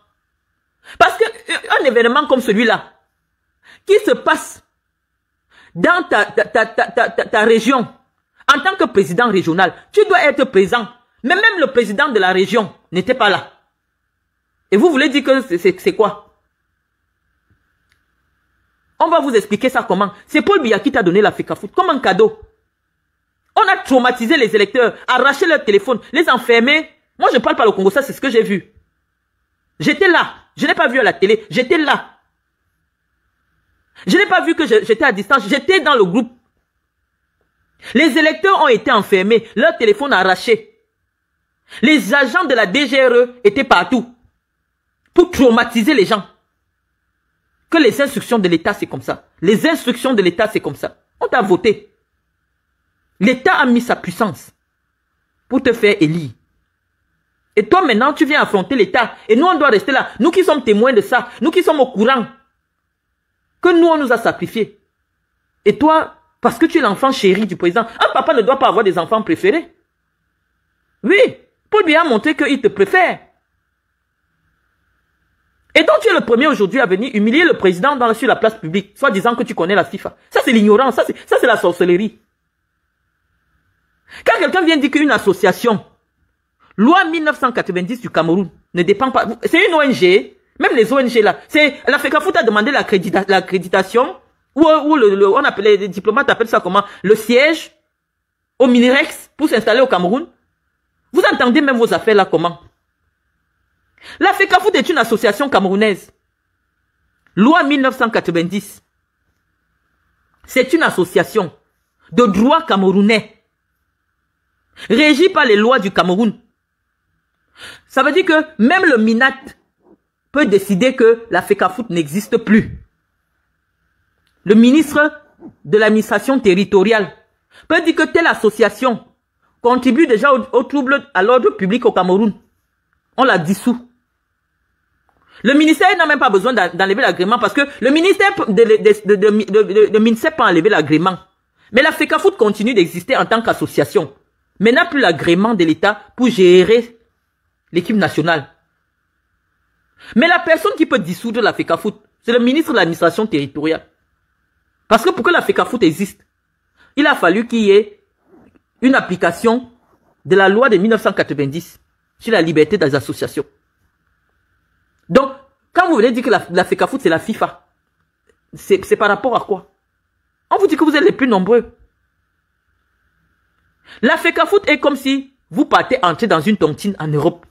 Parce que euh, un événement comme celui-là, qui se passe dans ta, ta, ta, ta, région, en tant que président régional, tu dois être présent. Mais même le président de la région n'était pas là. Et vous voulez dire que c'est quoi on va vous expliquer ça comment. C'est Paul Biya qui t'a donné la foot comme un cadeau. On a traumatisé les électeurs, arraché leur téléphone, les enfermer. Moi, je parle pas le Congo, ça c'est ce que j'ai vu. J'étais là. Je n'ai pas vu à la télé. J'étais là. Je n'ai pas vu que j'étais à distance. J'étais dans le groupe. Les électeurs ont été enfermés. Leur téléphone arraché. Les agents de la DGRE étaient partout. Pour traumatiser les gens que les instructions de l'État, c'est comme ça. Les instructions de l'État, c'est comme ça. On t'a voté. L'État a mis sa puissance pour te faire élire. Et toi, maintenant, tu viens affronter l'État. Et nous, on doit rester là. Nous qui sommes témoins de ça, nous qui sommes au courant que nous, on nous a sacrifiés. Et toi, parce que tu es l'enfant chéri du président, un papa ne doit pas avoir des enfants préférés. Oui, pour bien montrer qu'il te préfère. Et donc tu es le premier aujourd'hui à venir humilier le président dans, sur la place publique, soit disant que tu connais la FIFA. Ça c'est l'ignorance, ça c'est la sorcellerie. Quand quelqu'un vient dire qu'une association, loi 1990 du Cameroun, ne dépend pas, c'est une ONG, même les ONG là, c'est la e foot a demandé l'accréditation, ou, on appelait, les diplomates appellent ça comment, le siège au Minirex pour s'installer au Cameroun. Vous entendez même vos affaires là comment la FECAFOOT est une association camerounaise. Loi 1990. C'est une association de droit camerounais. Régie par les lois du Cameroun. Ça veut dire que même le MINAT peut décider que la FECAFOOT n'existe plus. Le ministre de l'administration territoriale peut dire que telle association contribue déjà aux au troubles à l'ordre public au Cameroun. On la dissout. Le ministère n'a même pas besoin d'enlever l'agrément parce que le ministère de, de, de, pas enlever l'agrément. Mais la FECAFOOT continue d'exister en tant qu'association, mais n'a plus l'agrément de l'État pour gérer l'équipe nationale. Mais la personne qui peut dissoudre la FECAFOOT, c'est le ministre de l'administration territoriale. Parce que pour que la FECAFOOT existe, il a fallu qu'il y ait une application de la loi de 1990 sur la liberté des associations. Donc, quand vous venez dire que la, la Foot, c'est la FIFA, c'est par rapport à quoi On vous dit que vous êtes les plus nombreux. La Foot est comme si vous partez entrer dans une tontine en Europe.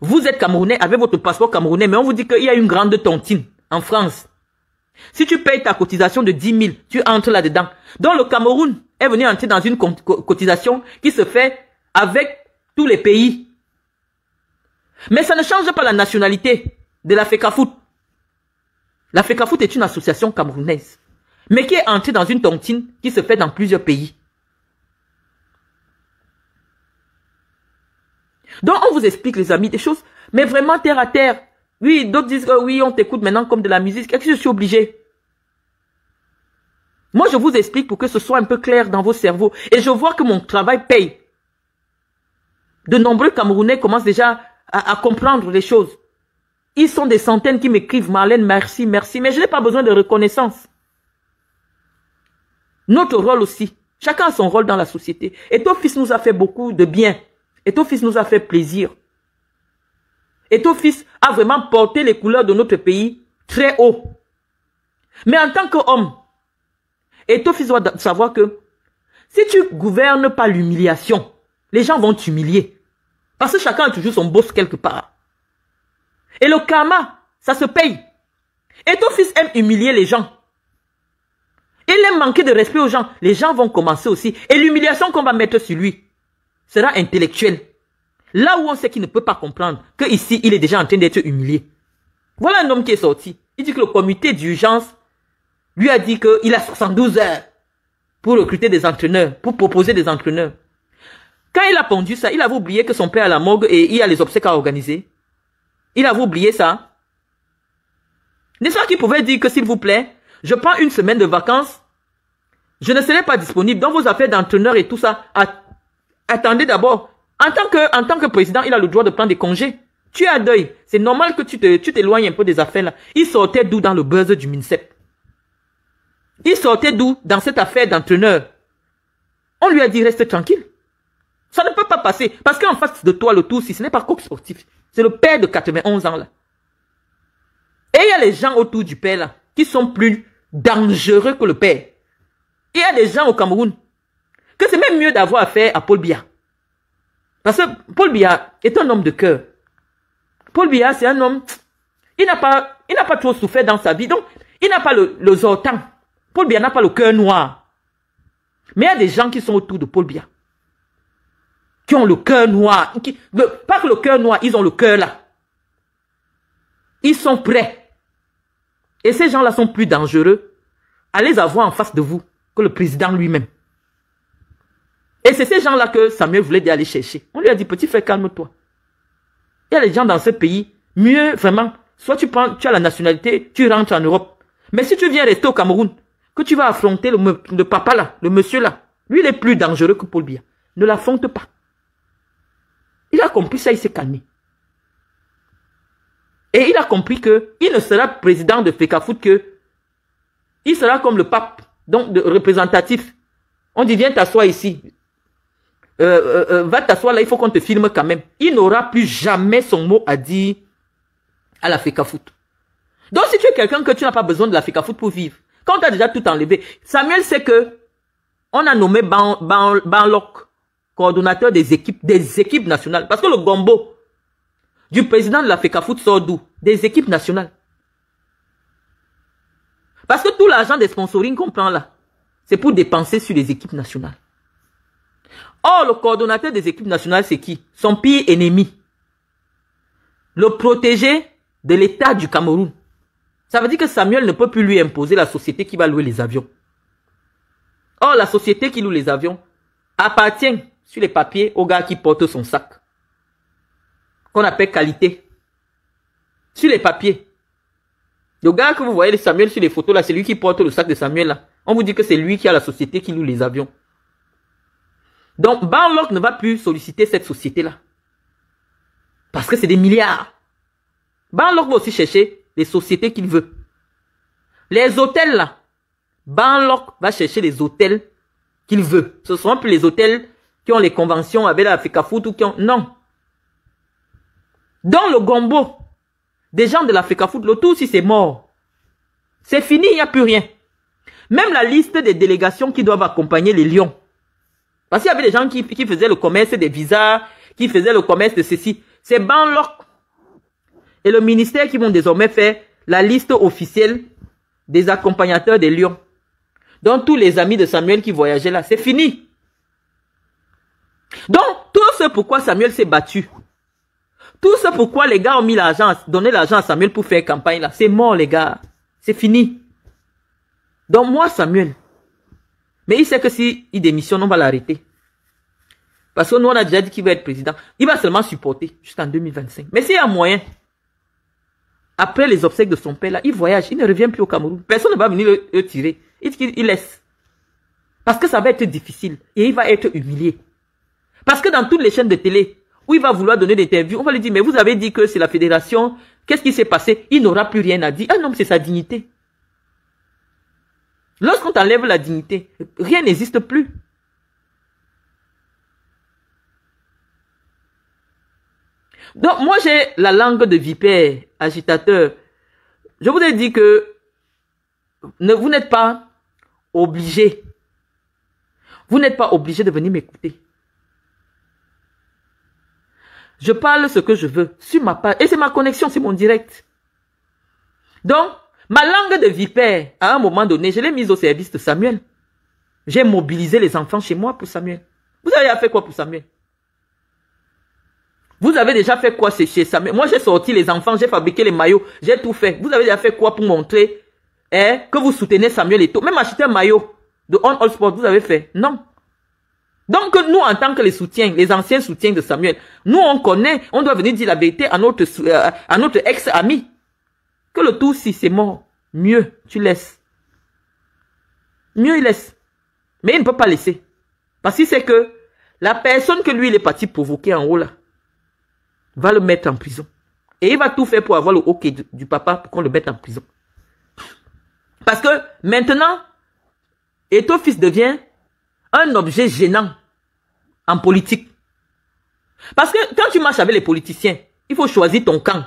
Vous êtes Camerounais avec votre passeport camerounais, mais on vous dit qu'il y a une grande tontine en France. Si tu payes ta cotisation de 10 000, tu entres là-dedans. Donc le Cameroun est venu entrer dans une cotisation qui se fait avec tous les pays mais ça ne change pas la nationalité de la FECAFOOT. La FECAFOOT est une association camerounaise, mais qui est entrée dans une tontine qui se fait dans plusieurs pays. Donc on vous explique, les amis, des choses, mais vraiment terre à terre. Oui, d'autres disent, oui, on t'écoute maintenant comme de la musique. quest ce que je suis obligé Moi, je vous explique pour que ce soit un peu clair dans vos cerveaux. Et je vois que mon travail paye. De nombreux Camerounais commencent déjà à, comprendre les choses. Ils sont des centaines qui m'écrivent, Marlène, merci, merci, mais je n'ai pas besoin de reconnaissance. Notre rôle aussi. Chacun a son rôle dans la société. Et ton fils nous a fait beaucoup de bien. Et ton fils nous a fait plaisir. Et ton fils a vraiment porté les couleurs de notre pays très haut. Mais en tant qu'homme, et ton fils doit savoir que si tu gouvernes par l'humiliation, les gens vont t'humilier. Parce que chacun a toujours son boss quelque part. Et le karma, ça se paye. Et ton fils aime humilier les gens. Il aime manquer de respect aux gens. Les gens vont commencer aussi. Et l'humiliation qu'on va mettre sur lui sera intellectuelle. Là où on sait qu'il ne peut pas comprendre que ici il est déjà en train d'être humilié. Voilà un homme qui est sorti. Il dit que le comité d'urgence lui a dit qu'il a 72 heures pour recruter des entraîneurs, pour proposer des entraîneurs. Quand il a pondu ça, il avait oublié que son père à la morgue et il a les obsèques à organiser. Il avait oublié ça. N'est-ce pas qu'il pouvait dire que s'il vous plaît, je prends une semaine de vacances, je ne serai pas disponible dans vos affaires d'entraîneur et tout ça. Attendez d'abord. En tant que, en tant que président, il a le droit de prendre des congés. Tu as à deuil. C'est normal que tu te, tu t'éloignes un peu des affaires là. Il sortait d'où dans le buzz du MINCEP? Il sortait d'où dans cette affaire d'entraîneur? On lui a dit reste tranquille. Ça ne peut pas passer. Parce qu'en face de toi, le tout, si ce n'est pas coq sportif, c'est le père de 91 ans, là. Et il y a les gens autour du père, là, qui sont plus dangereux que le père. Il y a des gens au Cameroun que c'est même mieux d'avoir affaire à Paul Biya. Parce que Paul Biya est un homme de cœur. Paul Biya, c'est un homme, il n'a pas, il n'a pas trop souffert dans sa vie, donc il n'a pas le, le Paul Biya n'a pas le cœur noir. Mais il y a des gens qui sont autour de Paul Biya ont le cœur noir, qui, le, pas que le cœur noir, ils ont le cœur là. Ils sont prêts. Et ces gens-là sont plus dangereux. à les avoir en face de vous que le président lui-même. Et c'est ces gens-là que Samuel voulait aller chercher. On lui a dit, petit frère, calme-toi. Il y a des gens dans ce pays, mieux vraiment, soit tu prends, tu as la nationalité, tu rentres en Europe. Mais si tu viens rester au Cameroun, que tu vas affronter le, papa là, le monsieur là, lui il est plus dangereux que Paul Biya. Ne l'affronte pas. Il a compris ça, il s'est calmé. Et il a compris que il ne sera président de Fecafoot que il sera comme le pape, donc de, représentatif. On dit viens t'asseoir ici. Euh, euh, euh, va t'asseoir là, il faut qu'on te filme quand même. Il n'aura plus jamais son mot à dire à la Fecafoot. Donc si tu es quelqu'un que tu n'as pas besoin de la Fecafoot pour vivre, quand tu as déjà tout enlevé, Samuel sait que on a nommé Ban, coordonnateur des équipes, des équipes nationales. Parce que le gombo du président de la FECAFOOT sort d'où Des équipes nationales. Parce que tout l'argent des sponsoring qu'on prend là, c'est pour dépenser sur les équipes nationales. Or, le coordonnateur des équipes nationales, c'est qui Son pire ennemi. Le protégé de l'État du Cameroun. Ça veut dire que Samuel ne peut plus lui imposer la société qui va louer les avions. Or, la société qui loue les avions appartient sur les papiers au gars qui porte son sac, qu'on appelle qualité. Sur les papiers. Le gars que vous voyez, Samuel, sur les photos là, c'est lui qui porte le sac de Samuel là. On vous dit que c'est lui qui a la société qui nous les avions. Donc, Barlock ne va plus solliciter cette société-là. Parce que c'est des milliards. Barlock va aussi chercher les sociétés qu'il veut. Les hôtels, là. Barlock va chercher les hôtels qu'il veut. Ce ne seront plus les hôtels qui ont les conventions avec à Foot ou qui ont... Non. Dans le gombo, des gens de l'Afrique à le tout si c'est mort. C'est fini, il n'y a plus rien. Même la liste des délégations qui doivent accompagner les lions. Parce qu'il y avait des gens qui, faisaient le commerce des visas, qui faisaient le commerce de ceci. C'est Banloc et le ministère qui vont désormais faire la liste officielle des accompagnateurs des lions. Donc tous les amis de Samuel qui voyageaient là, c'est fini. Donc, tout ce pourquoi Samuel s'est battu, tout ce pourquoi les gars ont mis l'argent, donné l'argent à Samuel pour faire campagne là, c'est mort les gars. C'est fini. Donc moi, Samuel, mais il sait que si démissionne, on va l'arrêter. Parce que nous, on a déjà dit qu'il va être président. Il va seulement supporter jusqu'en 2025. Mais s'il y a moyen, après les obsèques de son père, là, il voyage, il ne revient plus au Cameroun. Personne ne va venir le, tirer. il laisse. Parce que ça va être difficile et il va être humilié. Parce que dans toutes les chaînes de télé, où il va vouloir donner des interviews, on va lui dire, mais vous avez dit que c'est la fédération, qu'est-ce qui s'est passé Il n'aura plus rien à dire. Un ah homme, c'est sa dignité. Lorsqu'on t'enlève la dignité, rien n'existe plus. Donc, moi, j'ai la langue de vipère, agitateur. Je vous ai dit que ne, vous n'êtes pas obligé. Vous n'êtes pas obligé de venir m'écouter. Je parle ce que je veux sur ma page. Et c'est ma connexion, c'est mon direct. Donc, ma langue de vipère, à un moment donné, je l'ai mise au service de Samuel. J'ai mobilisé les enfants chez moi pour Samuel. Vous avez fait quoi pour Samuel Vous avez déjà fait quoi chez Samuel Moi, j'ai sorti les enfants, j'ai fabriqué les maillots, j'ai tout fait. Vous avez déjà fait quoi pour montrer eh, que vous soutenez Samuel et tout? Même acheter un maillot de On All Sport, vous avez fait Non. Donc nous, en tant que les soutiens, les anciens soutiens de Samuel, nous on connaît, on doit venir dire la vérité à notre, euh, à notre ex-ami. Que le tout, si c'est mort, mieux tu laisses. Mieux il laisse. Mais il ne peut pas laisser. Parce qu'il sait que la personne que lui, il est parti provoquer en haut là, va le mettre en prison. Et il va tout faire pour avoir le hockey du, papa pour qu'on le mette en prison. Parce que maintenant, et ton fils devient un objet gênant en politique. Parce que quand tu marches avec les politiciens, il faut choisir ton camp.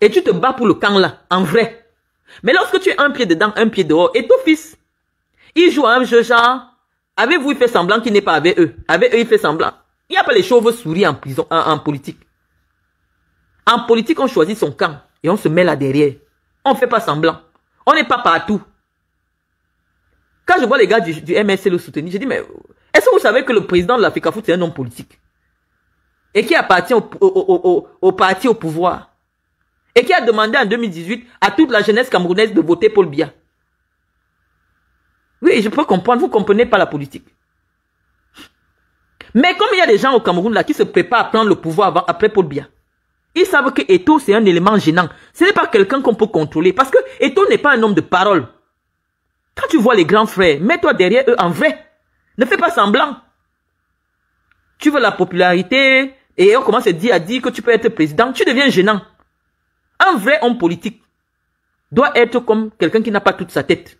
Et tu te bats pour le camp là, en vrai. Mais lorsque tu es un pied dedans, un pied dehors, et ton fils, il joue à un jeu genre, avez vous, il fait semblant qu'il n'est pas avec eux. Avec eux, il fait semblant. Il n'y a pas les chauves-souris en prison, en, en politique. En politique, on choisit son camp et on se met là derrière. On ne fait pas semblant. On n'est pas partout. Quand je vois les gars du, MSC le soutenir, je dis, mais est-ce que vous savez que le président de l'Afrique Foot, c'est un homme politique Et qui appartient au, parti au pouvoir Et qui a demandé en 2018 à toute la jeunesse camerounaise de voter pour le bien. Oui, je peux comprendre, vous comprenez pas la politique. Mais comme il y a des gens au Cameroun là qui se préparent à prendre le pouvoir avant, après Paul bien, ils savent que Eto c'est un élément gênant. Ce n'est pas quelqu'un qu'on peut contrôler parce que Eto n'est pas un homme de parole. Quand tu vois les grands frères, mets-toi derrière eux en vrai. Ne fais pas semblant. Tu veux la popularité et on commence à dire, à dire que tu peux être président. Tu deviens gênant. Un vrai homme politique doit être comme quelqu'un qui n'a pas toute sa tête.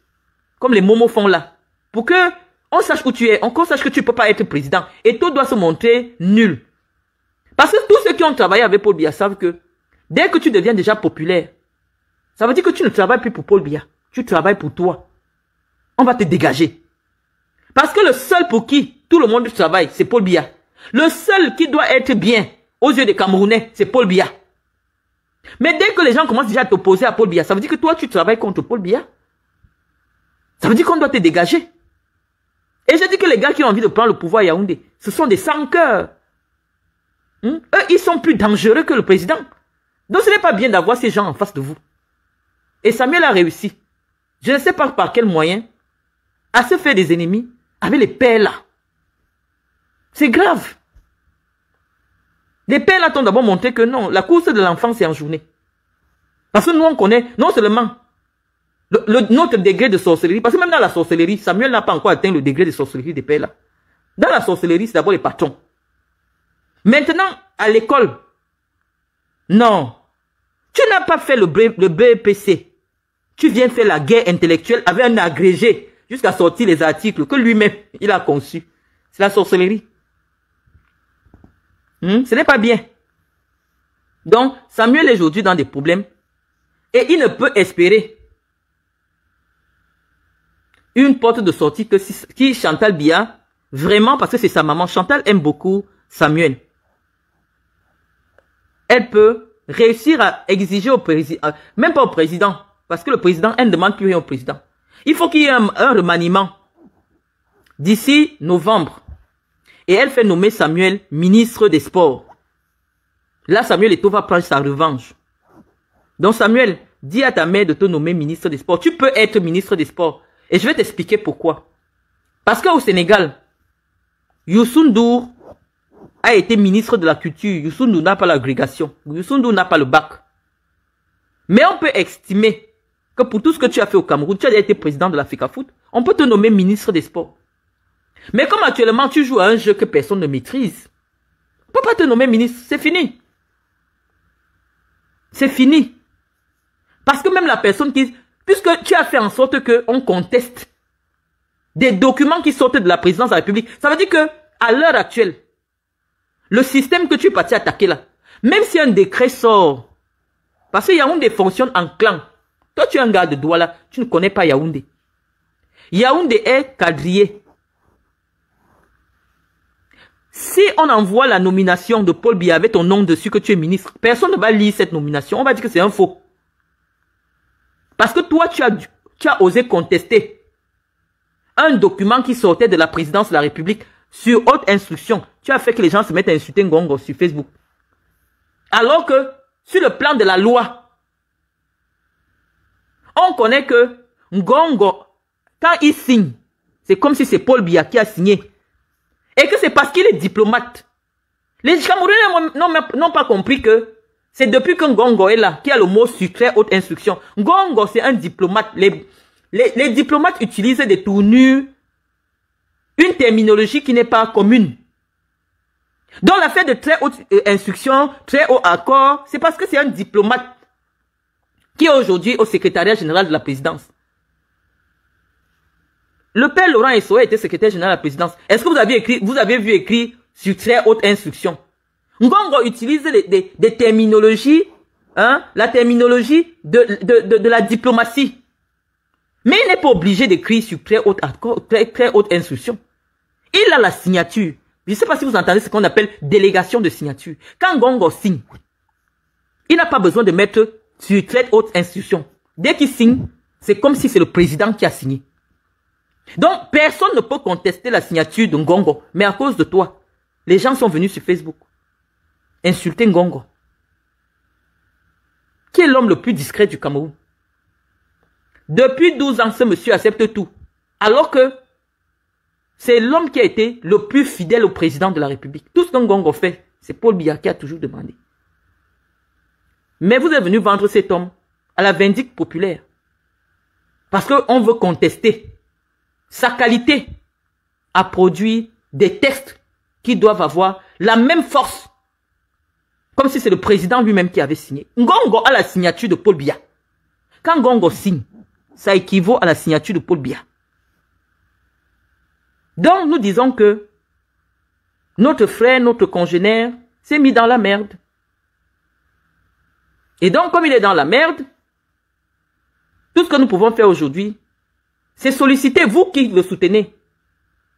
Comme les momos font là. Pour que on sache où tu es, on sache que tu ne peux pas être président. Et tout doit se montrer nul. Parce que tous ceux qui ont travaillé avec Paul Biya savent que dès que tu deviens déjà populaire, ça veut dire que tu ne travailles plus pour Paul Biya. Tu travailles pour toi on va te dégager. Parce que le seul pour qui tout le monde travaille, c'est Paul Biya. Le seul qui doit être bien aux yeux des Camerounais, c'est Paul Biya. Mais dès que les gens commencent déjà à t'opposer à Paul Biya, ça veut dire que toi, tu travailles contre Paul Biya. Ça veut dire qu'on doit te dégager. Et je dis que les gars qui ont envie de prendre le pouvoir à Yaoundé, ce sont des sans cœur. Hmm? Eux, ils sont plus dangereux que le président. Donc ce n'est pas bien d'avoir ces gens en face de vous. Et Samuel a réussi. Je ne sais pas par quel moyen, à se faire des ennemis avec les pères là. C'est grave. Les pères là t'ont d'abord montré que non, la course de l'enfance est en journée. Parce que nous on connaît non seulement notre degré de sorcellerie, parce que même dans la sorcellerie, Samuel n'a pas encore atteint le degré de sorcellerie des pères là. Dans la sorcellerie, c'est d'abord les patrons. Maintenant, à l'école, non, tu n'as pas fait le, le BPC. Tu viens faire la guerre intellectuelle avec un agrégé jusqu'à sortir les articles que lui-même, il a conçus. C'est la sorcellerie. Hmm? Ce n'est pas bien. Donc, Samuel est aujourd'hui dans des problèmes et il ne peut espérer une porte de sortie que si, qui Chantal Bia, vraiment parce que c'est sa maman. Chantal aime beaucoup Samuel. Elle peut réussir à exiger au président, euh, même pas au président, parce que le président, elle ne demande plus rien au président. Il faut qu'il y ait un, remaniement d'ici novembre. Et elle fait nommer Samuel ministre des Sports. Là, Samuel tout va prendre sa revanche. Donc Samuel, dis à ta mère de te nommer ministre des Sports. Tu peux être ministre des Sports. Et je vais t'expliquer pourquoi. Parce qu'au Sénégal, Youssoundou a été ministre de la culture. Youssoundou n'a pas l'agrégation. Youssoundou n'a pas le bac. Mais on peut estimer que pour tout ce que tu as fait au Cameroun, tu as été président de l'Africa Foot, on peut te nommer ministre des Sports. Mais comme actuellement tu joues à un jeu que personne ne maîtrise, on peut pas te nommer ministre, c'est fini. C'est fini. Parce que même la personne qui... Puisque tu as fait en sorte qu'on conteste des documents qui sortaient de la présidence de la République, ça veut dire que à l'heure actuelle, le système que tu es parti attaquer là, même si un décret sort, parce qu'il y a une des fonctions en clan, toi, tu es un gars de Douala, tu ne connais pas Yaoundé. Yaoundé est quadrillé. Si on envoie la nomination de Paul Biya avec ton nom dessus que tu es ministre, personne ne va lire cette nomination. On va dire que c'est un faux. Parce que toi, tu as, osé contester un document qui sortait de la présidence de la République sur haute instruction. Tu as fait que les gens se mettent à insulter Ngongo sur Facebook. Alors que, sur le plan de la loi, on connaît que Ngongo, quand il signe, c'est comme si c'est Paul Biya qui a signé. Et que c'est parce qu'il est diplomate. Les Camerounais n'ont pas compris que c'est depuis que Ngongo est là qu'il a le mot très haute instruction. Ngongo, c'est un diplomate. Les, les diplomates utilisent des tournures, une terminologie qui n'est pas commune. Dans l'affaire de très haute euh, instruction, très haut accord, c'est parce que c'est un diplomate qui est aujourd'hui au secrétariat général de la présidence. Le père Laurent Essoé était secrétaire général de la présidence. Est-ce que vous avez écrit, vous avez vu écrit sur très haute instruction? Ngongo utilise des, des, terminologies, hein, la terminologie de, de, de, la diplomatie. Mais il n'est pas obligé d'écrire sur très haute, très, très haute instruction. Il a la signature. Je ne sais pas si vous entendez ce qu'on appelle délégation de signature. Quand Ngongo signe, il n'a pas besoin de mettre sur très haute institution. Dès qu'il signe, c'est comme si c'est le président qui a signé. Donc, personne ne peut contester la signature de Ngongo. Mais à cause de toi, les gens sont venus sur Facebook insulter Ngongo. Qui est l'homme le plus discret du Cameroun Depuis 12 ans, ce monsieur accepte tout. Alors que c'est l'homme qui a été le plus fidèle au président de la République. Tout ce Ngongo fait, c'est Paul Biya qui a toujours demandé. Mais vous êtes venu vendre cet homme à la vindique populaire. Parce qu'on veut contester sa qualité à produire des textes qui doivent avoir la même force. Comme si c'est le président lui-même qui avait signé. Ngongo a la signature de Paul Biya. Quand Ngongo signe, ça équivaut à la signature de Paul Biya. Donc nous disons que notre frère, notre congénère s'est mis dans la merde. Et donc, comme il est dans la merde, tout ce que nous pouvons faire aujourd'hui, c'est solliciter, vous qui le soutenez,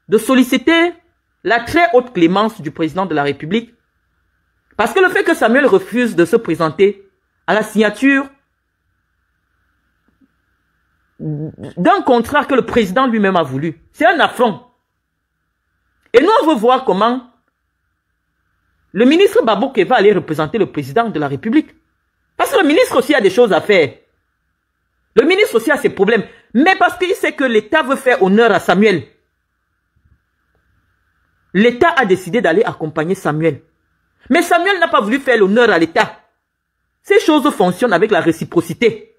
de solliciter la très haute clémence du président de la République. Parce que le fait que Samuel refuse de se présenter à la signature d'un contrat que le président lui-même a voulu, c'est un affront. Et nous, on veut voir comment le ministre Babouke va aller représenter le président de la République. Parce que le ministre aussi a des choses à faire. Le ministre aussi a ses problèmes. Mais parce qu'il sait que l'État veut faire honneur à Samuel. L'État a décidé d'aller accompagner Samuel. Mais Samuel n'a pas voulu faire l'honneur à l'État. Ces choses fonctionnent avec la réciprocité.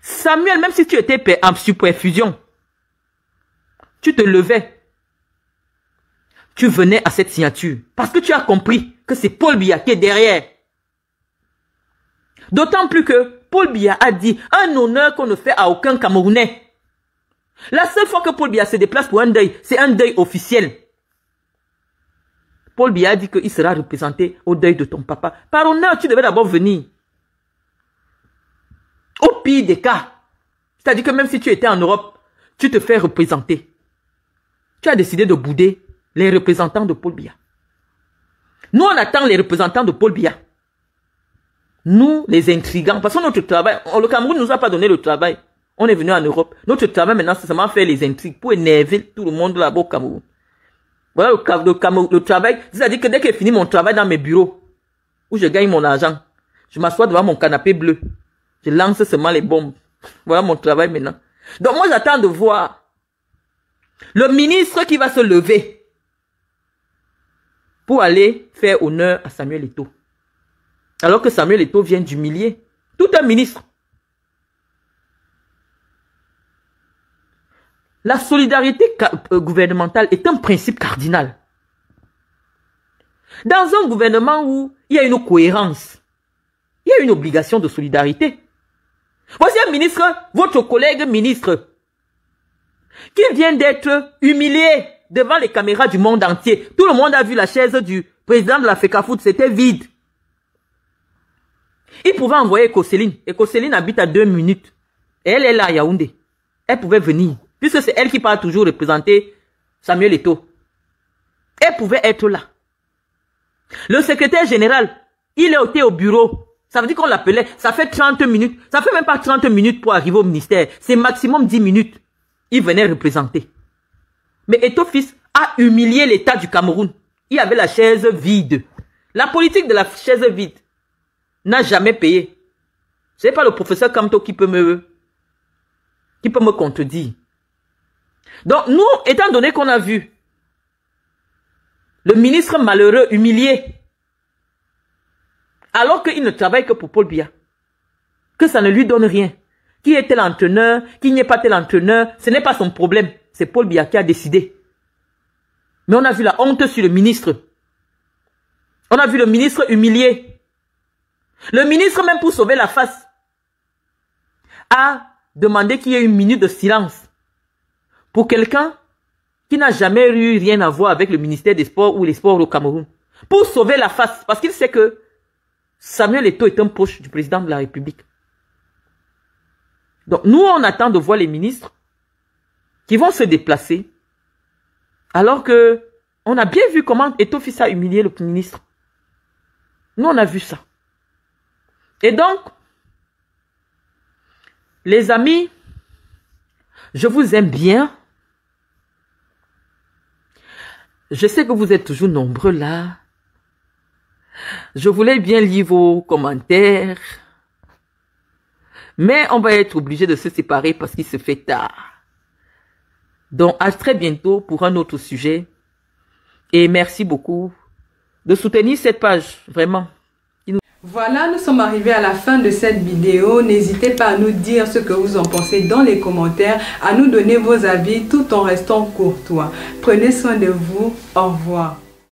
Samuel, même si tu étais en superfusion, tu te levais. Tu venais à cette signature. Parce que tu as compris que c'est Paul Biya qui est derrière. D'autant plus que Paul Biya a dit un honneur qu'on ne fait à aucun Camerounais. La seule fois que Paul Biya se déplace pour un deuil, c'est un deuil officiel. Paul Biya a dit qu'il sera représenté au deuil de ton papa. Par honneur, tu devais d'abord venir. Au pire des cas, c'est-à-dire que même si tu étais en Europe, tu te fais représenter. Tu as décidé de bouder les représentants de Paul Biya. Nous, on attend les représentants de Paul Biya. Nous, les intrigants, parce que notre travail, le Cameroun ne nous a pas donné le travail. On est venu en Europe. Notre travail maintenant, c'est seulement faire les intrigues pour énerver tout le monde là-bas au Cameroun. Voilà le, le travail. C'est-à-dire que dès que j'ai fini mon travail dans mes bureaux, où je gagne mon argent, je m'assois devant mon canapé bleu. Je lance seulement les bombes. <laughs> Voilà mon travail maintenant. Donc moi, j'attends de voir le ministre qui va se lever pour aller faire honneur à Samuel Eto'o. Alors que Samuel Eto'o vient d'humilier tout un ministre. La solidarité euh, gouvernementale est un principe cardinal. Dans un gouvernement où il y a une cohérence, il y a une obligation de solidarité. Voici un ministre, votre collègue ministre, qui vient d'être humilié devant les caméras du monde entier. Tout le monde a vu la chaise du président de la FECAFOOT, c'était vide. Il pouvait envoyer Et Ecoseline habite à deux minutes. elle est là à Yaoundé. Elle pouvait venir. Puisque c'est elle qui part toujours représenter Samuel Eto. Elle pouvait être là. Le secrétaire général, il est ôté au bureau. Ça veut dire qu'on l'appelait. Ça fait 30 minutes. Ça fait même pas 30 minutes pour arriver au ministère. C'est maximum 10 minutes. Il venait représenter. Mais Eto fils a humilié l'État du Cameroun. Il avait la chaise vide. La politique de la chaise vide n'a jamais payé. Ce n'est pas le professeur Camto qui peut me, qui peut me contredire. Donc, nous, étant donné qu'on a vu le ministre malheureux humilié, alors qu'il ne travaille que pour Paul Biya, que ça ne lui donne rien, qui est tel entraîneur, qui n'est pas tel entraîneur, ce n'est pas son problème, c'est Paul Biya qui a décidé. Mais on a vu la honte sur le ministre. On a vu le ministre humilié. Le ministre, même pour sauver la face, a demandé qu'il y ait une minute de silence pour quelqu'un qui n'a jamais eu rien à voir avec le ministère des Sports ou les Sports au Cameroun. Pour sauver la face, parce qu'il sait que Samuel Eto est un poche du président de la République. Donc nous, on attend de voir les ministres qui vont se déplacer, alors que on a bien vu comment Eto fit a humilié le ministre. Nous, on a vu ça. Et donc, les amis, je vous aime bien. Je sais que vous êtes toujours nombreux là. Je voulais bien lire vos commentaires. Mais on va être obligé de se séparer parce qu'il se fait tard. Donc, à très bientôt pour un autre sujet. Et merci beaucoup de soutenir cette page, vraiment. Voilà, nous sommes arrivés à la fin de cette vidéo. N'hésitez pas à nous dire ce que vous en pensez dans les commentaires, à nous donner vos avis tout en restant courtois. Prenez soin de vous. Au revoir.